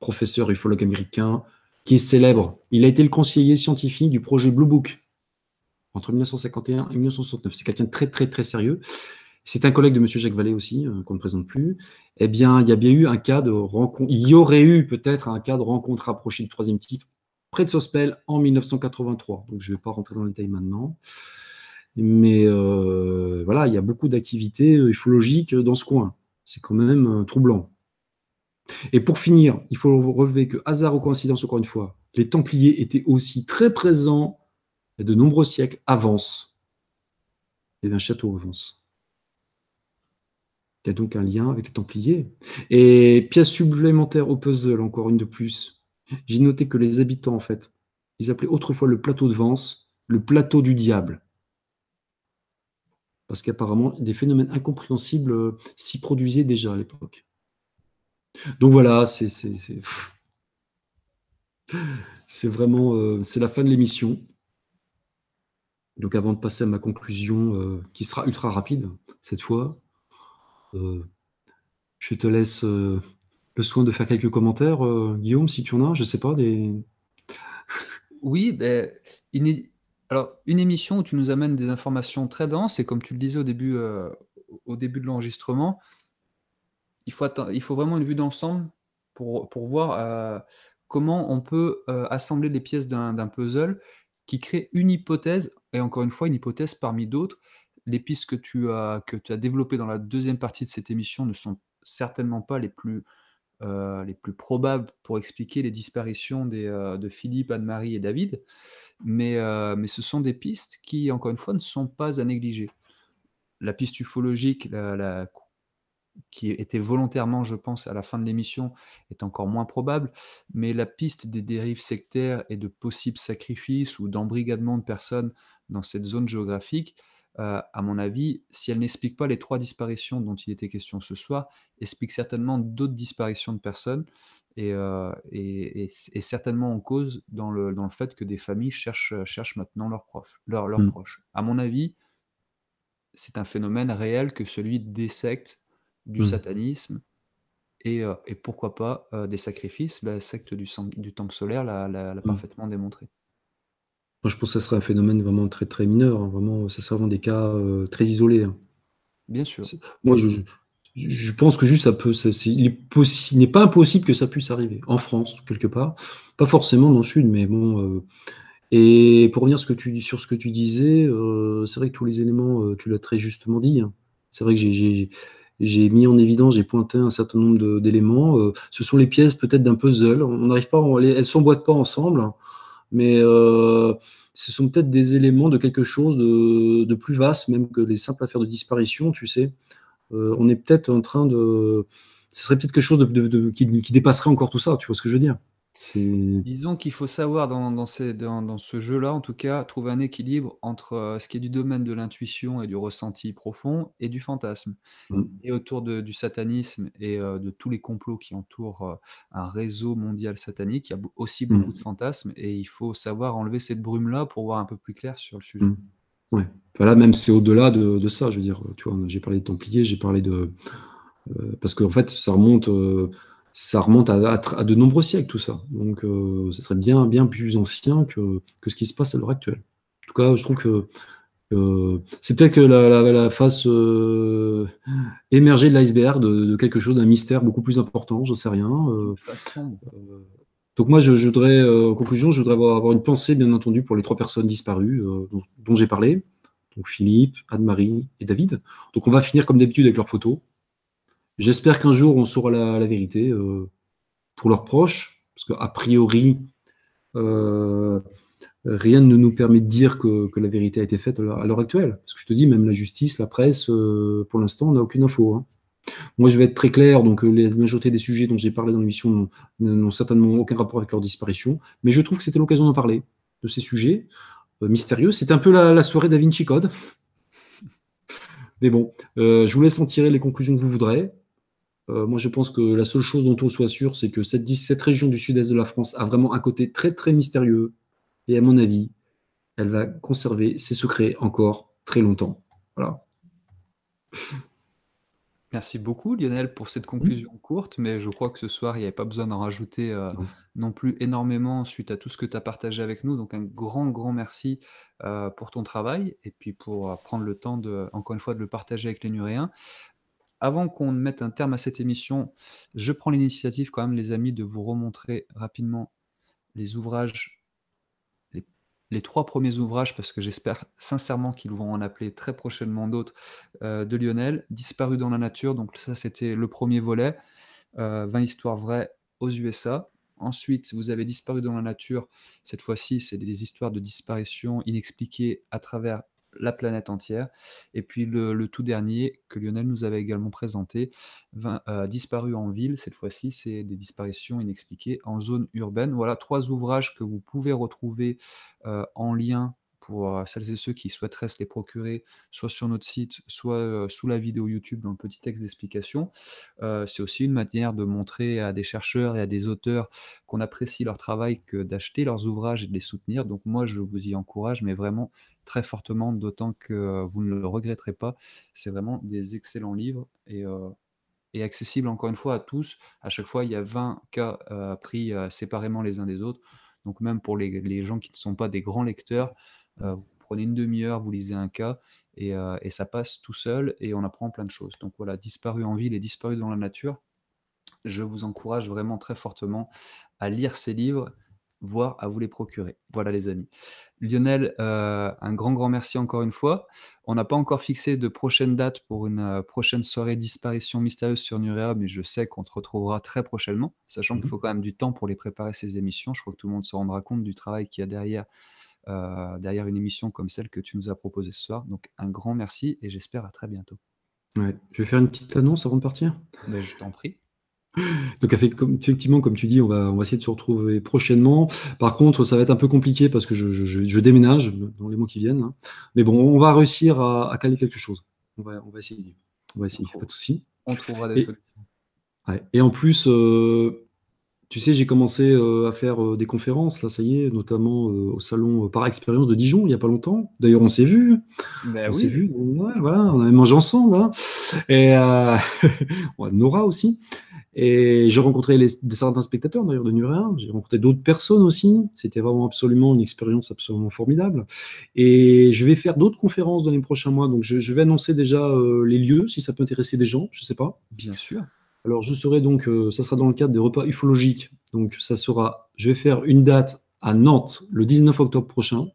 professeur ufologue américain, qui est célèbre. Il a été le conseiller scientifique du projet Blue Book entre 1951 et 1969. C'est quelqu'un de très, très, très sérieux. C'est un collègue de M. Jacques Vallée aussi, euh, qu'on ne présente plus. Eh bien, il y a bien eu un cas de rencontre. Il y aurait eu peut-être un cas de rencontre approchée du troisième type près de Sospel en 1983. Donc je ne vais pas rentrer dans le détail maintenant. Mais euh, voilà, il y a beaucoup d'activités ufologiques euh, euh, dans ce coin. C'est quand même troublant. Et pour finir, il faut relever que, hasard ou coïncidence, encore une fois, les Templiers étaient aussi très présents a de nombreux siècles avance. Et un château avance. Il y a donc un lien avec les Templiers. Et pièce supplémentaire au puzzle, encore une de plus, j'ai noté que les habitants, en fait, ils appelaient autrefois le plateau de Vence le plateau du diable. Parce qu'apparemment, des phénomènes incompréhensibles euh, s'y produisaient déjà à l'époque. Donc voilà, c'est. C'est <laughs> vraiment. Euh, c'est la fin de l'émission. Donc avant de passer à ma conclusion, euh, qui sera ultra rapide cette fois, je te laisse le soin de faire quelques commentaires, euh, Guillaume, si tu en as, je ne sais pas, des. oui, ben, une... alors une émission où tu nous amènes des informations très denses, et comme tu le disais au début, euh, au début de l'enregistrement, il faut, il faut vraiment une vue d'ensemble pour, pour voir euh, comment on peut assembler les pièces d'un puzzle qui crée une hypothèse, et encore une fois, une hypothèse parmi d'autres. Les pistes que tu as, que tu as développées dans la deuxième partie de cette émission ne sont certainement pas les plus euh, les plus probables pour expliquer les disparitions euh, de Philippe, Anne-Marie et David, euh, mais, ce sont des pistes qui, encore une fois, ne sont pas à négliger. La piste ufologique, qui était volontairement, je pense, à la fin de l'émission, est encore moins probable, mais la piste des dérives sectaires et de possibles sacrifices ou d'embrigadements de personnes dans cette zone géographique, euh, à mon avis, si elle n'explique pas les trois disparitions dont il était question ce soir, explique certainement d'autres disparitions de personnes et, euh, certainement en cause dans le, fait que des familles cherchent, euh, cherchent maintenant leurs mm. proches. leurs À mon avis, c'est un phénomène réel que celui des sectes, du mm. satanisme et, pourquoi pas des sacrifices, la secte du, temple solaire l'a, mm. parfaitement démontré je pense que ce serait un phénomène vraiment très très mineur. Hein. Vraiment, ça serait vraiment des cas euh, très isolés. Hein. Bien sûr. Moi, je, pense que juste ça peut, il est n'est pas impossible que ça puisse arriver en France quelque part, pas forcément dans le sud, mais bon. Euh. et pour revenir ce que tu, sur ce que tu disais, euh, c'est vrai que tous les éléments, tu l'as très justement dit. Hein. C'est vrai que j'ai- mis en évidence, j'ai pointé un certain nombre d'éléments. ce sont les pièces peut-être d'un puzzle. On n'arrive pas, elles s'emboîtent pas ensemble mais euh, ce sont peut-être des éléments de quelque chose de, plus vaste, même que les simples affaires de disparition, tu sais. Euh, on est peut-être en train de... Ce serait peut-être quelque chose de, qui, qui dépasserait encore tout ça, tu vois ce que je veux dire Disons qu'il faut savoir dans, dans, ce jeu-là, en tout cas, trouver un équilibre entre euh, ce qui est du domaine de l'intuition et du ressenti profond et du fantasme. Mmh. Et autour du satanisme et euh, de tous les complots qui entourent euh, un réseau mondial satanique, il y a aussi mmh. beaucoup de fantasmes et il faut savoir enlever cette brume-là pour voir un peu plus clair sur le sujet. Mmh. Ouais. là, même c'est au-delà de, de, ça. Je veux dire, tu vois, j'ai parlé de Templiers, j'ai parlé de. parce qu'en fait, ça remonte ça remonte à, de nombreux siècles tout ça. Donc euh, ce serait bien, bien plus ancien que, ce qui se passe à l'heure actuelle. En tout cas, je trouve que c'est peut-être que la, face euh, émergée de l'iceberg, de, quelque chose, d'un mystère beaucoup plus important, je ne sais rien. Euh, donc moi, je, voudrais, en conclusion, je voudrais avoir, une pensée, bien entendu, pour les trois personnes disparues dont, dont j'ai parlé, donc Philippe, Anne-Marie et David. Donc on va finir comme d'habitude avec leurs photos. J'espère qu'un jour on saura la, vérité euh, pour leurs proches, parce qu'a priori, euh, rien ne nous permet de dire que, la vérité a été faite à l'heure actuelle. Parce que je te dis, même la justice, la presse, euh, pour l'instant, on n'a aucune info. Hein. Moi, je vais être très clair, donc la majorité des sujets dont j'ai parlé dans l'émission n'ont certainement aucun rapport avec leur disparition, mais je trouve que c'était l'occasion d'en parler, de ces sujets mystérieux. C'est un peu la, soirée Da Vinci Code. Mais bon, je vous laisse en tirer les conclusions que vous voudrez. Euh, moi, je pense que la seule chose dont on soit sûr, c'est que cette, région du sud-est de la France a vraiment un côté très, très mystérieux. Et à mon avis, elle va conserver ses secrets encore très longtemps. Voilà. <laughs> Merci beaucoup Lionel pour cette conclusion courte, mais je crois que ce soir, il n'y avait pas besoin d'en rajouter euh, non plus énormément suite à tout ce que tu as partagé avec nous. Donc un grand, grand merci euh, pour ton travail et puis pour prendre le temps, de, encore une fois, de le partager avec les Nuréens. Avant qu'on mette un terme à cette émission, je prends l'initiative quand même, les amis, de vous remontrer rapidement les ouvrages, les, trois premiers ouvrages, parce que j'espère sincèrement qu'ils vont en appeler très prochainement d'autres, euh, de Lionel, Disparu dans la nature, donc ça c'était le premier volet, 20 euh, histoires vraies aux USA. Ensuite, vous avez disparu dans la nature. Cette fois-ci, c'est des histoires de disparition inexpliquées à travers la planète entière. Et puis le, tout dernier que Lionel nous avait également présenté, euh, Disparu en ville, cette fois-ci, c'est des disparitions inexpliquées en zone urbaine. Voilà trois ouvrages que vous pouvez retrouver euh, en lien pour celles et ceux qui souhaiteraient se les procurer, soit sur notre site, soit sous la vidéo YouTube dans le petit texte d'explication. c'est aussi une manière de montrer à des chercheurs et à des auteurs qu'on apprécie leur travail que d'acheter leurs ouvrages et de les soutenir. Donc moi, je vous y encourage, mais vraiment très fortement, d'autant que vous ne le regretterez pas. C'est vraiment des excellents livres et accessibles accessible encore une fois à tous. À chaque fois, il y a 20 cas pris séparément les uns des autres. Donc même pour les gens qui ne sont pas des grands lecteurs, euh, vous prenez une demi-heure, vous lisez un cas, euh, et, ça passe tout seul, et on apprend plein de choses. Donc voilà, disparu en ville et disparu dans la nature, je vous encourage vraiment très fortement à lire ces livres, voire à vous les procurer. Voilà les amis. Lionel, euh, un grand, grand merci encore une fois. On n'a pas encore fixé de prochaine date pour une prochaine soirée disparition mystérieuse sur Nurea, mais je sais qu'on te retrouvera très prochainement, sachant qu'il mhm. faut quand même du temps pour les préparer ces émissions. Je crois que tout le monde se rendra compte du travail qu'il y a derrière euh, derrière une émission comme celle que tu nous as proposée ce soir. Donc un grand merci et j'espère à très bientôt. Ouais. Je vais faire une petite annonce avant de partir. Ben, je t'en prie. Donc effectivement, comme tu dis, on va, on va, essayer de se retrouver prochainement. Par contre, ça va être un peu compliqué parce que je, déménage dans les mois qui viennent. Hein. Mais bon, on va réussir à, caler quelque chose. On va, on va, essayer. On va essayer, pas de souci. On trouvera des et, solutions. Et en plus, euh, tu sais, j'ai commencé euh, à faire euh, des conférences, là, ça y est, notamment euh, au salon par expérience de Dijon, il n'y a pas longtemps. D'ailleurs, on s'est vu. Ben on s'est vu. voilà, on avait mangé ensemble. Hein. Et <laughs> Nora aussi. Et j'ai rencontré certains spectateurs, d'ailleurs, de Nuremberg. J'ai rencontré d'autres personnes aussi. C'était vraiment absolument une expérience absolument formidable. Et je vais faire d'autres conférences dans les prochains mois. Donc, je, je vais annoncer déjà les lieux, si ça peut intéresser des gens. Je ne sais pas. Bien sûr. Alors, je serai donc, euh, ça sera dans le cadre des repas ufologiques. Donc, ça sera, je vais faire une date à Nantes le 19 octobre prochain.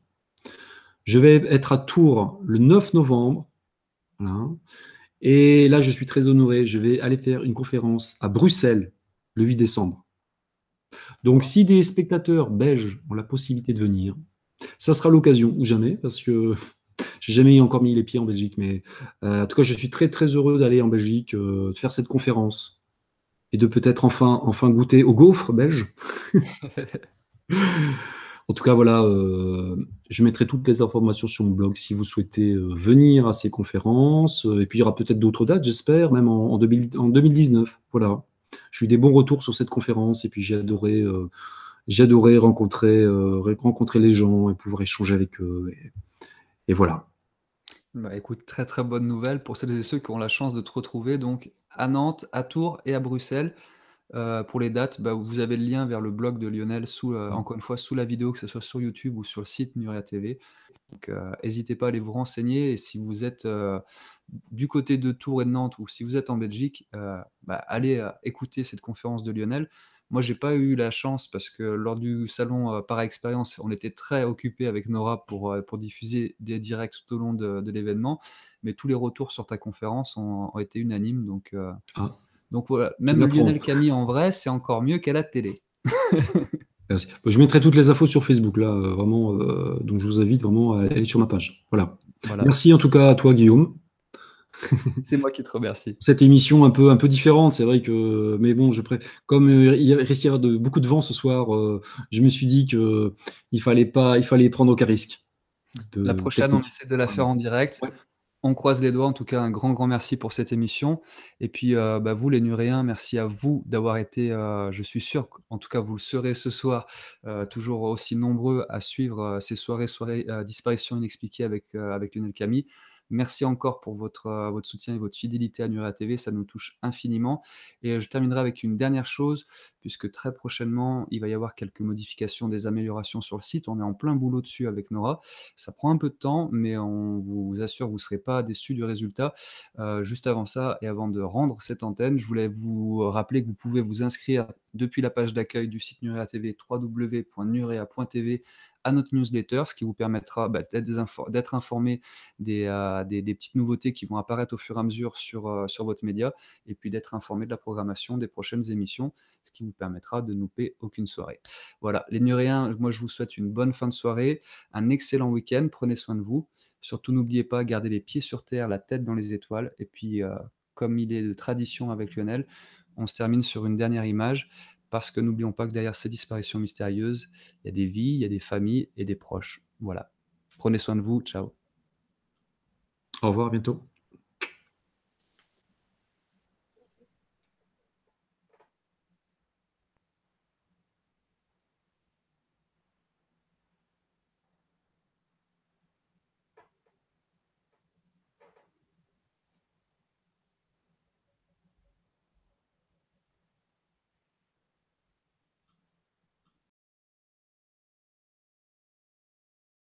Je vais être à Tours le 9 novembre. Et là, je suis très honoré. Je vais aller faire une conférence à Bruxelles le 8 décembre. Donc, si des spectateurs belges ont la possibilité de venir, ça sera l'occasion ou jamais, parce que <laughs> j'ai jamais encore mis les pieds en Belgique, mais euh, en tout cas, je suis très très heureux d'aller en Belgique, euh, de faire cette conférence et de peut-être enfin, enfin goûter aux gaufres belges. <laughs> en tout cas, voilà, euh, je mettrai toutes les informations sur mon blog si vous souhaitez euh, venir à ces conférences. Et puis, il y aura peut-être d'autres dates, j'espère, même en, en, 2019. Voilà. J'ai eu des bons retours sur cette conférence et puis j'ai adoré, euh, adoré rencontrer, rencontrer les gens et pouvoir échanger avec eux. Et, voilà. Bah, écoute, très très bonne nouvelle pour celles et ceux qui ont la chance de te retrouver donc à Nantes, à Tours et à Bruxelles. Euh, pour les dates, bah, vous avez le lien vers le blog de Lionel, sous, euh, encore une fois, sous la vidéo, que ce soit sur YouTube ou sur le site Nuria TV. Donc, euh, n'hésitez pas à aller vous renseigner. Et si vous êtes du côté de Tours et de Nantes ou si vous êtes en Belgique, bah, allez écouter cette conférence de Lionel. Moi, j'ai pas eu la chance parce que lors du salon euh, par expérience, on était très occupé avec Nora pour, euh, pour diffuser des directs tout au long de, l'événement. Mais tous les retours sur ta conférence ont, été unanimes. Donc, euh, ah. donc voilà. Même Lionel Camille en vrai, c'est encore mieux qu'à la télé. <laughs> Merci. Je mettrai toutes les infos sur Facebook là, vraiment. donc je vous invite vraiment à aller sur ma page. voilà. Merci en tout cas à toi, Guillaume. <laughs> c'est moi qui te remercie. Cette émission un peu, un peu différente, c'est vrai que. Mais bon, je comme euh, il risque de beaucoup de vent ce soir, euh, je me suis dit qu'il il fallait, pas, il fallait prendre aucun risque. La prochaine, on essaie de la faire en direct. On croise les doigts. En tout cas, un grand, grand merci pour cette émission. Et puis, euh, bah, vous, les Nuréens, merci à vous d'avoir été, je suis sûr, en tout cas, vous le serez ce soir, toujours aussi nombreux à suivre ces soirées, soirées disparition inexpliquée avec, avec Lionel Camille. Merci encore pour votre, euh, votre soutien et votre fidélité à Nurea TV, ça nous touche infiniment. Et euh, je terminerai avec une dernière chose, puisque très prochainement, il va y avoir quelques modifications, des améliorations sur le site. On est en plein boulot dessus avec Nora. Ça prend un peu de temps, mais on vous assure, vous ne serez pas déçus du résultat. Euh, juste avant ça, et avant de rendre cette antenne, je voulais vous rappeler que vous pouvez vous inscrire depuis la page d'accueil du site Nurea TV, www.nurea.tv, à notre newsletter, ce qui vous permettra bah, d'être informé euh, des, petites nouveautés qui vont apparaître au fur et à mesure euh, sur, votre média, et puis d'être informé de la programmation des prochaines émissions, ce qui vous permettra de ne louper aucune soirée. Voilà, les Nuréens, moi je vous souhaite une bonne fin de soirée, un excellent week-end, prenez soin de vous. Surtout, n'oubliez pas, gardez les pieds sur terre, la tête dans les étoiles. Et puis, euh, comme il est de tradition avec Lionel, on se termine sur une dernière image parce que n'oublions pas que derrière ces disparitions mystérieuses, il y a des vies, il y a des familles et des proches. Voilà. Prenez soin de vous. Ciao. Au revoir, bientôt.